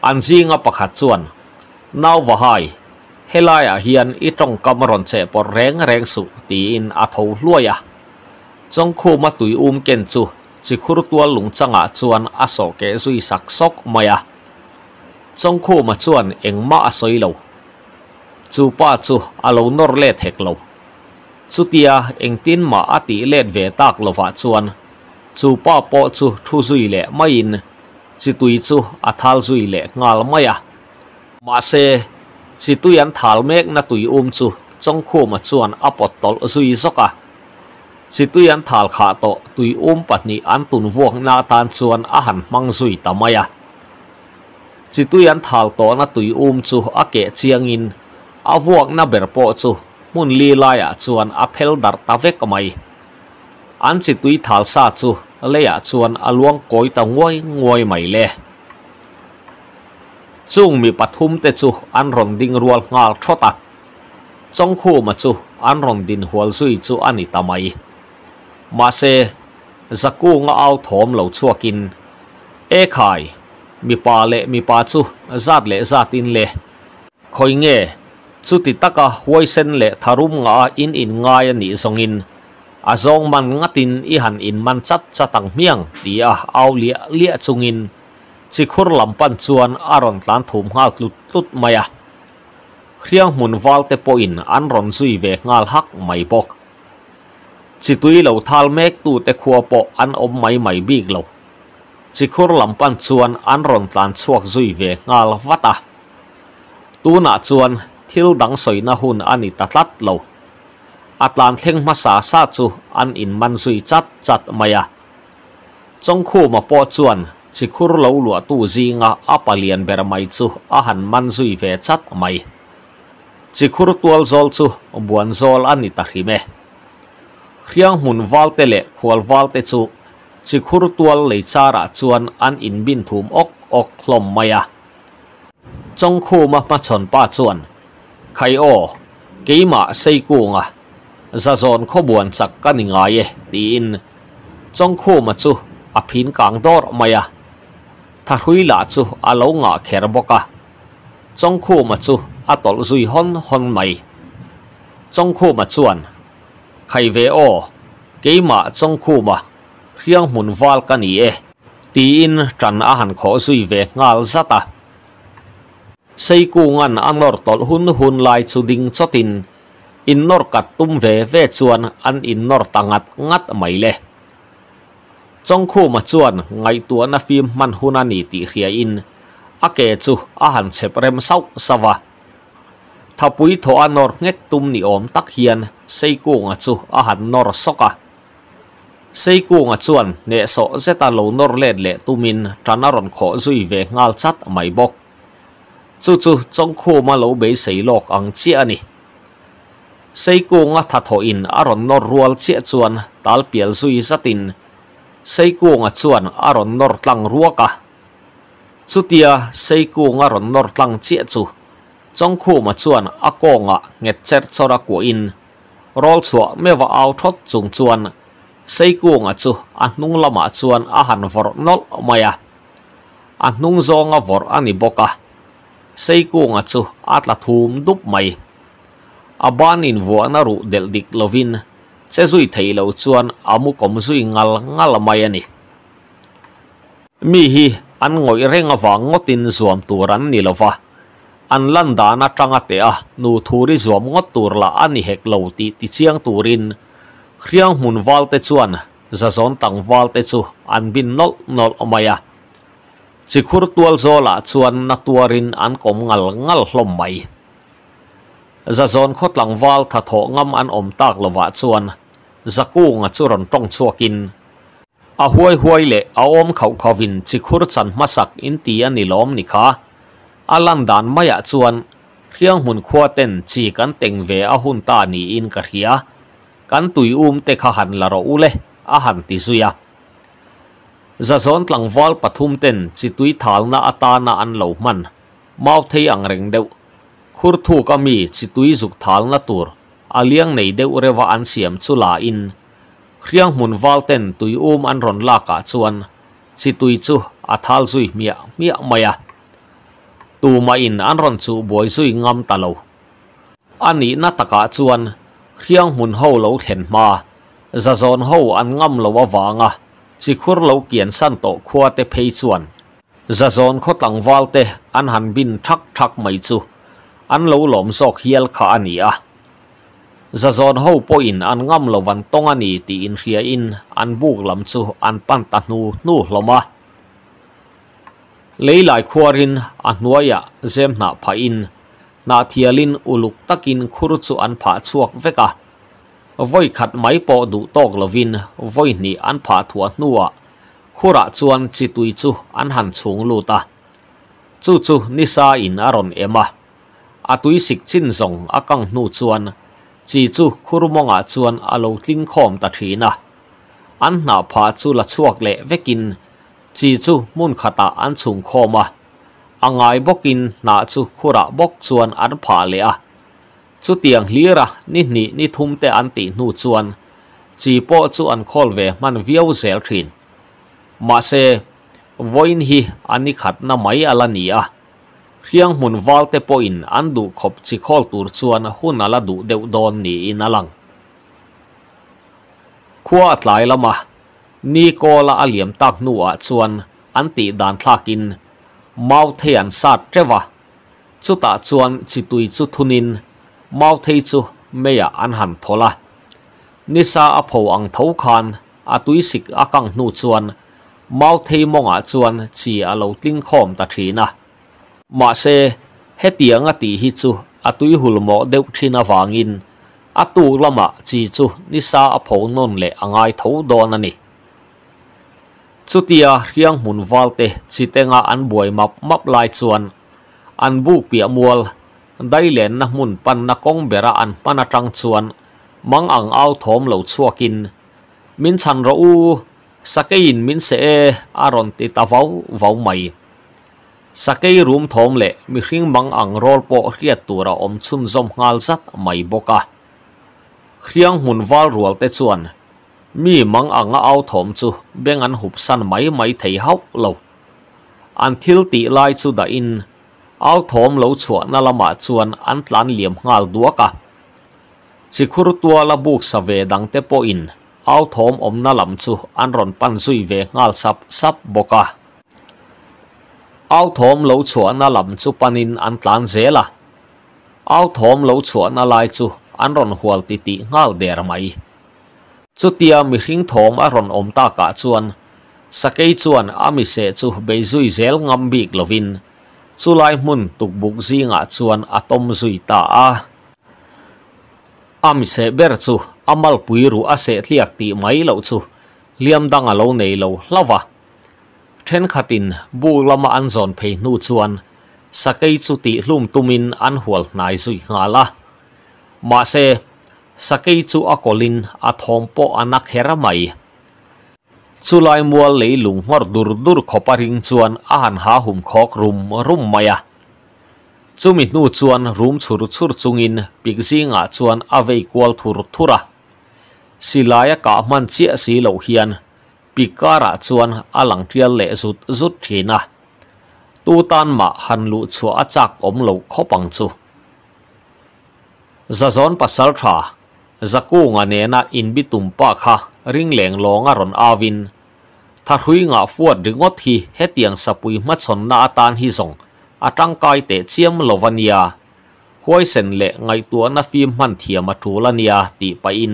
อันซีงอปะขัดชวนนาววะไฮเฮลายอาเฮียนอีตรงกำรอนเสปอแรงแรงสุตีอินอาทูลวยะจงคู่มาตุยอุ้มเกนสุ chỉ khur tual lung changa chuan aso ke zui sak sok maya trong khu mà chuan eng ma asoi lo chu pa chu alo nor le thek lâu chu tia eng tin ma ati let về tak lâu wa chuan chu pa po chu thu zui le mai in chi tui chu athal zui lệ ngal maya ma se chi tui an thal mek na tui um chu trong khu mà chuan apot tol zui à สิตุยันทัลขาโตตุยอุ้มปัตนีอันตุนวกนาตานส่วนอาหารมังสุยตามายะสิตุยันทัลโตนาตุยอุ้มจูอาเกเชียงอินอาวกนาเบรโปจูมุนลีลายะส่วนอาเพลดารตาเวกไมยอันสิตุยทัลซาจูเลยะส่วนอาลวงกอยตางวยงวยไม่เล่จุงมีปฐุมเตจูอันรองดิงรัวงาลชอตัจงคู่มาจูอันรองดินหัวซุยจูอันอิตามัยมาเซจักกูงเอาถมเหล่าชัวกินเอ้ขายมีปลาเละมีปลาชูจัดเละจัดอินเละคอยเงี้ยสุดที่ตะกะห้วยเส้นเละทารุมงาอินอินง่ายนี่สงินอาจงมันงัดินอีหันอินมันจัดจัดตังเมียงตีอาเอาเลี้ยเลี้ยสุงินสิคุรลำปันชวนอารอนล้านถุมหาลุดลุดมายะเรียงมุนวาลเตปอินอันรอนซุยเวงาลฮักไม่บอก chỉ tuy lâu thal mek tu te khua po an om mai mai big lâu chỉ khur lam pan chuan an ron tlan chuak zui ve ngal vata tu na chuan thil dang soi na hun ani tatlat lâu atlan thleng ma sa sa chu an in man zui chat chat maya à. trong khu mà po chuan chỉ khur lâu lụa tu gì nga apalian à ber mai chu a han man zui ve chat mai chỉ khur tual zol chu buan zol ani ta khime เรียงหมุนวอลเตเล่วลวอลเตจูจิคุรตัวเลยจาระชวนอันอินบินถุมอกอกลมมายะจงคู่มามาชนป้าชวนไคโอกีมาเสกูงะจะโอนขบวนสักกันยังไงดีนจงคู่มาจูอภินกางดอร์มายะถ้าหุยลาจูอาลงะเขรบกะจงคู่มาจูอาตอลซุยฮอนฮอนไม่จงคู่มาชวน khai về ô cái mà trong khu mà riêng muốn vào cái này tí in trần à hẳn khó suy về ngal ra ta xây cu ngàn anh lor tol hun hun lại chu ding cho tin in nor cắt tung về về chuan ăn in nor tangat ngắt mấy le trong khu mà chuan ngay tuần na phim man hun anh tỉ khía in ake chu à hẳn xếp rem sau sau va thọ anh anor ngách tum ni om tak hian seiku nga chu a han nor soka seiku nga chuan ne so zeta lo nor let le tumin tanaron kho zui ve ngal chat mai bok chu chu chong khu ma lo be sei lok ang chi ani seiku nga thatho in aron nor rual che chuan tal sát pial zui zatin seiku nga chuan aron nor tlang ruaka chutia seiku nga ron nor tlang che chu trong khu mà chuan a à, cô ngạ nghẹt chết cho ra của in rol chua mê và ao thoát chung chuan xây cu ngạ chu an nung lama à chuan a hàn vor nol maya an à. nung zo ngạ vor ani boka xây cu ngạ chu at à, la thum dup mày a ban in vua na ru del dik lovin sẽ duy thấy lâu chuan amu kom duy ngal ngal mày ani mi hi an ngồi reng và ngót tin zuam tu ran ni lova อันลันดานาจังเตะนูทูริสวมงตูรลาอันนี้เฮกเลาติติเชียงตูรินเรียงมุนวอลเตชวนจะสอนตังวอลเตชูอันบินนอลนอลอมายาสิคุรตัวโซลาชวนนักตัวรินอันกมงลงลลมไปจะสอนขดหลังวอลทัดหงำอันอมตากลววะชวนจะกู้งัุชนต้องชัวกินอาหวยหวยเละอาอมเขาขวินสิคุรสันมาสักอินตีอันนิลอมนี่ค่ะอลันดานไมายะจวนเรื่องหุ่นขัวเต็นจีกันเต็งเวอหุ่นตานีอินกะเฮียกันตุยอุมเตขหันละรอุเลอาหันติสุยะจะสอนหลังวอลปฐุมเต็นจิตุยทาลนาอตานาอันเหลวมันมาวเทียงเริงเดวคุรทูก็มีจิตุยสุขทาลนาตูรอเลียงในเดวเรวาอันเสียมสุลาอินเรื่องหุ่นวอลเต็นตุยอุมอันรอนลากะชวนจิตุยจุอัทาลสุยมีอยไม่ยายตูมาอินอันรอนจูบวยซุยงำตะโลอันนี้นัตกะจวนเรียงหุ่นเฮาเลเถ็นมาจะจอนเฮาอันงำเลวาวางะสิคุรเลเกียนสันโตขัวเตเพยส่วนจะจอนขตังวาลเตอันหันบินทักทักไม่จูอันเลหลมซอกเฮียลขาอันนี้อ่ะจะจอนเฮาปอินอันงำเลวันตงอันนี้ตีอินเรียอินอันบุกลำจูอันปั้นตันูนู่หลมะ lei lai khuarin a nuaya zem na pha in na thialin uluk takin khur chu an pha chuak veka voi khat mai po du tok lovin voi ni an pha thua nuwa khura chuan chitui chu an han chung luta chu chu ni sa in aron ema a tui sik chin a kang nu chuan chi chu khurmonga chuan alo tling khom ta thina an la chuak le vekin จีจูมุ่นขตาอันสูงคอมาอังไงบกินนาจูคุระบกชวนอันผาเลียจูเตียงลีระนิหนีนิทุ่มแต่อันตีนูชวนจีโปจูอันคอลเวมันเวียวเซลทินมาเซวินฮีอันนี้ขัดน้ำไม้อัลนี่อะเรียงมุนวาลเตโปอินอันดูขบจีคอลตูรชวนหุ่นอัลดูเดวดอนนี่อินอลังขวัดไหลละมานี่ก็ละเลียมตักนัวชวนอันติดานทากินมาเทียนสัตเจวะสุตาชวนจิตุยจุทุนินมาเทียจุเมียอันหันทละนิสาอภูอังเท้คานอาตุยสิกอากังนูชวนมาเทียมงอาชวนจีอาลติ้งขอมตะทีนะมาเซเฮตียงอติฮิจุอาตุยหุลโมเดวทีนาวางินอาตูละมาจีจุนิสาอภูนนเลอไงายเท้าดอนนี่ chutia riang mun walte chitenga an buai map map lai chuan an bu pia mual dai len na mun pan na kong bera an pana tang chuan mang ang au thom lo chuakin min chan ro u sakein min se e, aron ti tavau vau mai sakei room thom le mi hring mang ang rol po riat tura om chum zom ngal zat mai boka riang hun wal rual te chuan mi mang ang ao thom chu beng an hup san mai mai thei hau lo an thil ti lai chu da in ao thom lo chua na lama chuan an tlan liam ngal duaka chikhur tua la buk sa ve dang te po in ao thom om na lam chu an ron pan zui ve ngal sap sap boka ao thom lo chua na lam chu panin an tlan zela ao thom lo chua na lai chu an ron hual ti ti ngal der mai chu tiệm mi hring thom ở ron om ta cả ka chuan sakei chuan ami se chu beizui zel ngam bik lovin chu lai hmun tukbuk zinga chuan atom zui ta à, ami sẽ ber chu amal puiru a se thliak ti mai lo chu liam dang a lâu nei lo hlava then khatin bu lama an zon phei nu sau khi chu ti lùm tumin an hual nai zui nga la mà sẽ sakei chu akolin athompo anak heramai chulai mual lung lunghor dur dur khoparing chuan ahan ha hum khok rum rum maya chumi nu chuan rum chhur chhur chungin pikzinga chuan avei kwal thur thura silaya ka man chia si lo hian pikara chuan alang trial le zut zut thina tu tan ma han lu chua achak om lo khopang chu zazon pasal tha จะกู้เงินนั้อินบิตุมปะค่ะริ่งแหลงลองอรอนอาวิน ถ้าหุยเงาฟวดดึงองดทีเฮตียงสปุยมัดสนนาตานฮิซงอาตังกายเตะเชียมลวันยาหวยเซนเละไงตัวนฟิมมันเทียมาทูลันยาตีไปอิน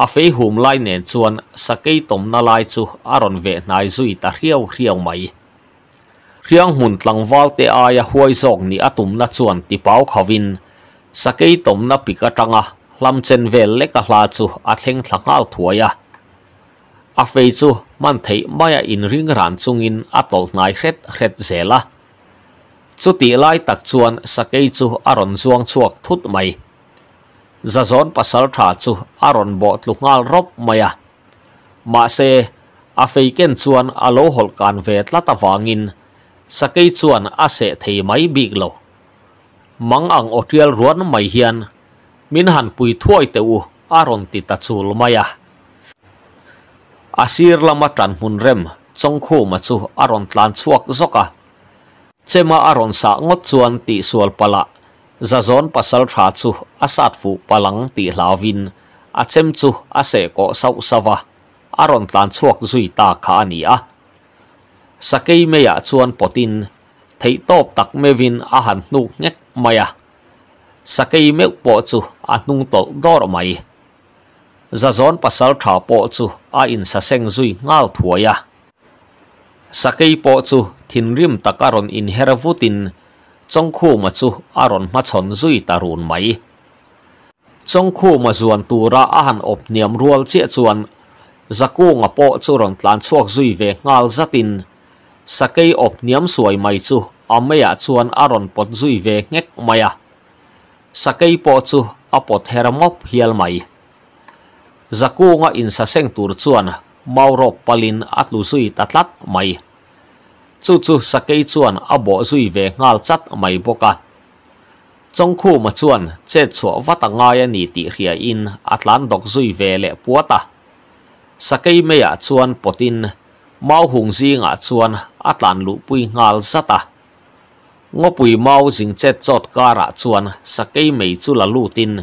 อาเฟ่หุมไลเนชวนสกีตมนาลายจูอรอนเวนายซุยตะเรียวเรียวไหมเรียงหุ่นหลังวอลเตอายาหวยซอกนี่อาตุมนัดชวนตีเป้าขวินสกีตมนับปีกจังอ่ะ lam chen ve le ka hla chu a thleng thlakal ya. a fe chu man thei maya in ring ran chungin a tol nai hret hret zela chu ti lai tak chuan sakei chu aron zuang chuak thut mai zazon pasal tha chu aron bo tlungal rop maya à. ma se a feiken chuan alo hol kan vang in, wangin sakei chuan a se thei mai bị lo mang ang otial ruan mai hiền min han pui thuoi te u aron ti ta chul maya asir lama tan hun rem chong khu ma chu aron tlan chuak zoka chema aron sa ngot chuan ti sual pala zazon pasal tha chu asat fu palang ti hlawin achem chu ase ko sau sawa aron tlan chuak zui ta kha ani a sakei meya chuan potin thei top tak mevin a han nu ngek maya sakay mek po chu a à hnung tol dor mai zazon pasal tha po chu a à in sa seng zui ngal thuaya sakay po chu thin rim takaron in heravutin chong khu ma chu aron à ma chon zui tarun mai chong khu ma zuan tura a han op niam rual che chuan zaku nga po chu ron tlan chuak zui ve ngal zatin sakay op niam suai mai chu ameya chuan aron pot zui ve ngek maya sakei po chu apot heramop hial mai zakunga in sa seng tur chuan mauro palin at zui tatlat mai chu chu sakei chuan abo zui ve ngal chat mai boka trong khu mà chuan che chuo vata ngai ni ti hria in atlan dok zui ve le puata sakei me ya chuan potin mau hung zinga chuan atlan lu pui ngal ta ngô bùi mau dính chết chót gà rạ chuan sa cây mấy chú là lù tin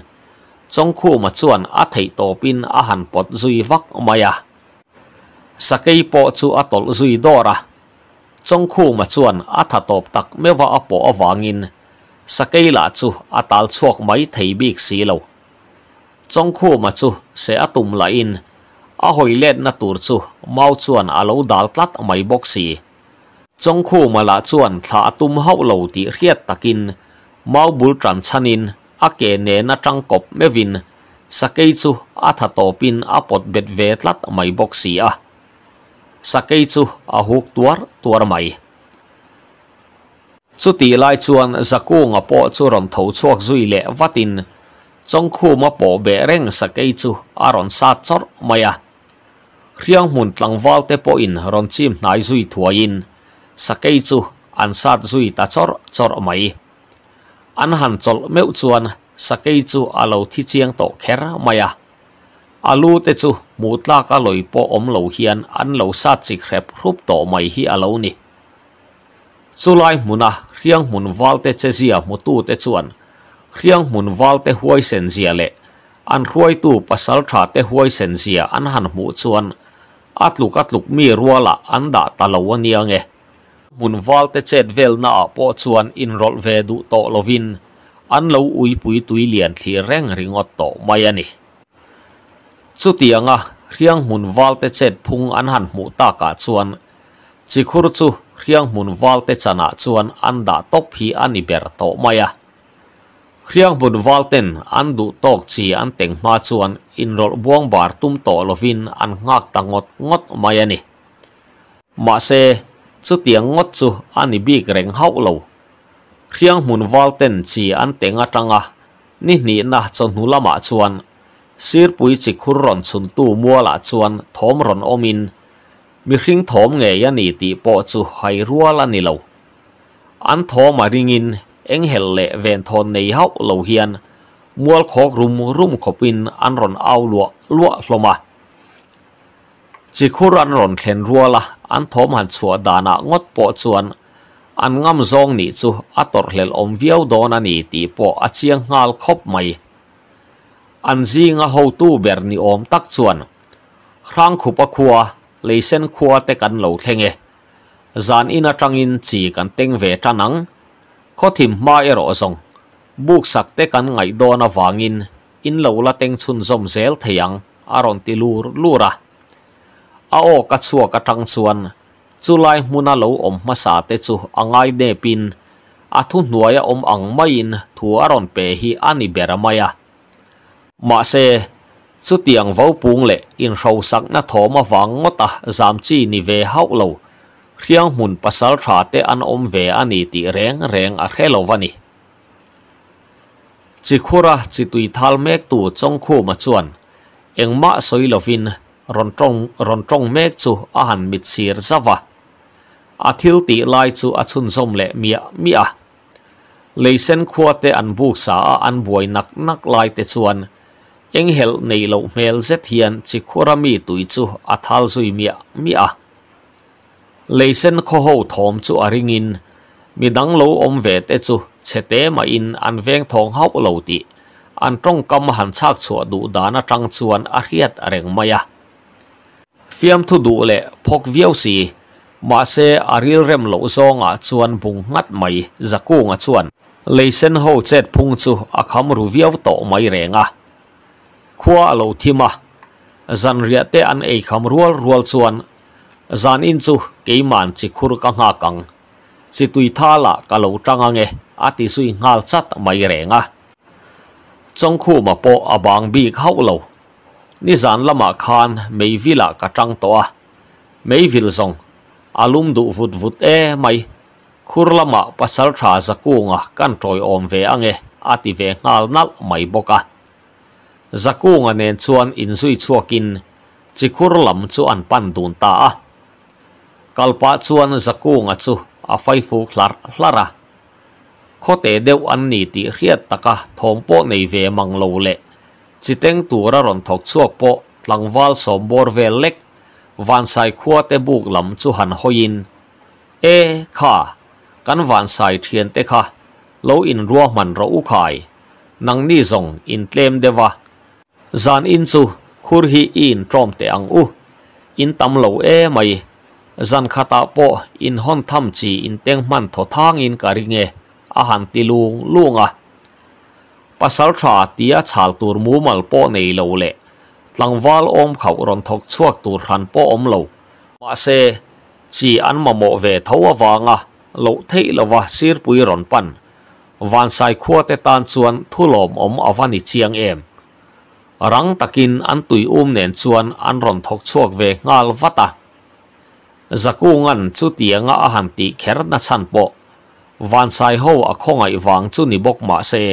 trong khu mà chuan á thầy tổ pin á hàn bọt duy vắc mày à sa cây bộ chú á tổ duy đô ra trong khu mà chuan á thả tổ tắc mê vã á bộ á vang in sa cây là chú á tàl chuộc mấy thầy biếc xí lâu trong khu mà chú sẽ á tùm lại in á hồi lên na tùr chú mau chuan á lâu đàl tắt mấy bốc xí chong ma la chuan tha tum hau lo ti riat takin mau bul tran chanin a ke ne na tang kop mevin sakei chu a tha to pin a pot bet ve tlat mai bok si a sakei chu a huk tuar tuar mai chu ti lai chuan zaku nga po chu ron tho chuak zui le watin chong ma po be reng sakei chu a ron sa chor maya khriang mun tlang wal te po in ron chim nai zui thuain sakei chu an sat zui ta chor chor mai an han chol meu chuan sakei chu alo thi chiang to khera maya alu te chu mutla ka po om lo hian an lo sat chi khrep hrup to mai hi alo ni chulai muna riang mun valte che zia mutu te chuan riang mun valte huai sen zia le an ruai tu pasal tha te huai sen zia an han mu chuan atluk atluk mi ruala an da talo ania nge มุนวัลเตเจ็ดเวลนาปอชวนอินรอลเวดุโตโลวินอันเลวอุยปุยตุยเลียนที่เร่งริงอตโตไม่ยันนีสุดียังอ่ะเรียงมุนวัลเตเจ็ดพุงอันหันมุตากาชวนจิคุรุจูเรียงมุนวัลเตชนะชวนอันดาตบฮีอันอิเบรโตไม่ยะเรียงมุนวัลเตนอันดุตกจีอันเต็งมาชวนอินรอลบวงบาร์ตุมโตโลวินอันงักตังงดงดไม่ยันนีมาเซ chu tiếng ngot chu ani bi reng hau lo riang mun wal ten chi an tenga tanga ni ni na chon nu lama chuan sir pui chi khur ron chun tu mua la chuan thom ron omin mi hring thom nge ya ni ti po chu hai ruala ni lo an thom a ringin eng hel le ven thon nei hau lâu hian mua khok rum rum khopin an ron au lua lo hloma chỉ khu an rộn thèn rua la an thom hàn chua đà na ngót bộ chuan an ngam zong ni chu a tor hlel om viau nà ani ti po a chiang ngal khop mai an zinga ho tu ber ni om tak chuan khu khupa khua leisen khua te kan lo thlenge zan ina chỉ chi kan về trăng tanang kho thim ma ero zong buk sak te ngay ngai nà vang in in lo la teng chun zom zel theyang aron ti lur lura a o xua chua trăng xuân, chuan chu lai muna lâu om ma sa te chu angai de pin a thu nuaya om ang mai in thu aron pe hi ani beramaya ma se chu tiang vau pung lệ in sâu sắc na thoma wangota zam chi ni ve hau lo riang mun pasal tha te an om ve ani ti reng reng a khelo wani chi khura chi tui thal mek tu chong khu ma soi engma soilovin ron trong ron trong mek chu a han mit sir zawa a thil ti lai chu a chun zom le mia mia leisen khua te an bu sa a an buai nak nak lai te chuan eng hel nei lo mel zet hian chi khura mi tui chu a thal zui mia mia leisen kho ho thom chu a in, mi dang lo om ve te chu chete ma in an veng thong hau lo ti an trong kam han chak chu du dana tang chuan a riat areng maya Phim thu du le phok viau si ma se aril rem bùng ngắt chuan bung ngat ngắt zakunga lấy leisen ho chết phung chu akham ru viau to mai renga khua lo thima zan riate an ấy kham rual rual chuan zan in chu màn chỉ khur ka nga kang chi tui tha la ka lo tanga nge ati sui ngal chat mai renga trong khu ma po bàng bi khâu lo Ni zan lama khan mei vila ka trăng toa. Mei vil zong. Alum du vut vut e mai. Khur lama pasal tra zakunga kan troi om ve ange ati ve ngal nal mai boka. Zakunga nen chuan in zui chuakin chỉ khur lam chu pan dun ta a. Kalpa chuan zakunga chu a fai fu khlar khlara. Khote deu an ni ti riat taka thompo nei ve mang lo lệ. จิตเองตัวระรอนทกชักวปหลังวาลสมบอร์เวลเล็กวันใส่ขั้วเตบุกลำจุหันหอยินเอค่ะกันวันใส่เทียนเตค่ะรลอินรัวมันเราอุขายนังนี่ส่งอินเตลมเดวะจานอินซูคุรฮีอินตรอมเตอังอูอินตำเหลาเอไม่จันคาตาปอินฮอนทำจีอินเตงมันทอทางอินการิเงอาหารติลุงลุงอ่ะ pasal thra tia chal tur mu mal po nei lo le tlangwal om khau ron thok chuak tur han po om lo ma se chi an ma mo ve thowa wanga lo thei lawa sir pui ron pan van sai khua te tan chuan thulom om awani chiang em rang takin an tuổi um nen chuan an ron thok chuak ve ngal vata zakungan chu tianga a han ti kher na san po van sai ho a khongai wang chu ni bốc ma se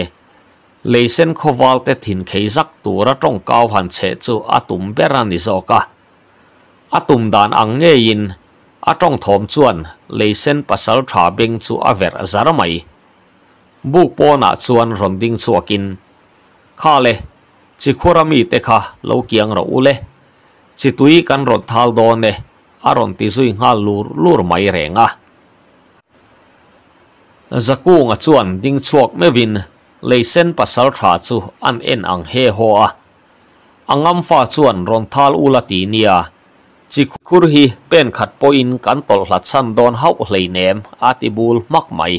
ลีเซนควาลเตถินเคยสักตัวระตรงก้าวผันเชิดอู่อตุมเบรันดิโซกาอตุมดานอังเงยินอต้อทอมชวนลีเซนปัสสาวะเบ่งจู่อเวรจารมัยบุกปอนาชวนรอนดิ้งสัวกินข้าเลยจิคุรามีเตคะลูกยังรู้เลยจิตุยกันรนทัลโดนเนอารอนติสุยฮัลลูร์ลูร์ไม่แรงอะจะกู้เงินชวนดิ้งชัวกไม่วิน leisen pasal tha chu an en ang he ho a angam fa chuan ron thal ulati nia chi khur hi pen khat po in kan tol hlat san don hau hlei nem atibul mak mai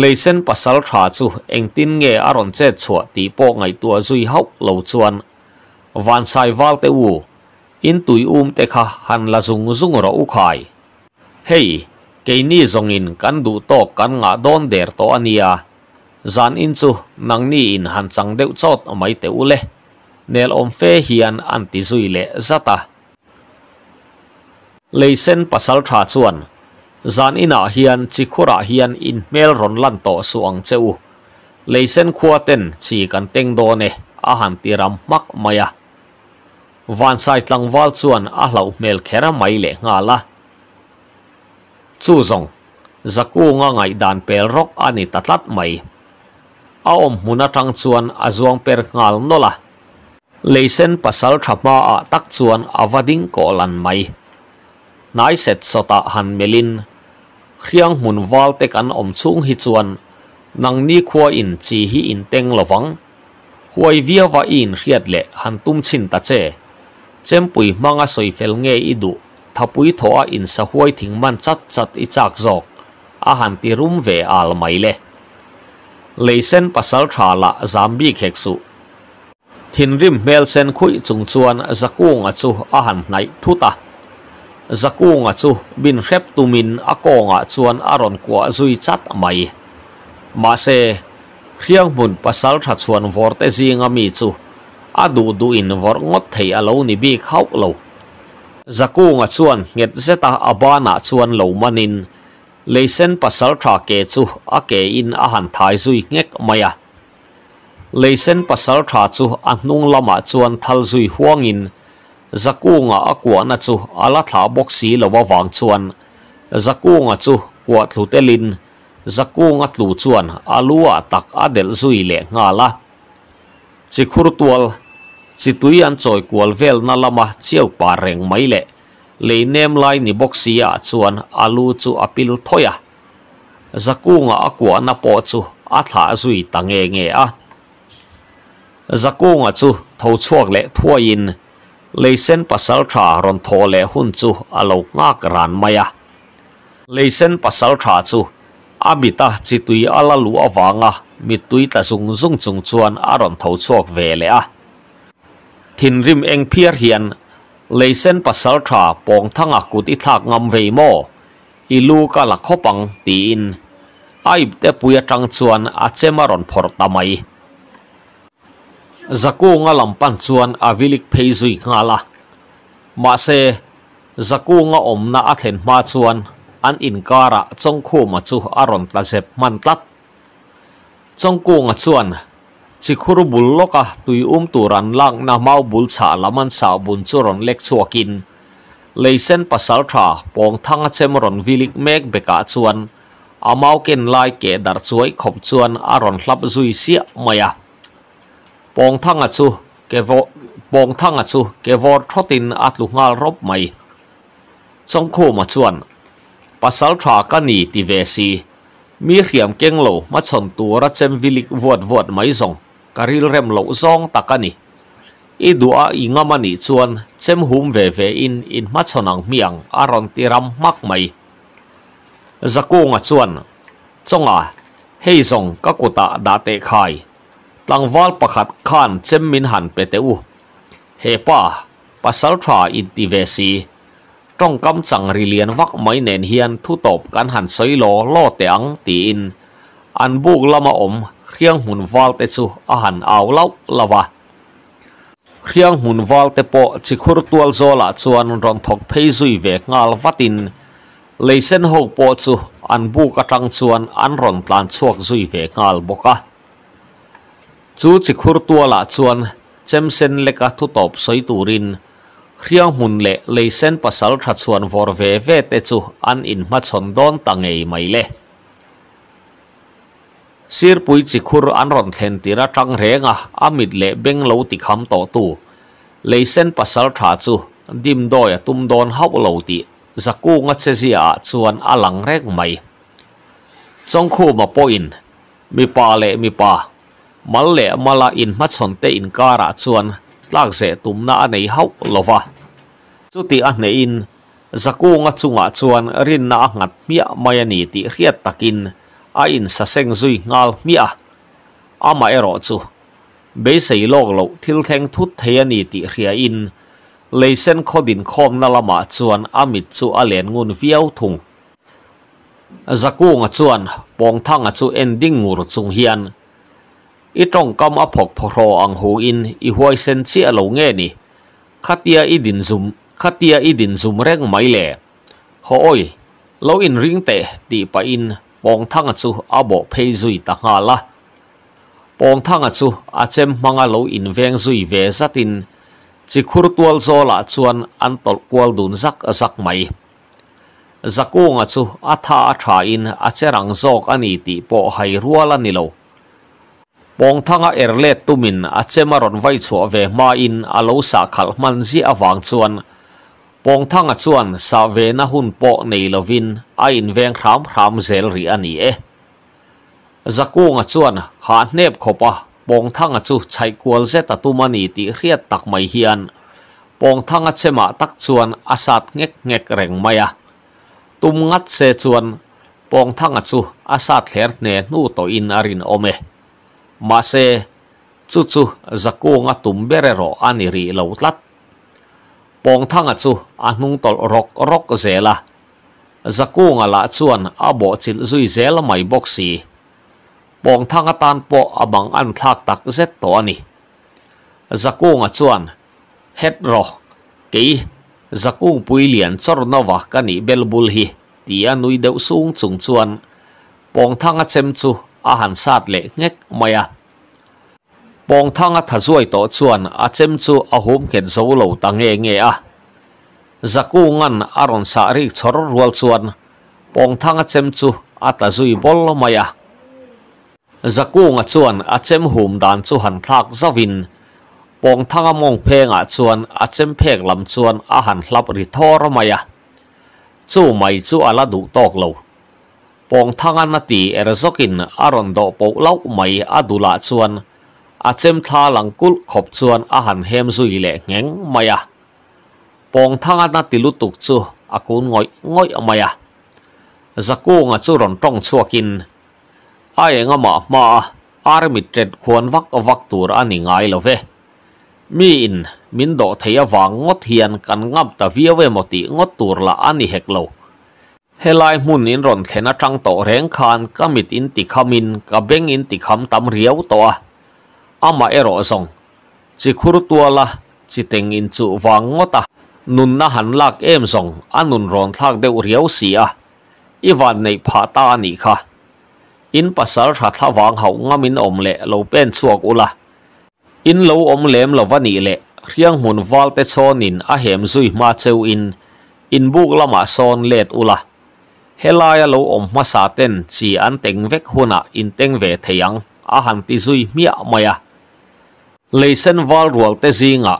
leisen pasal tha chu tin nghe aron che chhuwa ti po ngai tua zui hau lâu chuan van sai wal te u in tui um te kha han la zung zung ro u khai hey cái ni keini in kan du to kan ngã don der to ania zan in chu nang ni in han chang deuh chot mai te ule nel om fe hian an ti zui le zata leisen pasal tha chuan zan ina ah hian chikhura hian in mel ron lan to suang cheu leisen khua ten chi kan teng do ne a han ti ram mak maya van sai tlang wal chuan a hlau mel khera mai le nga la chu zong zaku nga ngai dan pel rok ani tatlat mai a om huna tang chuan a zuang per ngal no la leisen pasal thapa a tak chuan a wading ko lan mai nai set sota han melin khriang hmun wal te kan om chung hi chuan nang ni khua in chi hi in teng lawang huai via wa in riat le han tum chin ta che chempui manga soi fel nge i du t h a p Sen pasal tha la zambi khek su thin rim mel sen khui chung chuan zakung achu a han nai thuta zakung achu bin min tumin akonga chuan ron kwa duy chat mày. Mà se Khiang mun pasal tha chuan vorte zinga mi chu adu du in vor ngot thei alo ni bi khau lo zakung achuan nget zeta abana chuan lo manin lấy sen pasal thả kê chu a kê in a hàn thái duy ngek mày à lấy sen pasal thả chu an nung lama chuan thal duy huang in zaku nga a kwa na chu ala thả boxi lova wang chuan zaku nga chu kwa thu telin zaku nga tlu chuan alua tak adel zui le nga la chi khur tual chi tui an choi kual vel na lama chieu pa reng mai le le nemlai ni boksia zuwan alu zu apil toy ah. Zaku nga akwa napo zu, atha azuita nge nge ah. Zaku nga zu, thawchok le thwa in, leisen pasaltra rontoo le hund zu, alaw ngak rann may ah. Leisen pasaltra zu, a bita ci tui ala lu ava nga, ta zung zung zung zuwan a rontawchok we le ah. Tinrim eng piar hien, lấy sen pasal thả bong thang akut ít thạc ngâm về mò ilu ka lạc khó bằng tin ai te puya trăng chuan a chema ron phor tamai zaku nga lampan chuan avilik pheizui nga la ma se zaku nga na a thlen ma chuan an in inkara khu ma chu aron tla zep man tlat chongku nga chuan chỉ si khuru bul loka ah, tui um tu ran lang na mau bul sa laman sa bun chu ron lek chuakin leisen pasal tha pong thanga chem ron vilik mek beka chuan mau ken lai ke dar chuai khop chuan a ron hlap zui sia maya ah. pong thanga chu ke vo pong thanga chu ke vor thotin atlu ngal rop mai trong khu mà chuan pasal tha ka ni ti ve si mì hiam keng lo ma chon tu ra chem vilik vuat vuat mai zong karil rem lo zong takani i dua ingamani chuan chem hum ve ve in in ma chonang miang aron tiram mak mai zakunga chuan chonga à, hei zong ka kota da te khai tlangwal pakhat khan chem min han pe te u he pa pasal tha in ti ve si trong kam chang ri lian vak mai nen hian thu top kan han soi lo lo te ang ti in an buk lama om riang hun wal te chu a han au lauk lawa riang hun wal te po chi khur tual zola chuan ron thok phei zui ve ngal vatin leisen ho po chu an bu ka tang chuan an ron tlan chuak zui ve ngal boka chu chi khur tuala chuan chemsen leka thu top soi turin riang hun le leisen pasal tha chuan vor ve ve te chu an in ma chon don ta ngày mai le สิรปุยจิคุรอันรอนเทนตีระจังเรงอะอามิดเละเบ่งเลวติคำโต่อตูเลยเส้นปัสสาวะจูดิมดอยตุมดอนฮาบเลวติจักูงัดเซียชวนอัลังเรงไม่จงคู่มาปอินมีปาเละมีปามาเละมาละอินมาชนเตินการะชวนลักเซตุมนาในฮาบเลวะสุดติอันในอินจักูงัดจุงอะชวนรินนาหังัดมีอะไม่หนีติเรียดตะกิน a in sa seng zui ngal mi a ama ero chu be sei lok lo thil theng thut thei ani ti hria in leisen khodin khom na lama chuan amit chu alen ngun viau thung zakunga chuan pongthanga chu ending ngur chung hian i tong kam a phok phoro ang hu in i huai sen chi alo nge ni khatia i din zum khatia i din zum reng mai le ho oi lo in ring te ti pa in bong thang chu a bo phei zui ta nga la bong thang chu a chem manga lo in veng zui ve zatin chi khur tual zo la chuan an tol kwal dun zak zak mai zakunga chu a tha a tha in a cherang zok ani ti po hai ruala ni lo bong thanga erlet tumin a chemaron vai chu ve ma in alo lo sa khal man ji awang chuan pong thang a chuan sa ve na hun po nei lovin a in veng khram khram zel ri ani e zakung a chuan ha hnep khopa pong thang a chu chai kwal zeta tumani ti hriat tak mai hian pong thang a chema tak chuan asat ngek ngek reng maya tum ngat se chuan pong thang a chu asat thler ne nu to in arin ome ma se chu chu zakunga tumbere ro ani ri lo tlat pong thanga chu anung tol rok rok zela zakunga la chuan abo chil zui zel mai boxi pong thanga tan po abang an thak tak zet to ani zakunga chuan het ro ke zakung pui lian chor nova kani belbul hi tia nui deuh sung chung chuan pong thanga chem chu a han sat le ngek maya pong thang a thazuai to chuan a chem chu a hum khet zo lo ta nge nge a zaku ngan aron sa ri chor rual chuan pong thang a chem chu a ta zui bol maya zaku nga chuan a chem hum dan chu han thak zawin pong thang a mong phe nga chuan a chem phek lam chuan a han hlap ri thor maya chu mai chu ala du tok lo pong thang an ti erzokin aron do po lau mai adula chuan a achem tha langkul khop chuan a han hem zui le ngeng maya à. pong thanga na tilu tuk chu akun ngoi ngoi maya zaku à. nga chu ron tong chuakin a enga ma ma armitred khon vak vak tur ani ngai love mi in min do theya wa ngot hian kan ngap ta viawe moti ngot tur la ani hek lo helai mun in ron thena tang to reng khan kamit in ti khamin ka beng in ti kham tam riau to a อามาเอรอซงจิคุรตัวละจิต็งินจูวังงตานุนนหันลักเอมซงอันนุนรอนทักเดวเรียวเสียอีวันในพาตานีค่ะ อินปัสสาระทวางหางามินอมเล่เลาเป็นสวกุละอินเลาอมเลมเลาวันีเละเรียงหุนวาลเตโซนินอาเหมซุยมาเจวอิน อินบุกละมาซอนเลดอุละเฮลายเลาอมมาสาเตนจีอันเต็งเวกหุนะอินเต็งเวทยัง อาหันติซุยมีอะไม่ลเซนวอลรัวเตซิงะ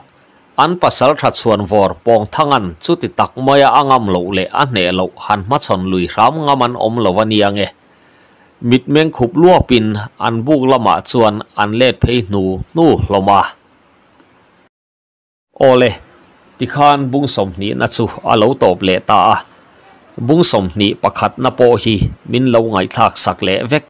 อันพภาษาทัศน์วอร์ปองทั้งอันจุดติดักมายาอั่างลูกเลอันเนลูกหันมาชนลุยรำงามันอมลวันียงเอมิดเมงคขบลัวปิน อันบุกละมาชวนอันเลดเพย์นูนู่ละมาโอเลติ่ขานบุงสมนีนัชูอาลูตบเลตา บุงสมนีประคัดนโปฮีมินลูไงทักสักเลเวก